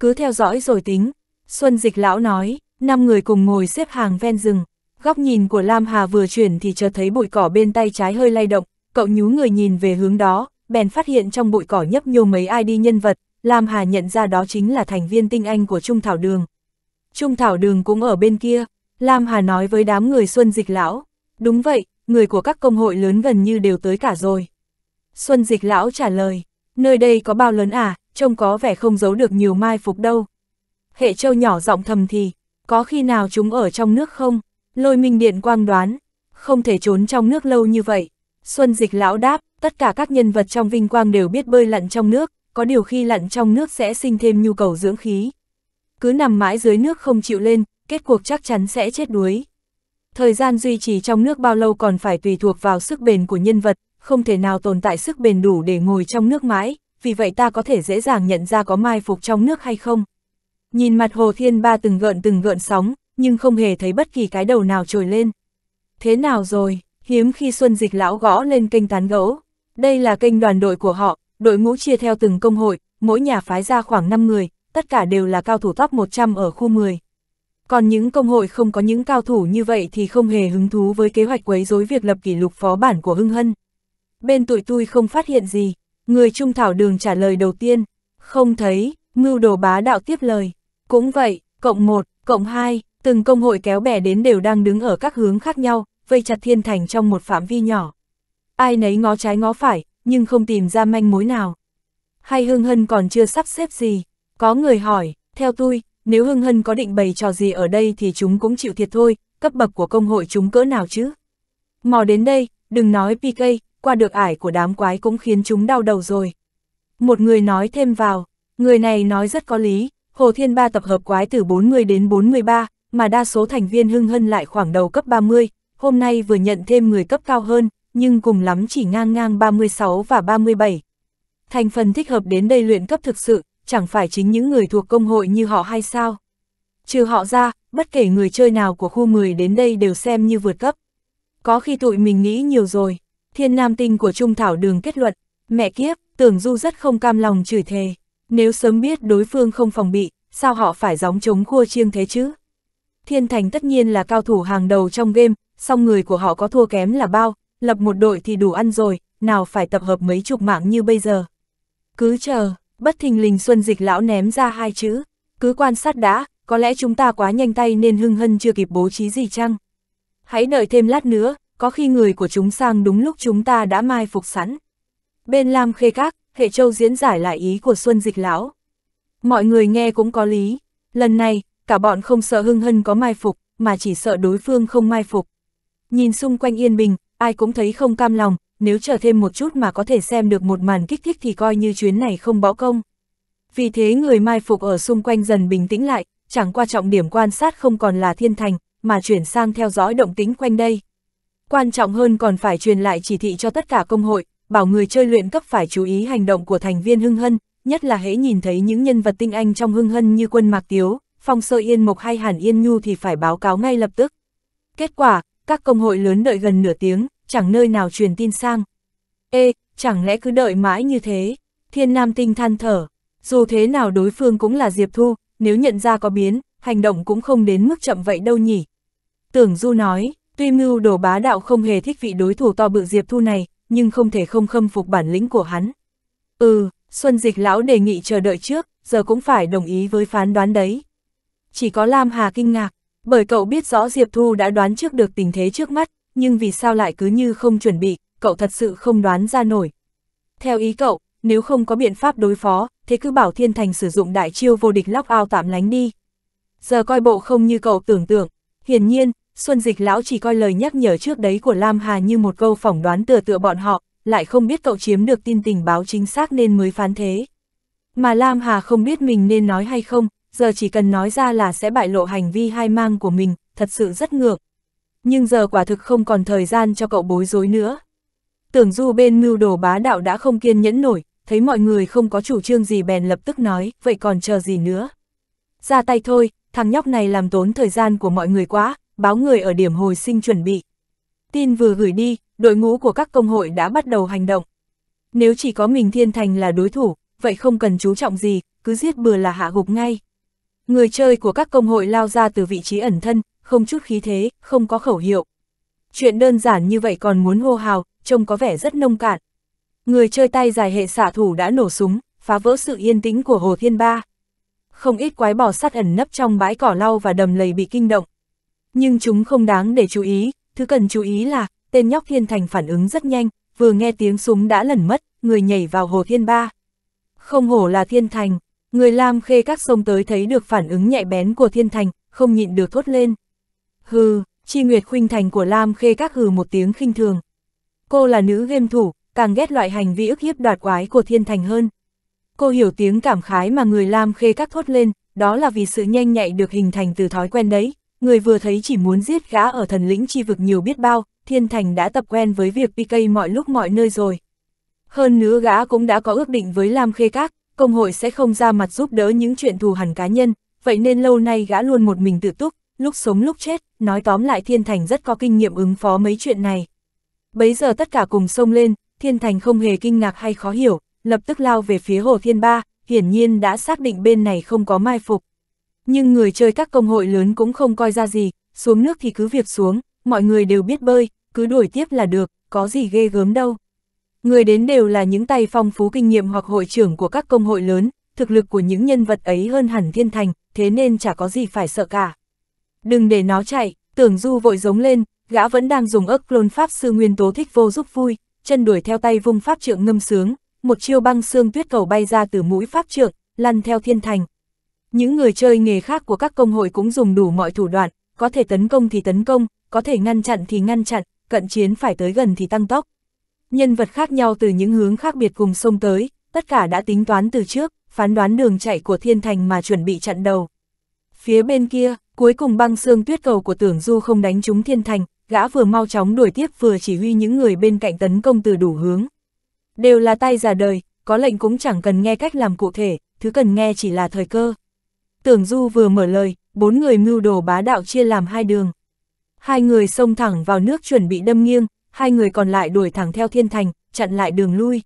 Cứ theo dõi rồi tính, Xuân Dịch Lão nói, năm người cùng ngồi xếp hàng ven rừng, góc nhìn của Lam Hà vừa chuyển thì chợt thấy bụi cỏ bên tay trái hơi lay động, cậu nhú người nhìn về hướng đó, bèn phát hiện trong bụi cỏ nhấp nhô mấy ai đi nhân vật, Lam Hà nhận ra đó chính là thành viên tinh anh của Trung Thảo Đường. Trung Thảo Đường cũng ở bên kia, Lam Hà nói với đám người Xuân Dịch Lão, đúng vậy, người của các công hội lớn gần như đều tới cả rồi. Xuân dịch lão trả lời, nơi đây có bao lớn à, trông có vẻ không giấu được nhiều mai phục đâu. Hệ châu nhỏ giọng thầm thì, có khi nào chúng ở trong nước không? Lôi minh điện quang đoán, không thể trốn trong nước lâu như vậy. Xuân dịch lão đáp, tất cả các nhân vật trong vinh quang đều biết bơi lặn trong nước, có điều khi lặn trong nước sẽ sinh thêm nhu cầu dưỡng khí. Cứ nằm mãi dưới nước không chịu lên, kết cuộc chắc chắn sẽ chết đuối. Thời gian duy trì trong nước bao lâu còn phải tùy thuộc vào sức bền của nhân vật, không thể nào tồn tại sức bền đủ để ngồi trong nước mãi, vì vậy ta có thể dễ dàng nhận ra có mai phục trong nước hay không. Nhìn mặt Hồ Thiên Ba từng gợn từng gợn sóng, nhưng không hề thấy bất kỳ cái đầu nào trồi lên. Thế nào rồi, hiếm khi Xuân Dịch lão gõ lên kênh tán gẫu. Đây là kênh đoàn đội của họ, đội ngũ chia theo từng công hội, mỗi nhà phái ra khoảng 5 người, tất cả đều là cao thủ top 100 ở khu 10. Còn những công hội không có những cao thủ như vậy thì không hề hứng thú với kế hoạch quấy rối việc lập kỷ lục phó bản của Hưng Hân bên tụi tôi không phát hiện gì. Người trung thảo đường trả lời đầu tiên, không thấy, mưu đồ bá đạo tiếp lời. Cũng vậy, cộng 1, cộng 2, từng công hội kéo bè đến đều đang đứng ở các hướng khác nhau, vây chặt thiên thành trong một phạm vi nhỏ. Ai nấy ngó trái ngó phải, nhưng không tìm ra manh mối nào. Hay Hưng Hân còn chưa sắp xếp gì? Có người hỏi, theo tôi, nếu Hưng Hân có định bày trò gì ở đây thì chúng cũng chịu thiệt thôi, cấp bậc của công hội chúng cỡ nào chứ? Mò đến đây, đừng nói PK, qua được ải của đám quái cũng khiến chúng đau đầu rồi. Một người nói thêm vào, người này nói rất có lý, Hồ Thiên Ba tập hợp quái từ 40 đến 43, mà đa số thành viên hưng hân lại khoảng đầu cấp 30, hôm nay vừa nhận thêm người cấp cao hơn, nhưng cùng lắm chỉ ngang ngang 36 và 37. Thành phần thích hợp đến đây luyện cấp thực sự, chẳng phải chính những người thuộc công hội như họ hay sao. Trừ họ ra, bất kể người chơi nào của khu 10 đến đây đều xem như vượt cấp. Có khi tụi mình nghĩ nhiều rồi. Thiên Nam Tinh của Trung Thảo Đường kết luận, mẹ kiếp, tưởng du rất không cam lòng chửi thề. Nếu sớm biết đối phương không phòng bị, sao họ phải gióng chống khua chiêng thế chứ? Thiên Thành tất nhiên là cao thủ hàng đầu trong game, song người của họ có thua kém là bao, lập một đội thì đủ ăn rồi, nào phải tập hợp mấy chục mạng như bây giờ. Cứ chờ, bất thình lình Xuân Dịch lão ném ra hai chữ, cứ quan sát đã, có lẽ chúng ta quá nhanh tay nên hưng hân chưa kịp bố trí gì chăng? Hãy đợi thêm lát nữa, có khi người của chúng sang đúng lúc chúng ta đã mai phục sẵn. Bên Lam Khê Các, Hệ Châu diễn giải lại ý của Xuân Dịch Lão. Mọi người nghe cũng có lý, lần này, cả bọn không sợ hưng hân có mai phục, mà chỉ sợ đối phương không mai phục. Nhìn xung quanh yên bình, ai cũng thấy không cam lòng, nếu chờ thêm một chút mà có thể xem được một màn kích thích thì coi như chuyến này không bỏ công. Vì thế người mai phục ở xung quanh dần bình tĩnh lại, chẳng qua trọng điểm quan sát không còn là thiên thành, mà chuyển sang theo dõi động tính quanh đây quan trọng hơn còn phải truyền lại chỉ thị cho tất cả công hội, bảo người chơi luyện cấp phải chú ý hành động của thành viên hưng hân, nhất là hễ nhìn thấy những nhân vật tinh anh trong hưng hân như quân Mạc Tiếu, phong sơ yên mộc hay hàn yên nhu thì phải báo cáo ngay lập tức. Kết quả, các công hội lớn đợi gần nửa tiếng, chẳng nơi nào truyền tin sang. Ê, chẳng lẽ cứ đợi mãi như thế? Thiên Nam Tinh than thở. Dù thế nào đối phương cũng là Diệp Thu, nếu nhận ra có biến, hành động cũng không đến mức chậm vậy đâu nhỉ. Tưởng Du nói, Tuy mưu đồ bá đạo không hề thích vị đối thủ to bự Diệp Thu này, nhưng không thể không khâm phục bản lĩnh của hắn. Ừ, Xuân Dịch lão đề nghị chờ đợi trước, giờ cũng phải đồng ý với phán đoán đấy. Chỉ có Lam Hà kinh ngạc, bởi cậu biết rõ Diệp Thu đã đoán trước được tình thế trước mắt, nhưng vì sao lại cứ như không chuẩn bị, cậu thật sự không đoán ra nổi. Theo ý cậu, nếu không có biện pháp đối phó, thế cứ bảo Thiên Thành sử dụng đại chiêu vô địch lóc ao tạm lánh đi. Giờ coi bộ không như cậu tưởng tượng, hiển nhiên, Xuân Dịch lão chỉ coi lời nhắc nhở trước đấy của Lam Hà như một câu phỏng đoán tựa tựa bọn họ, lại không biết cậu chiếm được tin tình báo chính xác nên mới phán thế. Mà Lam Hà không biết mình nên nói hay không, giờ chỉ cần nói ra là sẽ bại lộ hành vi hai mang của mình, thật sự rất ngược. Nhưng giờ quả thực không còn thời gian cho cậu bối rối nữa. Tưởng Du bên mưu đồ bá đạo đã không kiên nhẫn nổi, thấy mọi người không có chủ trương gì bèn lập tức nói, vậy còn chờ gì nữa. Ra tay thôi, thằng nhóc này làm tốn thời gian của mọi người quá, báo người ở điểm hồi sinh chuẩn bị. Tin vừa gửi đi, đội ngũ của các công hội đã bắt đầu hành động. Nếu chỉ có mình Thiên Thành là đối thủ, vậy không cần chú trọng gì, cứ giết bừa là hạ gục ngay. Người chơi của các công hội lao ra từ vị trí ẩn thân, không chút khí thế, không có khẩu hiệu. Chuyện đơn giản như vậy còn muốn hô hào, trông có vẻ rất nông cạn. Người chơi tay dài hệ xạ thủ đã nổ súng, phá vỡ sự yên tĩnh của Hồ Thiên Ba. Không ít quái bò sát ẩn nấp trong bãi cỏ lau và đầm lầy bị kinh động, nhưng chúng không đáng để chú ý, thứ cần chú ý là, tên nhóc Thiên Thành phản ứng rất nhanh, vừa nghe tiếng súng đã lẩn mất, người nhảy vào hồ Thiên Ba. Không hổ là Thiên Thành, người Lam Khê các sông tới thấy được phản ứng nhạy bén của Thiên Thành, không nhịn được thốt lên. Hừ, Chi Nguyệt Khuynh Thành của Lam Khê các hừ một tiếng khinh thường. Cô là nữ game thủ, càng ghét loại hành vi ức hiếp đoạt quái của Thiên Thành hơn. Cô hiểu tiếng cảm khái mà người Lam Khê các thốt lên, đó là vì sự nhanh nhạy được hình thành từ thói quen đấy. Người vừa thấy chỉ muốn giết gã ở thần lĩnh chi vực nhiều biết bao, Thiên Thành đã tập quen với việc PK mọi lúc mọi nơi rồi. Hơn nữa gã cũng đã có ước định với Lam Khê Các, công hội sẽ không ra mặt giúp đỡ những chuyện thù hằn cá nhân, vậy nên lâu nay gã luôn một mình tự túc, lúc sống lúc chết, nói tóm lại Thiên Thành rất có kinh nghiệm ứng phó mấy chuyện này. Bấy giờ tất cả cùng xông lên, Thiên Thành không hề kinh ngạc hay khó hiểu, lập tức lao về phía Hồ Thiên Ba, hiển nhiên đã xác định bên này không có mai phục. Nhưng người chơi các công hội lớn cũng không coi ra gì, xuống nước thì cứ việc xuống, mọi người đều biết bơi, cứ đuổi tiếp là được, có gì ghê gớm đâu. Người đến đều là những tay phong phú kinh nghiệm hoặc hội trưởng của các công hội lớn, thực lực của những nhân vật ấy hơn hẳn thiên thành, thế nên chả có gì phải sợ cả. Đừng để nó chạy, tưởng du vội giống lên, gã vẫn đang dùng ức clone pháp sư nguyên tố thích vô giúp vui, chân đuổi theo tay vung pháp trượng ngâm sướng, một chiêu băng xương tuyết cầu bay ra từ mũi pháp trượng, lăn theo thiên thành. Những người chơi nghề khác của các công hội cũng dùng đủ mọi thủ đoạn, có thể tấn công thì tấn công, có thể ngăn chặn thì ngăn chặn, cận chiến phải tới gần thì tăng tốc. Nhân vật khác nhau từ những hướng khác biệt cùng xông tới, tất cả đã tính toán từ trước, phán đoán đường chạy của thiên thành mà chuẩn bị chặn đầu. Phía bên kia, cuối cùng băng xương tuyết cầu của tưởng du không đánh trúng thiên thành, gã vừa mau chóng đuổi tiếp vừa chỉ huy những người bên cạnh tấn công từ đủ hướng. Đều là tay già đời, có lệnh cũng chẳng cần nghe cách làm cụ thể, thứ cần nghe chỉ là thời cơ. Tưởng Du vừa mở lời, bốn người mưu đồ bá đạo chia làm hai đường. Hai người xông thẳng vào nước chuẩn bị đâm nghiêng, hai người còn lại đuổi thẳng theo thiên thành, chặn lại đường lui.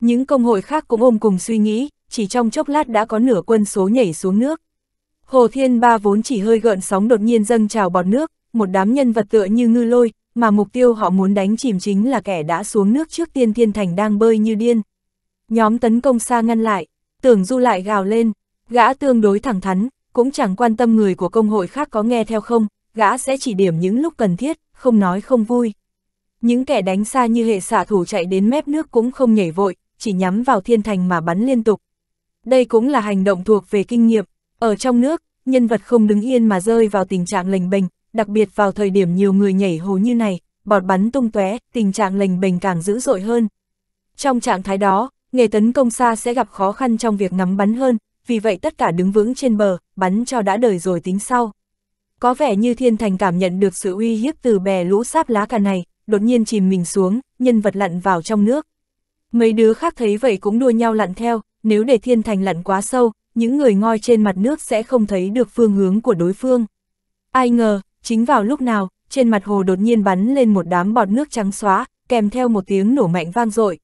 Những công hội khác cũng ôm cùng suy nghĩ, chỉ trong chốc lát đã có nửa quân số nhảy xuống nước. Hồ Thiên Ba vốn chỉ hơi gợn sóng đột nhiên dâng trào bọt nước, một đám nhân vật tựa như ngư lôi, mà mục tiêu họ muốn đánh chìm chính là kẻ đã xuống nước trước tiên thiên thành đang bơi như điên. Nhóm tấn công xa ngăn lại, tưởng du lại gào lên, Gã tương đối thẳng thắn, cũng chẳng quan tâm người của công hội khác có nghe theo không, gã sẽ chỉ điểm những lúc cần thiết, không nói không vui. Những kẻ đánh xa như hệ xạ thủ chạy đến mép nước cũng không nhảy vội, chỉ nhắm vào thiên thành mà bắn liên tục. Đây cũng là hành động thuộc về kinh nghiệm. Ở trong nước, nhân vật không đứng yên mà rơi vào tình trạng lềnh bềnh, đặc biệt vào thời điểm nhiều người nhảy hồ như này, bọt bắn tung tóe, tình trạng lềnh bềnh càng dữ dội hơn. Trong trạng thái đó, nghề tấn công xa sẽ gặp khó khăn trong việc ngắm bắn hơn, vì vậy tất cả đứng vững trên bờ, bắn cho đã đời rồi tính sau. Có vẻ như thiên thành cảm nhận được sự uy hiếp từ bè lũ sáp lá cả này, đột nhiên chìm mình xuống, nhân vật lặn vào trong nước. Mấy đứa khác thấy vậy cũng đua nhau lặn theo, nếu để thiên thành lặn quá sâu, những người ngoi trên mặt nước sẽ không thấy được phương hướng của đối phương. Ai ngờ, chính vào lúc nào, trên mặt hồ đột nhiên bắn lên một đám bọt nước trắng xóa, kèm theo một tiếng nổ mạnh vang dội.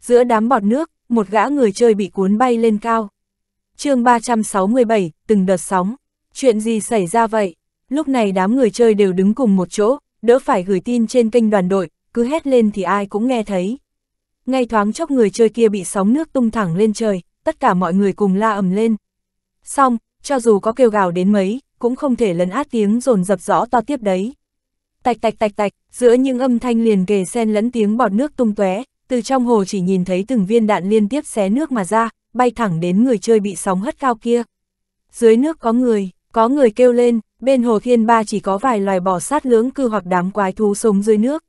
Giữa đám bọt nước, một gã người chơi bị cuốn bay lên cao chương 367, từng đợt sóng. Chuyện gì xảy ra vậy? Lúc này đám người chơi đều đứng cùng một chỗ, đỡ phải gửi tin trên kênh đoàn đội, cứ hét lên thì ai cũng nghe thấy. Ngay thoáng chốc người chơi kia bị sóng nước tung thẳng lên trời, tất cả mọi người cùng la ầm lên. Xong, cho dù có kêu gào đến mấy, cũng không thể lấn át tiếng rồn dập rõ to tiếp đấy. Tạch tạch tạch tạch, giữa những âm thanh liền kề xen lẫn tiếng bọt nước tung tóe, từ trong hồ chỉ nhìn thấy từng viên đạn liên tiếp xé nước mà ra, bay thẳng đến người chơi bị sóng hất cao kia. Dưới nước có người, có người kêu lên, bên hồ thiên ba chỉ có vài loài bò sát lưỡng cư hoặc đám quái thú sống dưới nước.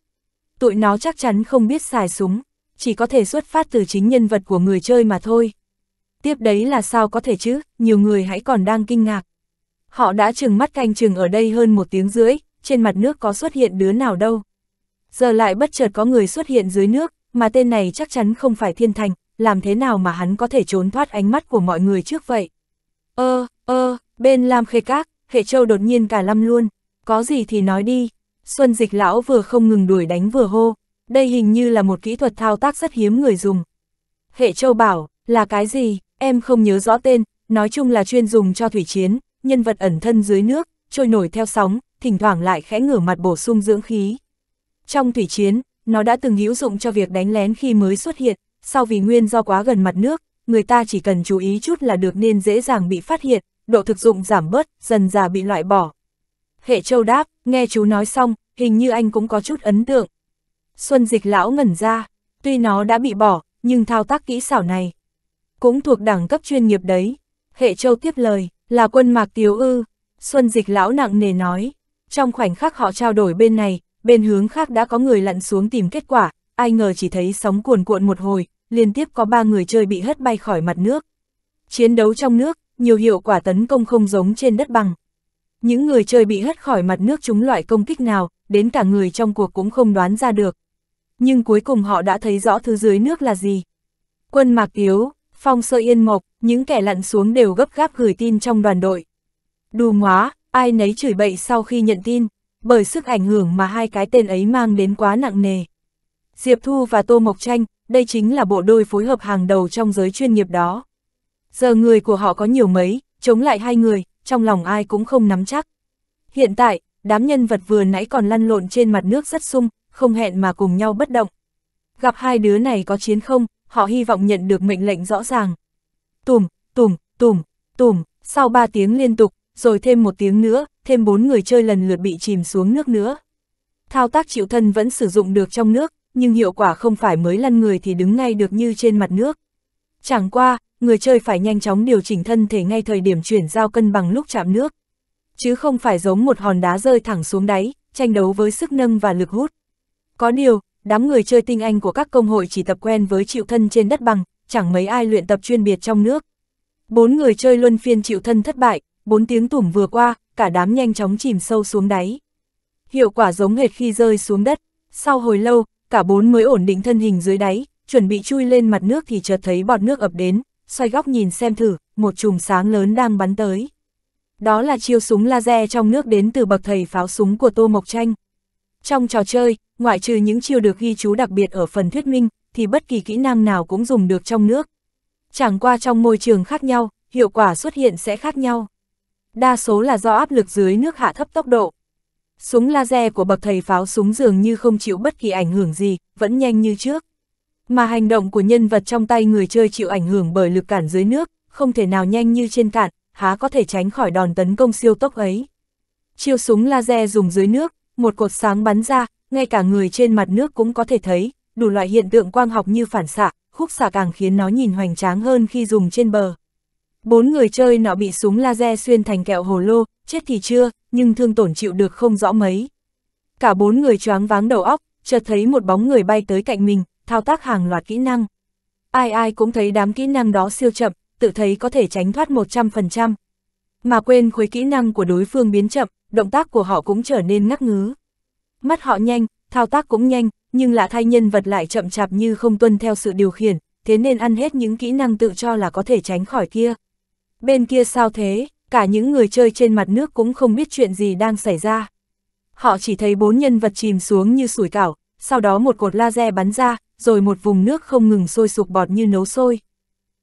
Tụi nó chắc chắn không biết xài súng, chỉ có thể xuất phát từ chính nhân vật của người chơi mà thôi. Tiếp đấy là sao có thể chứ, nhiều người hãy còn đang kinh ngạc. Họ đã chừng mắt canh chừng ở đây hơn một tiếng rưỡi, trên mặt nước có xuất hiện đứa nào đâu. Giờ lại bất chợt có người xuất hiện dưới nước, mà tên này chắc chắn không phải thiên thành, làm thế nào mà hắn có thể trốn thoát ánh mắt của mọi người trước vậy? Ơ, ơ, bên Lam Khê Các, Hệ Châu đột nhiên cả lâm luôn, có gì thì nói đi. Xuân dịch lão vừa không ngừng đuổi đánh vừa hô, đây hình như là một kỹ thuật thao tác rất hiếm người dùng. Hệ Châu bảo, là cái gì, em không nhớ rõ tên, nói chung là chuyên dùng cho thủy chiến, nhân vật ẩn thân dưới nước, trôi nổi theo sóng, thỉnh thoảng lại khẽ ngửa mặt bổ sung dưỡng khí. Trong thủy chiến, nó đã từng hữu dụng cho việc đánh lén khi mới xuất hiện, sau vì nguyên do quá gần mặt nước, người ta chỉ cần chú ý chút là được nên dễ dàng bị phát hiện, độ thực dụng giảm bớt, dần già bị loại bỏ. Hệ châu đáp, nghe chú nói xong, hình như anh cũng có chút ấn tượng. Xuân dịch lão ngẩn ra, tuy nó đã bị bỏ, nhưng thao tác kỹ xảo này. Cũng thuộc đẳng cấp chuyên nghiệp đấy. Hệ châu tiếp lời, là quân mạc tiếu ư. Xuân dịch lão nặng nề nói. Trong khoảnh khắc họ trao đổi bên này, bên hướng khác đã có người lặn xuống tìm kết quả, ai ngờ chỉ thấy sóng cuồn cuộn một hồi, liên tiếp có ba người chơi bị hất bay khỏi mặt nước. Chiến đấu trong nước, nhiều hiệu quả tấn công không giống trên đất bằng. Những người chơi bị hất khỏi mặt nước chúng loại công kích nào, đến cả người trong cuộc cũng không đoán ra được. Nhưng cuối cùng họ đã thấy rõ thứ dưới nước là gì. Quân Mạc Yếu, Phong Sơ Yên Mộc, những kẻ lặn xuống đều gấp gáp gửi tin trong đoàn đội. Đù ngóa, ai nấy chửi bậy sau khi nhận tin bởi sức ảnh hưởng mà hai cái tên ấy mang đến quá nặng nề. Diệp Thu và Tô Mộc Tranh, đây chính là bộ đôi phối hợp hàng đầu trong giới chuyên nghiệp đó. Giờ người của họ có nhiều mấy, chống lại hai người, trong lòng ai cũng không nắm chắc. Hiện tại, đám nhân vật vừa nãy còn lăn lộn trên mặt nước rất sung, không hẹn mà cùng nhau bất động. Gặp hai đứa này có chiến không, họ hy vọng nhận được mệnh lệnh rõ ràng. Tùm, tùm, tùm, tùm, sau ba tiếng liên tục, rồi thêm một tiếng nữa, thêm bốn người chơi lần lượt bị chìm xuống nước nữa. Thao tác chịu thân vẫn sử dụng được trong nước, nhưng hiệu quả không phải mới lăn người thì đứng ngay được như trên mặt nước. Chẳng qua, người chơi phải nhanh chóng điều chỉnh thân thể ngay thời điểm chuyển giao cân bằng lúc chạm nước. Chứ không phải giống một hòn đá rơi thẳng xuống đáy, tranh đấu với sức nâng và lực hút. Có điều, đám người chơi tinh anh của các công hội chỉ tập quen với chịu thân trên đất bằng, chẳng mấy ai luyện tập chuyên biệt trong nước. Bốn người chơi luân phiên chịu thân thất bại, bốn tiếng tủm vừa qua, cả đám nhanh chóng chìm sâu xuống đáy. Hiệu quả giống hệt khi rơi xuống đất, sau hồi lâu, cả bốn mới ổn định thân hình dưới đáy, chuẩn bị chui lên mặt nước thì chợt thấy bọt nước ập đến, xoay góc nhìn xem thử, một chùm sáng lớn đang bắn tới. Đó là chiêu súng laser trong nước đến từ bậc thầy pháo súng của Tô Mộc Tranh. Trong trò chơi, ngoại trừ những chiêu được ghi chú đặc biệt ở phần thuyết minh, thì bất kỳ kỹ năng nào cũng dùng được trong nước. Chẳng qua trong môi trường khác nhau, hiệu quả xuất hiện sẽ khác nhau đa số là do áp lực dưới nước hạ thấp tốc độ. Súng laser của bậc thầy pháo súng dường như không chịu bất kỳ ảnh hưởng gì, vẫn nhanh như trước. Mà hành động của nhân vật trong tay người chơi chịu ảnh hưởng bởi lực cản dưới nước, không thể nào nhanh như trên cạn, há có thể tránh khỏi đòn tấn công siêu tốc ấy. Chiêu súng laser dùng dưới nước, một cột sáng bắn ra, ngay cả người trên mặt nước cũng có thể thấy, đủ loại hiện tượng quang học như phản xạ, khúc xạ càng khiến nó nhìn hoành tráng hơn khi dùng trên bờ. Bốn người chơi nọ bị súng laser xuyên thành kẹo hồ lô, chết thì chưa, nhưng thương tổn chịu được không rõ mấy. Cả bốn người choáng váng đầu óc, chợt thấy một bóng người bay tới cạnh mình, thao tác hàng loạt kỹ năng. Ai ai cũng thấy đám kỹ năng đó siêu chậm, tự thấy có thể tránh thoát 100%. Mà quên khuấy kỹ năng của đối phương biến chậm, động tác của họ cũng trở nên ngắc ngứ. Mắt họ nhanh, thao tác cũng nhanh, nhưng lạ thay nhân vật lại chậm chạp như không tuân theo sự điều khiển, thế nên ăn hết những kỹ năng tự cho là có thể tránh khỏi kia. Bên kia sao thế, cả những người chơi trên mặt nước cũng không biết chuyện gì đang xảy ra. Họ chỉ thấy bốn nhân vật chìm xuống như sủi cảo, sau đó một cột laser bắn ra, rồi một vùng nước không ngừng sôi sục bọt như nấu sôi.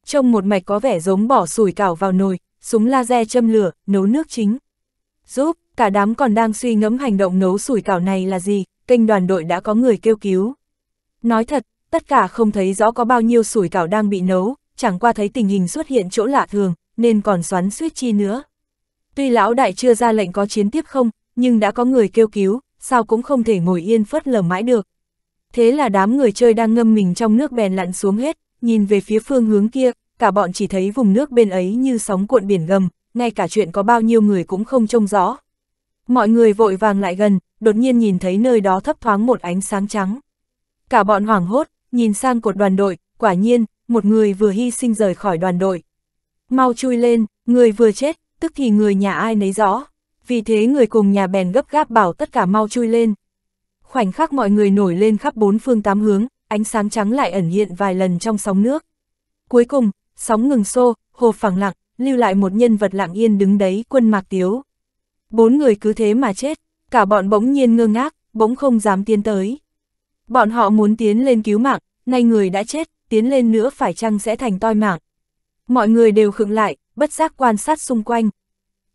Trông một mạch có vẻ giống bỏ sủi cảo vào nồi, súng laser châm lửa, nấu nước chính. Giúp, cả đám còn đang suy ngẫm hành động nấu sủi cảo này là gì, kênh đoàn đội đã có người kêu cứu. Nói thật, tất cả không thấy rõ có bao nhiêu sủi cảo đang bị nấu, chẳng qua thấy tình hình xuất hiện chỗ lạ thường, nên còn xoắn suýt chi nữa. Tuy lão đại chưa ra lệnh có chiến tiếp không, nhưng đã có người kêu cứu, sao cũng không thể ngồi yên phớt lờ mãi được. Thế là đám người chơi đang ngâm mình trong nước bèn lặn xuống hết, nhìn về phía phương hướng kia, cả bọn chỉ thấy vùng nước bên ấy như sóng cuộn biển gầm, ngay cả chuyện có bao nhiêu người cũng không trông rõ. Mọi người vội vàng lại gần, đột nhiên nhìn thấy nơi đó thấp thoáng một ánh sáng trắng. Cả bọn hoảng hốt, nhìn sang cột đoàn đội, quả nhiên, một người vừa hy sinh rời khỏi đoàn đội mau chui lên, người vừa chết, tức thì người nhà ai nấy rõ. Vì thế người cùng nhà bèn gấp gáp bảo tất cả mau chui lên. Khoảnh khắc mọi người nổi lên khắp bốn phương tám hướng, ánh sáng trắng lại ẩn hiện vài lần trong sóng nước. Cuối cùng, sóng ngừng xô, hồ phẳng lặng, lưu lại một nhân vật lặng yên đứng đấy quân mạc tiếu. Bốn người cứ thế mà chết, cả bọn bỗng nhiên ngơ ngác, bỗng không dám tiến tới. Bọn họ muốn tiến lên cứu mạng, nay người đã chết, tiến lên nữa phải chăng sẽ thành toi mạng. Mọi người đều khựng lại, bất giác quan sát xung quanh.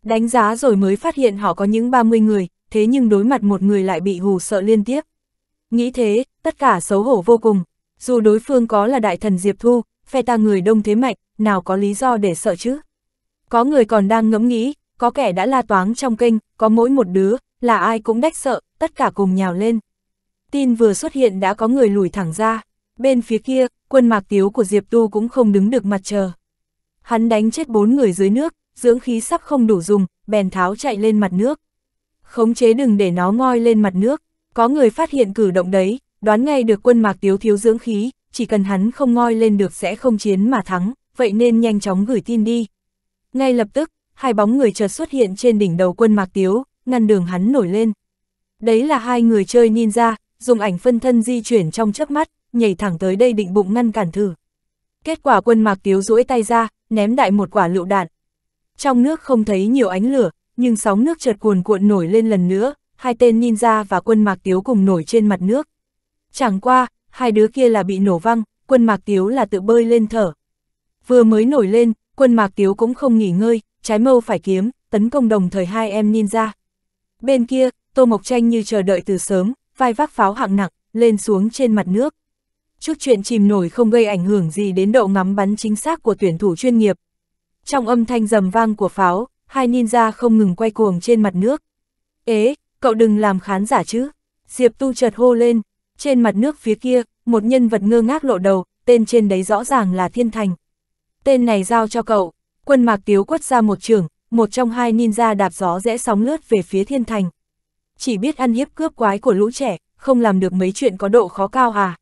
Đánh giá rồi mới phát hiện họ có những 30 người, thế nhưng đối mặt một người lại bị hù sợ liên tiếp. Nghĩ thế, tất cả xấu hổ vô cùng. Dù đối phương có là đại thần Diệp Thu, phe ta người đông thế mạnh, nào có lý do để sợ chứ. Có người còn đang ngẫm nghĩ, có kẻ đã la toáng trong kênh, có mỗi một đứa, là ai cũng đách sợ, tất cả cùng nhào lên. Tin vừa xuất hiện đã có người lùi thẳng ra. Bên phía kia, quân mạc tiếu của Diệp Tu cũng không đứng được mặt trời. Hắn đánh chết bốn người dưới nước, dưỡng khí sắp không đủ dùng, bèn tháo chạy lên mặt nước. Khống chế đừng để nó ngoi lên mặt nước, có người phát hiện cử động đấy, đoán ngay được quân mạc tiếu thiếu dưỡng khí, chỉ cần hắn không ngoi lên được sẽ không chiến mà thắng, vậy nên nhanh chóng gửi tin đi. Ngay lập tức, hai bóng người chợt xuất hiện trên đỉnh đầu quân mạc tiếu, ngăn đường hắn nổi lên. Đấy là hai người chơi ninja, dùng ảnh phân thân di chuyển trong chớp mắt, nhảy thẳng tới đây định bụng ngăn cản thử. Kết quả quân mạc tiếu duỗi tay ra, ném đại một quả lựu đạn. Trong nước không thấy nhiều ánh lửa, nhưng sóng nước chợt cuồn cuộn nổi lên lần nữa, hai tên ninja và quân mạc tiếu cùng nổi trên mặt nước. Chẳng qua, hai đứa kia là bị nổ văng, quân mạc tiếu là tự bơi lên thở. Vừa mới nổi lên, quân mạc tiếu cũng không nghỉ ngơi, trái mâu phải kiếm, tấn công đồng thời hai em ninja. Bên kia, Tô Mộc Tranh như chờ đợi từ sớm, vai vác pháo hạng nặng, lên xuống trên mặt nước, chút chuyện chìm nổi không gây ảnh hưởng gì đến độ ngắm bắn chính xác của tuyển thủ chuyên nghiệp. Trong âm thanh rầm vang của pháo, hai ninja không ngừng quay cuồng trên mặt nước. Ế, cậu đừng làm khán giả chứ. Diệp Tu chợt hô lên, trên mặt nước phía kia, một nhân vật ngơ ngác lộ đầu, tên trên đấy rõ ràng là Thiên Thành. Tên này giao cho cậu, quân mạc tiếu quất ra một trường, một trong hai ninja đạp gió rẽ sóng lướt về phía Thiên Thành. Chỉ biết ăn hiếp cướp quái của lũ trẻ, không làm được mấy chuyện có độ khó cao à.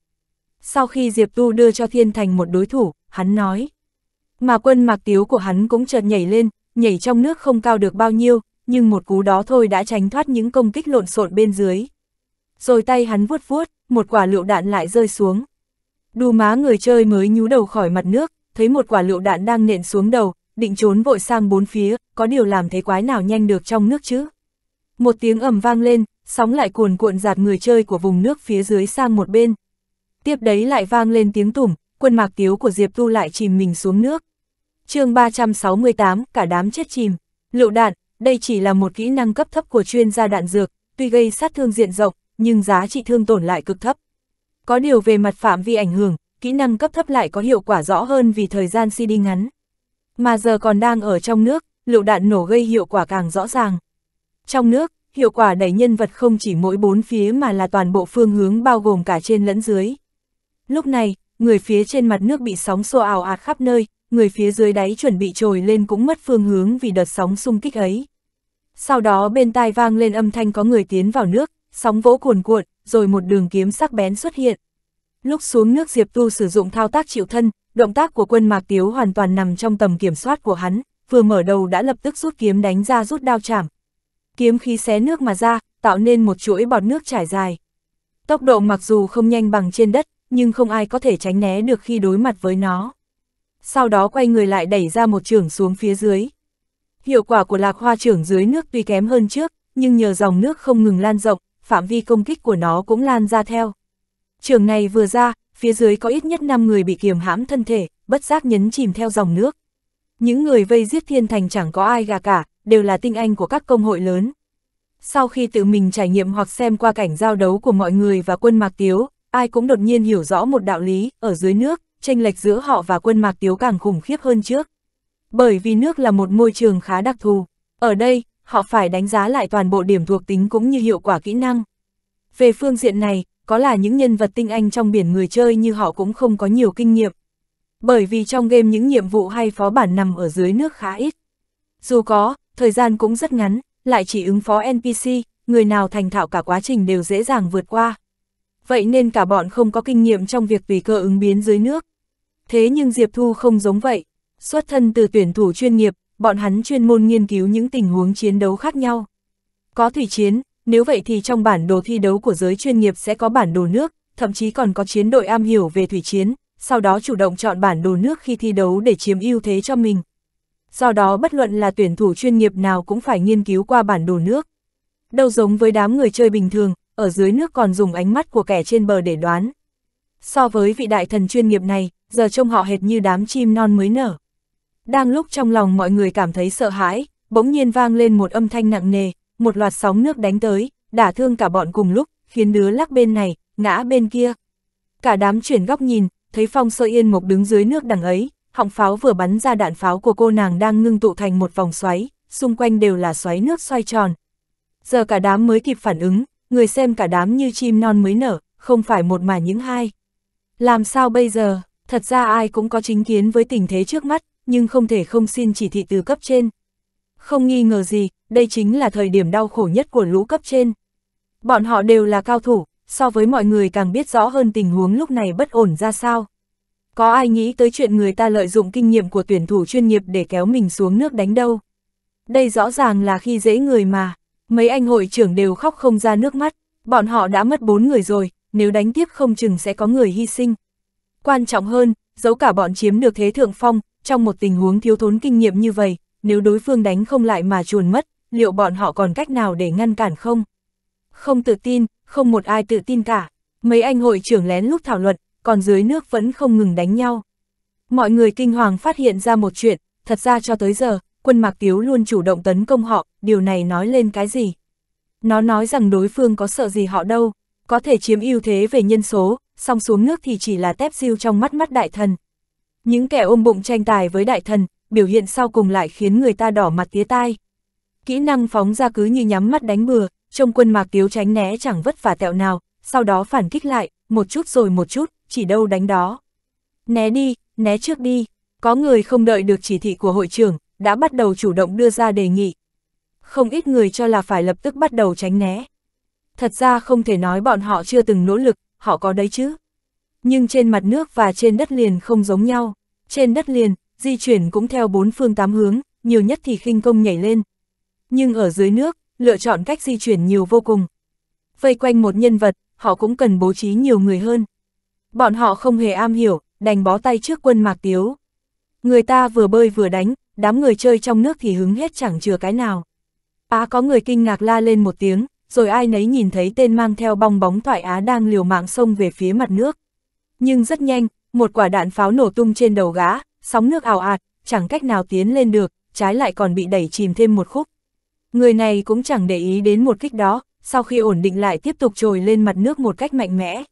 Sau khi Diệp Tu đưa cho Thiên Thành một đối thủ, hắn nói. Mà quân mạc tiếu của hắn cũng chợt nhảy lên, nhảy trong nước không cao được bao nhiêu, nhưng một cú đó thôi đã tránh thoát những công kích lộn xộn bên dưới. Rồi tay hắn vuốt vuốt, một quả lựu đạn lại rơi xuống. Đu má người chơi mới nhú đầu khỏi mặt nước, thấy một quả lựu đạn đang nện xuống đầu, định trốn vội sang bốn phía, có điều làm thế quái nào nhanh được trong nước chứ. Một tiếng ầm vang lên, sóng lại cuồn cuộn giạt người chơi của vùng nước phía dưới sang một bên tiếp đấy lại vang lên tiếng tủm, quân mạc tiếu của Diệp Tu lại chìm mình xuống nước. chương 368, cả đám chết chìm. Lựu đạn, đây chỉ là một kỹ năng cấp thấp của chuyên gia đạn dược, tuy gây sát thương diện rộng, nhưng giá trị thương tổn lại cực thấp. Có điều về mặt phạm vi ảnh hưởng, kỹ năng cấp thấp lại có hiệu quả rõ hơn vì thời gian CD ngắn. Mà giờ còn đang ở trong nước, lựu đạn nổ gây hiệu quả càng rõ ràng. Trong nước, hiệu quả đẩy nhân vật không chỉ mỗi bốn phía mà là toàn bộ phương hướng bao gồm cả trên lẫn dưới. Lúc này, người phía trên mặt nước bị sóng xô ảo ạt khắp nơi, người phía dưới đáy chuẩn bị trồi lên cũng mất phương hướng vì đợt sóng xung kích ấy. Sau đó bên tai vang lên âm thanh có người tiến vào nước, sóng vỗ cuồn cuộn, rồi một đường kiếm sắc bén xuất hiện. Lúc xuống nước Diệp Tu sử dụng thao tác chịu thân, động tác của quân Mạc Tiếu hoàn toàn nằm trong tầm kiểm soát của hắn, vừa mở đầu đã lập tức rút kiếm đánh ra rút đao chạm Kiếm khí xé nước mà ra, tạo nên một chuỗi bọt nước trải dài. Tốc độ mặc dù không nhanh bằng trên đất, nhưng không ai có thể tránh né được khi đối mặt với nó. Sau đó quay người lại đẩy ra một trường xuống phía dưới. Hiệu quả của lạc hoa trưởng dưới nước tuy kém hơn trước, nhưng nhờ dòng nước không ngừng lan rộng, phạm vi công kích của nó cũng lan ra theo. Trường này vừa ra, phía dưới có ít nhất 5 người bị kiềm hãm thân thể, bất giác nhấn chìm theo dòng nước. Những người vây giết thiên thành chẳng có ai gà cả, đều là tinh anh của các công hội lớn. Sau khi tự mình trải nghiệm hoặc xem qua cảnh giao đấu của mọi người và quân Mạc Tiếu, ai cũng đột nhiên hiểu rõ một đạo lý, ở dưới nước, tranh lệch giữa họ và quân mạc tiếu càng khủng khiếp hơn trước. Bởi vì nước là một môi trường khá đặc thù, ở đây, họ phải đánh giá lại toàn bộ điểm thuộc tính cũng như hiệu quả kỹ năng. Về phương diện này, có là những nhân vật tinh anh trong biển người chơi như họ cũng không có nhiều kinh nghiệm. Bởi vì trong game những nhiệm vụ hay phó bản nằm ở dưới nước khá ít. Dù có, thời gian cũng rất ngắn, lại chỉ ứng phó NPC, người nào thành thạo cả quá trình đều dễ dàng vượt qua vậy nên cả bọn không có kinh nghiệm trong việc vì cơ ứng biến dưới nước. Thế nhưng Diệp Thu không giống vậy, xuất thân từ tuyển thủ chuyên nghiệp, bọn hắn chuyên môn nghiên cứu những tình huống chiến đấu khác nhau. Có thủy chiến, nếu vậy thì trong bản đồ thi đấu của giới chuyên nghiệp sẽ có bản đồ nước, thậm chí còn có chiến đội am hiểu về thủy chiến, sau đó chủ động chọn bản đồ nước khi thi đấu để chiếm ưu thế cho mình. Do đó bất luận là tuyển thủ chuyên nghiệp nào cũng phải nghiên cứu qua bản đồ nước. Đâu giống với đám người chơi bình thường, ở dưới nước còn dùng ánh mắt của kẻ trên bờ để đoán. So với vị đại thần chuyên nghiệp này, giờ trông họ hệt như đám chim non mới nở. Đang lúc trong lòng mọi người cảm thấy sợ hãi, bỗng nhiên vang lên một âm thanh nặng nề, một loạt sóng nước đánh tới, đả thương cả bọn cùng lúc, khiến đứa lắc bên này, ngã bên kia. Cả đám chuyển góc nhìn, thấy Phong Sơ Yên Mộc đứng dưới nước đằng ấy, họng pháo vừa bắn ra đạn pháo của cô nàng đang ngưng tụ thành một vòng xoáy, xung quanh đều là xoáy nước xoay tròn. Giờ cả đám mới kịp phản ứng, người xem cả đám như chim non mới nở, không phải một mà những hai. Làm sao bây giờ, thật ra ai cũng có chính kiến với tình thế trước mắt, nhưng không thể không xin chỉ thị từ cấp trên. Không nghi ngờ gì, đây chính là thời điểm đau khổ nhất của lũ cấp trên. Bọn họ đều là cao thủ, so với mọi người càng biết rõ hơn tình huống lúc này bất ổn ra sao. Có ai nghĩ tới chuyện người ta lợi dụng kinh nghiệm của tuyển thủ chuyên nghiệp để kéo mình xuống nước đánh đâu. Đây rõ ràng là khi dễ người mà. Mấy anh hội trưởng đều khóc không ra nước mắt, bọn họ đã mất bốn người rồi, nếu đánh tiếp không chừng sẽ có người hy sinh. Quan trọng hơn, dẫu cả bọn chiếm được thế thượng phong, trong một tình huống thiếu thốn kinh nghiệm như vậy, nếu đối phương đánh không lại mà chuồn mất, liệu bọn họ còn cách nào để ngăn cản không? Không tự tin, không một ai tự tin cả. Mấy anh hội trưởng lén lúc thảo luận, còn dưới nước vẫn không ngừng đánh nhau. Mọi người kinh hoàng phát hiện ra một chuyện, thật ra cho tới giờ, quân Mạc Tiếu luôn chủ động tấn công họ, điều này nói lên cái gì? Nó nói rằng đối phương có sợ gì họ đâu, có thể chiếm ưu thế về nhân số, song xuống nước thì chỉ là tép diêu trong mắt mắt đại thần. Những kẻ ôm bụng tranh tài với đại thần, biểu hiện sau cùng lại khiến người ta đỏ mặt tía tai. Kỹ năng phóng ra cứ như nhắm mắt đánh bừa, trong quân Mạc Tiếu tránh né chẳng vất vả tẹo nào, sau đó phản kích lại, một chút rồi một chút, chỉ đâu đánh đó. Né đi, né trước đi, có người không đợi được chỉ thị của hội trưởng, đã bắt đầu chủ động đưa ra đề nghị. Không ít người cho là phải lập tức bắt đầu tránh né. Thật ra không thể nói bọn họ chưa từng nỗ lực, họ có đấy chứ. Nhưng trên mặt nước và trên đất liền không giống nhau. Trên đất liền, di chuyển cũng theo bốn phương tám hướng, nhiều nhất thì khinh công nhảy lên. Nhưng ở dưới nước, lựa chọn cách di chuyển nhiều vô cùng. Vây quanh một nhân vật, họ cũng cần bố trí nhiều người hơn. Bọn họ không hề am hiểu, đành bó tay trước quân Mạc Tiếu. Người ta vừa bơi vừa đánh, đám người chơi trong nước thì hứng hết chẳng chừa cái nào. Á có người kinh ngạc la lên một tiếng, rồi ai nấy nhìn thấy tên mang theo bong bóng thoại Á đang liều mạng sông về phía mặt nước. Nhưng rất nhanh, một quả đạn pháo nổ tung trên đầu gã, sóng nước ảo ạt, chẳng cách nào tiến lên được, trái lại còn bị đẩy chìm thêm một khúc. Người này cũng chẳng để ý đến một kích đó, sau khi ổn định lại tiếp tục trồi lên mặt nước một cách mạnh mẽ.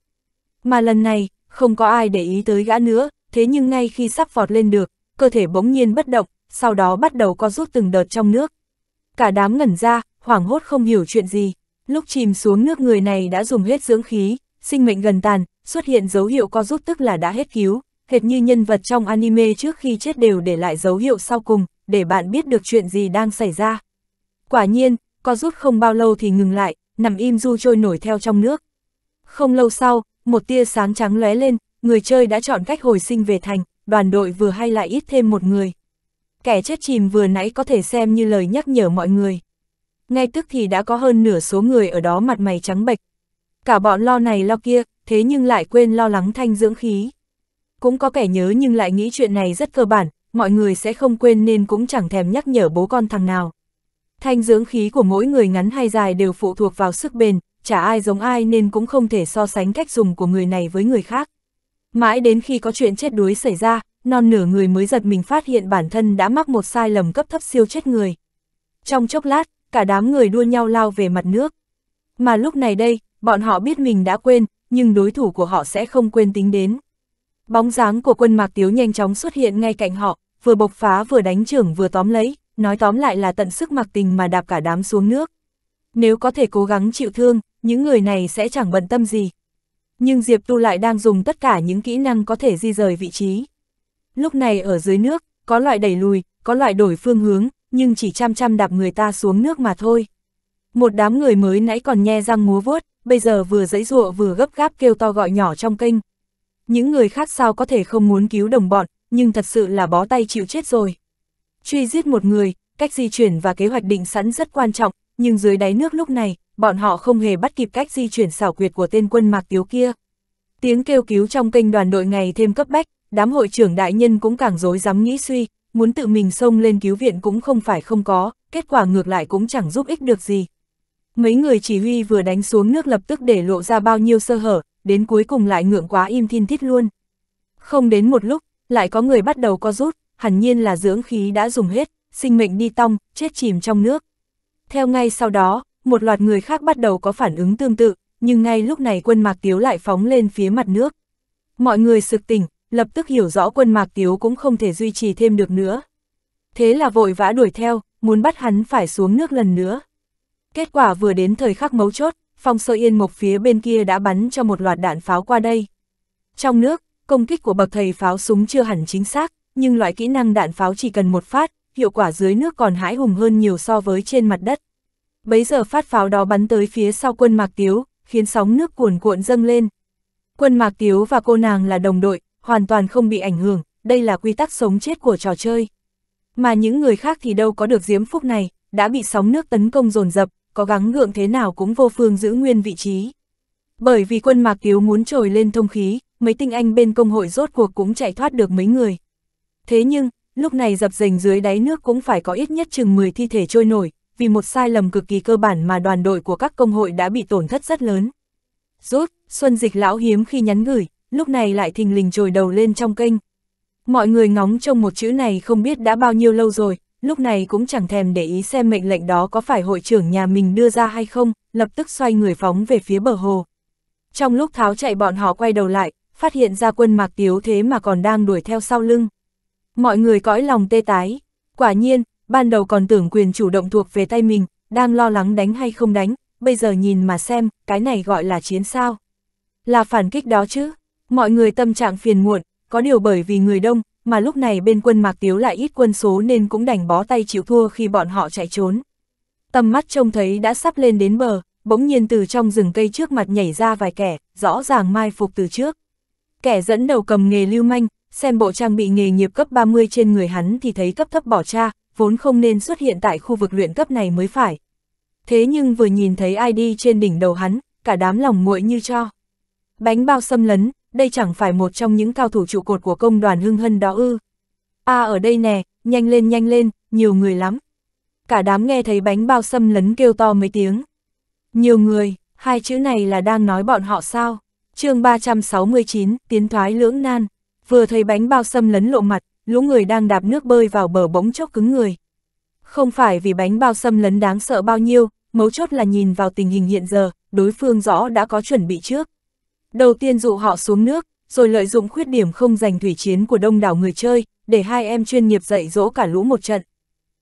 Mà lần này, không có ai để ý tới gã nữa, thế nhưng ngay khi sắp vọt lên được, cơ thể bỗng nhiên bất động, sau đó bắt đầu co rút từng đợt trong nước. Cả đám ngẩn ra, hoảng hốt không hiểu chuyện gì. Lúc chìm xuống nước người này đã dùng hết dưỡng khí, sinh mệnh gần tàn, xuất hiện dấu hiệu co rút tức là đã hết cứu, hệt như nhân vật trong anime trước khi chết đều để lại dấu hiệu sau cùng, để bạn biết được chuyện gì đang xảy ra. Quả nhiên, co rút không bao lâu thì ngừng lại, nằm im du trôi nổi theo trong nước. Không lâu sau, một tia sáng trắng lóe lên, người chơi đã chọn cách hồi sinh về thành, đoàn đội vừa hay lại ít thêm một người kẻ chết chìm vừa nãy có thể xem như lời nhắc nhở mọi người. Ngay tức thì đã có hơn nửa số người ở đó mặt mày trắng bệch. Cả bọn lo này lo kia, thế nhưng lại quên lo lắng thanh dưỡng khí. Cũng có kẻ nhớ nhưng lại nghĩ chuyện này rất cơ bản, mọi người sẽ không quên nên cũng chẳng thèm nhắc nhở bố con thằng nào. Thanh dưỡng khí của mỗi người ngắn hay dài đều phụ thuộc vào sức bền, chả ai giống ai nên cũng không thể so sánh cách dùng của người này với người khác. Mãi đến khi có chuyện chết đuối xảy ra, non nửa người mới giật mình phát hiện bản thân đã mắc một sai lầm cấp thấp siêu chết người. Trong chốc lát, cả đám người đua nhau lao về mặt nước. Mà lúc này đây, bọn họ biết mình đã quên, nhưng đối thủ của họ sẽ không quên tính đến. Bóng dáng của quân Mạc Tiếu nhanh chóng xuất hiện ngay cạnh họ, vừa bộc phá vừa đánh trưởng vừa tóm lấy, nói tóm lại là tận sức mặc tình mà đạp cả đám xuống nước. Nếu có thể cố gắng chịu thương, những người này sẽ chẳng bận tâm gì. Nhưng Diệp Tu lại đang dùng tất cả những kỹ năng có thể di rời vị trí. Lúc này ở dưới nước, có loại đẩy lùi, có loại đổi phương hướng, nhưng chỉ chăm chăm đạp người ta xuống nước mà thôi. Một đám người mới nãy còn nhe răng múa vuốt, bây giờ vừa dãy dụa vừa gấp gáp kêu to gọi nhỏ trong kênh. Những người khác sao có thể không muốn cứu đồng bọn, nhưng thật sự là bó tay chịu chết rồi. Truy giết một người, cách di chuyển và kế hoạch định sẵn rất quan trọng, nhưng dưới đáy nước lúc này, bọn họ không hề bắt kịp cách di chuyển xảo quyệt của tên quân mạc tiếu kia. Tiếng kêu cứu trong kênh đoàn đội ngày thêm cấp bách, đám hội trưởng đại nhân cũng càng dối dám nghĩ suy, muốn tự mình xông lên cứu viện cũng không phải không có, kết quả ngược lại cũng chẳng giúp ích được gì. Mấy người chỉ huy vừa đánh xuống nước lập tức để lộ ra bao nhiêu sơ hở, đến cuối cùng lại ngượng quá im thiên thít luôn. Không đến một lúc, lại có người bắt đầu co rút, hẳn nhiên là dưỡng khí đã dùng hết, sinh mệnh đi tong, chết chìm trong nước. Theo ngay sau đó, một loạt người khác bắt đầu có phản ứng tương tự, nhưng ngay lúc này quân Mạc Tiếu lại phóng lên phía mặt nước. Mọi người sực tỉnh, lập tức hiểu rõ quân Mạc Tiếu cũng không thể duy trì thêm được nữa. Thế là vội vã đuổi theo, muốn bắt hắn phải xuống nước lần nữa. Kết quả vừa đến thời khắc mấu chốt, phong sơ yên mộc phía bên kia đã bắn cho một loạt đạn pháo qua đây. Trong nước, công kích của bậc thầy pháo súng chưa hẳn chính xác, nhưng loại kỹ năng đạn pháo chỉ cần một phát, hiệu quả dưới nước còn hãi hùng hơn nhiều so với trên mặt đất. Bấy giờ phát pháo đó bắn tới phía sau quân Mạc Tiếu, khiến sóng nước cuồn cuộn dâng lên. Quân Mạc Tiếu và cô nàng là đồng đội, hoàn toàn không bị ảnh hưởng, đây là quy tắc sống chết của trò chơi. Mà những người khác thì đâu có được diếm phúc này, đã bị sóng nước tấn công dồn dập, có gắng ngượng thế nào cũng vô phương giữ nguyên vị trí. Bởi vì quân Mạc Tiếu muốn trồi lên thông khí, mấy tinh anh bên công hội rốt cuộc cũng chạy thoát được mấy người. Thế nhưng, lúc này dập dềnh dưới đáy nước cũng phải có ít nhất chừng 10 thi thể trôi nổi, vì một sai lầm cực kỳ cơ bản mà đoàn đội của các công hội đã bị tổn thất rất lớn. Rút, Xuân Dịch lão hiếm khi nhắn gửi, lúc này lại thình lình trồi đầu lên trong kênh. Mọi người ngóng trông một chữ này không biết đã bao nhiêu lâu rồi, lúc này cũng chẳng thèm để ý xem mệnh lệnh đó có phải hội trưởng nhà mình đưa ra hay không, lập tức xoay người phóng về phía bờ hồ. Trong lúc tháo chạy bọn họ quay đầu lại, phát hiện ra quân mạc tiếu thế mà còn đang đuổi theo sau lưng. Mọi người cõi lòng tê tái. Quả nhiên, ban đầu còn tưởng quyền chủ động thuộc về tay mình, đang lo lắng đánh hay không đánh, bây giờ nhìn mà xem, cái này gọi là chiến sao. Là phản kích đó chứ. Mọi người tâm trạng phiền muộn, có điều bởi vì người đông, mà lúc này bên quân Mạc Tiếu lại ít quân số nên cũng đành bó tay chịu thua khi bọn họ chạy trốn. Tầm mắt trông thấy đã sắp lên đến bờ, bỗng nhiên từ trong rừng cây trước mặt nhảy ra vài kẻ, rõ ràng mai phục từ trước. Kẻ dẫn đầu cầm nghề lưu manh, xem bộ trang bị nghề nghiệp cấp 30 trên người hắn thì thấy cấp thấp bỏ cha, vốn không nên xuất hiện tại khu vực luyện cấp này mới phải. Thế nhưng vừa nhìn thấy ID trên đỉnh đầu hắn, cả đám lòng nguội như cho. Bánh bao xâm lấn, đây chẳng phải một trong những cao thủ trụ cột của công đoàn hưng hân đó ư. a à, ở đây nè, nhanh lên nhanh lên, nhiều người lắm. Cả đám nghe thấy bánh bao xâm lấn kêu to mấy tiếng. Nhiều người, hai chữ này là đang nói bọn họ sao? chương 369, tiến thoái lưỡng nan. Vừa thấy bánh bao xâm lấn lộ mặt, lũ người đang đạp nước bơi vào bờ bỗng chốc cứng người. Không phải vì bánh bao xâm lấn đáng sợ bao nhiêu, mấu chốt là nhìn vào tình hình hiện giờ, đối phương rõ đã có chuẩn bị trước. Đầu tiên dụ họ xuống nước, rồi lợi dụng khuyết điểm không giành thủy chiến của đông đảo người chơi, để hai em chuyên nghiệp dạy dỗ cả lũ một trận.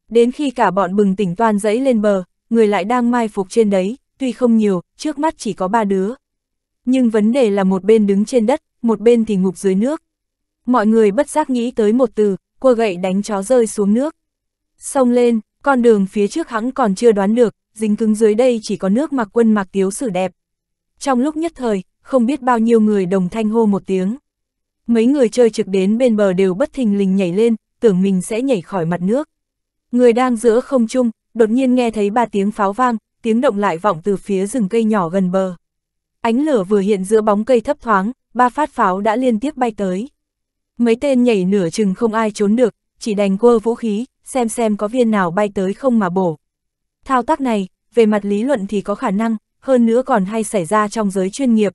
Đến khi cả bọn bừng tỉnh toàn dẫy lên bờ, người lại đang mai phục trên đấy, tuy không nhiều, trước mắt chỉ có ba đứa. Nhưng vấn đề là một bên đứng trên đất, một bên thì ngục dưới nước. Mọi người bất giác nghĩ tới một từ, cua gậy đánh chó rơi xuống nước. Xông lên, con đường phía trước hắn còn chưa đoán được, dính cứng dưới đây chỉ có nước mặc quân mặc tiếu sử đẹp. Trong lúc nhất thời, không biết bao nhiêu người đồng thanh hô một tiếng. Mấy người chơi trực đến bên bờ đều bất thình lình nhảy lên, tưởng mình sẽ nhảy khỏi mặt nước. Người đang giữa không trung, đột nhiên nghe thấy ba tiếng pháo vang, tiếng động lại vọng từ phía rừng cây nhỏ gần bờ. Ánh lửa vừa hiện giữa bóng cây thấp thoáng, ba phát pháo đã liên tiếp bay tới. Mấy tên nhảy nửa chừng không ai trốn được, chỉ đành quơ vũ khí, xem xem có viên nào bay tới không mà bổ. Thao tác này, về mặt lý luận thì có khả năng, hơn nữa còn hay xảy ra trong giới chuyên nghiệp,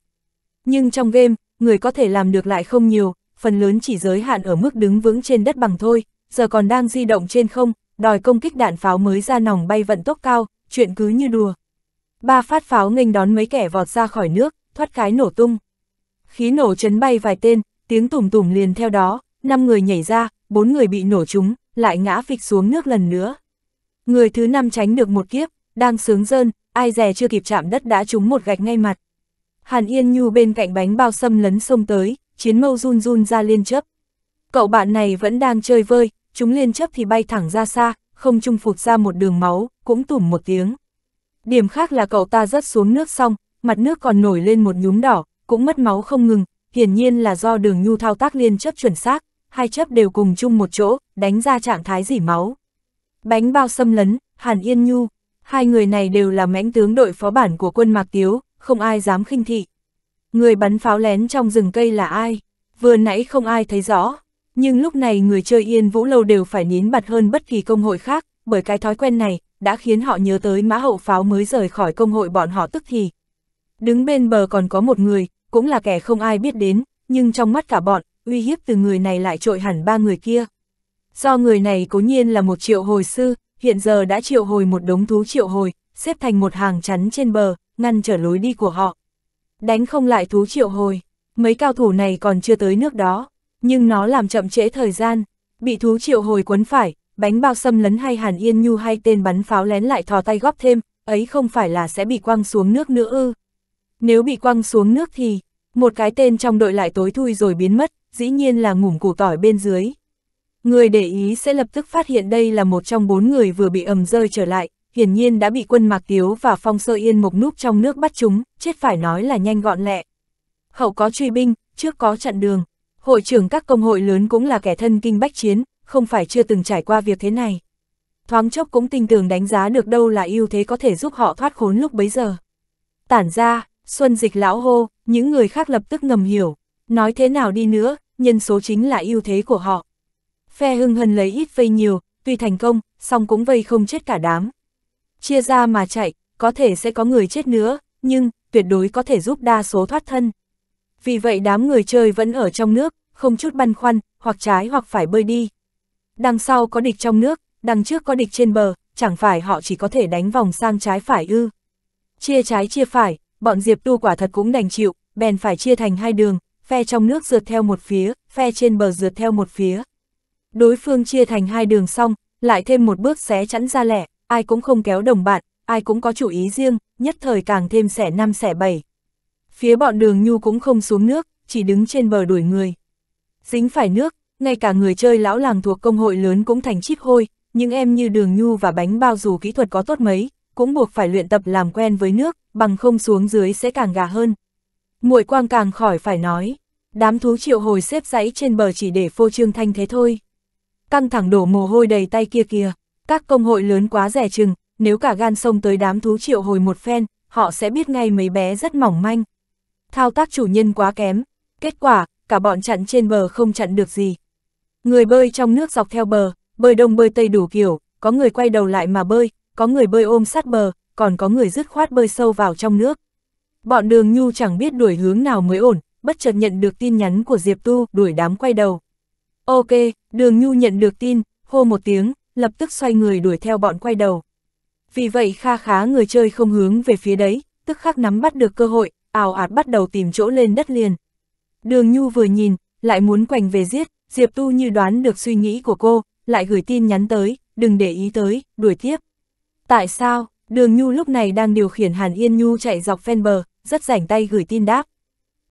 nhưng trong game, người có thể làm được lại không nhiều, phần lớn chỉ giới hạn ở mức đứng vững trên đất bằng thôi, giờ còn đang di động trên không, đòi công kích đạn pháo mới ra nòng bay vận tốc cao, chuyện cứ như đùa. Ba phát pháo nghênh đón mấy kẻ vọt ra khỏi nước, thoát cái nổ tung. Khí nổ chấn bay vài tên, tiếng tùm tùm liền theo đó, năm người nhảy ra, bốn người bị nổ trúng, lại ngã phịch xuống nước lần nữa. Người thứ năm tránh được một kiếp, đang sướng rơn, ai dè chưa kịp chạm đất đã trúng một gạch ngay mặt. Hàn Yên Nhu bên cạnh bánh bao xâm lấn sông tới, chiến mâu run run ra liên chấp. Cậu bạn này vẫn đang chơi vơi, chúng liên chấp thì bay thẳng ra xa, không chung phụt ra một đường máu, cũng tủm một tiếng. Điểm khác là cậu ta rớt xuống nước xong, mặt nước còn nổi lên một nhúm đỏ, cũng mất máu không ngừng, hiển nhiên là do đường nhu thao tác liên chấp chuẩn xác, hai chấp đều cùng chung một chỗ, đánh ra trạng thái dỉ máu. Bánh bao xâm lấn, Hàn Yên Nhu, hai người này đều là mãnh tướng đội phó bản của quân Mạc Tiếu, không ai dám khinh thị. Người bắn pháo lén trong rừng cây là ai? Vừa nãy không ai thấy rõ, nhưng lúc này người chơi yên vũ lâu đều phải nín bật hơn bất kỳ công hội khác, bởi cái thói quen này đã khiến họ nhớ tới mã hậu pháo mới rời khỏi công hội bọn họ tức thì. Đứng bên bờ còn có một người, cũng là kẻ không ai biết đến, nhưng trong mắt cả bọn, uy hiếp từ người này lại trội hẳn ba người kia. Do người này cố nhiên là một triệu hồi sư, hiện giờ đã triệu hồi một đống thú triệu hồi, xếp thành một hàng chắn trên bờ, ngăn trở lối đi của họ. Đánh không lại thú triệu hồi, mấy cao thủ này còn chưa tới nước đó, nhưng nó làm chậm trễ thời gian, bị thú triệu hồi quấn phải, bánh bao xâm lấn hay hàn yên nhu hay tên bắn pháo lén lại thò tay góp thêm, ấy không phải là sẽ bị quăng xuống nước nữa ư. Nếu bị quăng xuống nước thì, một cái tên trong đội lại tối thui rồi biến mất, dĩ nhiên là ngủm củ tỏi bên dưới. Người để ý sẽ lập tức phát hiện đây là một trong bốn người vừa bị ầm rơi trở lại, hiển nhiên đã bị quân Mạc Tiếu và Phong Sơ Yên Mục núp trong nước bắt chúng, chết phải nói là nhanh gọn lẹ. Hậu có truy binh, trước có chặn đường. Hội trưởng các công hội lớn cũng là kẻ thân kinh bách chiến, không phải chưa từng trải qua việc thế này. Thoáng chốc cũng tinh tường đánh giá được đâu là ưu thế có thể giúp họ thoát khốn lúc bấy giờ. Tản ra, xuân dịch lão hô, những người khác lập tức ngầm hiểu. Nói thế nào đi nữa, nhân số chính là ưu thế của họ. Phe hưng hân lấy ít vây nhiều, tuy thành công, song cũng vây không chết cả đám chia ra mà chạy, có thể sẽ có người chết nữa, nhưng tuyệt đối có thể giúp đa số thoát thân. Vì vậy đám người chơi vẫn ở trong nước, không chút băn khoăn, hoặc trái hoặc phải bơi đi. Đằng sau có địch trong nước, đằng trước có địch trên bờ, chẳng phải họ chỉ có thể đánh vòng sang trái phải ư. Chia trái chia phải, bọn Diệp Tu quả thật cũng đành chịu, bèn phải chia thành hai đường, phe trong nước rượt theo một phía, phe trên bờ rượt theo một phía. Đối phương chia thành hai đường xong, lại thêm một bước xé chắn ra lẻ, ai cũng không kéo đồng bạn, ai cũng có chủ ý riêng, nhất thời càng thêm sẻ năm sẻ bảy. Phía bọn đường nhu cũng không xuống nước, chỉ đứng trên bờ đuổi người. Dính phải nước, ngay cả người chơi lão làng thuộc công hội lớn cũng thành chip hôi, những em như đường nhu và bánh bao dù kỹ thuật có tốt mấy, cũng buộc phải luyện tập làm quen với nước, bằng không xuống dưới sẽ càng gà hơn. Muội quang càng khỏi phải nói, đám thú triệu hồi xếp dãy trên bờ chỉ để phô trương thanh thế thôi. Căng thẳng đổ mồ hôi đầy tay kia kìa. Các công hội lớn quá rẻ chừng, nếu cả gan sông tới đám thú triệu hồi một phen, họ sẽ biết ngay mấy bé rất mỏng manh. Thao tác chủ nhân quá kém, kết quả, cả bọn chặn trên bờ không chặn được gì. Người bơi trong nước dọc theo bờ, bơi đông bơi tây đủ kiểu, có người quay đầu lại mà bơi, có người bơi ôm sát bờ, còn có người dứt khoát bơi sâu vào trong nước. Bọn đường nhu chẳng biết đuổi hướng nào mới ổn, bất chợt nhận được tin nhắn của Diệp Tu đuổi đám quay đầu. Ok, đường nhu nhận được tin, hô một tiếng, lập tức xoay người đuổi theo bọn quay đầu. Vì vậy kha khá người chơi không hướng về phía đấy, tức khắc nắm bắt được cơ hội, ảo ạt bắt đầu tìm chỗ lên đất liền. Đường Nhu vừa nhìn, lại muốn quành về giết, Diệp Tu như đoán được suy nghĩ của cô, lại gửi tin nhắn tới, đừng để ý tới, đuổi tiếp. Tại sao, Đường Nhu lúc này đang điều khiển Hàn Yên Nhu chạy dọc ven bờ, rất rảnh tay gửi tin đáp.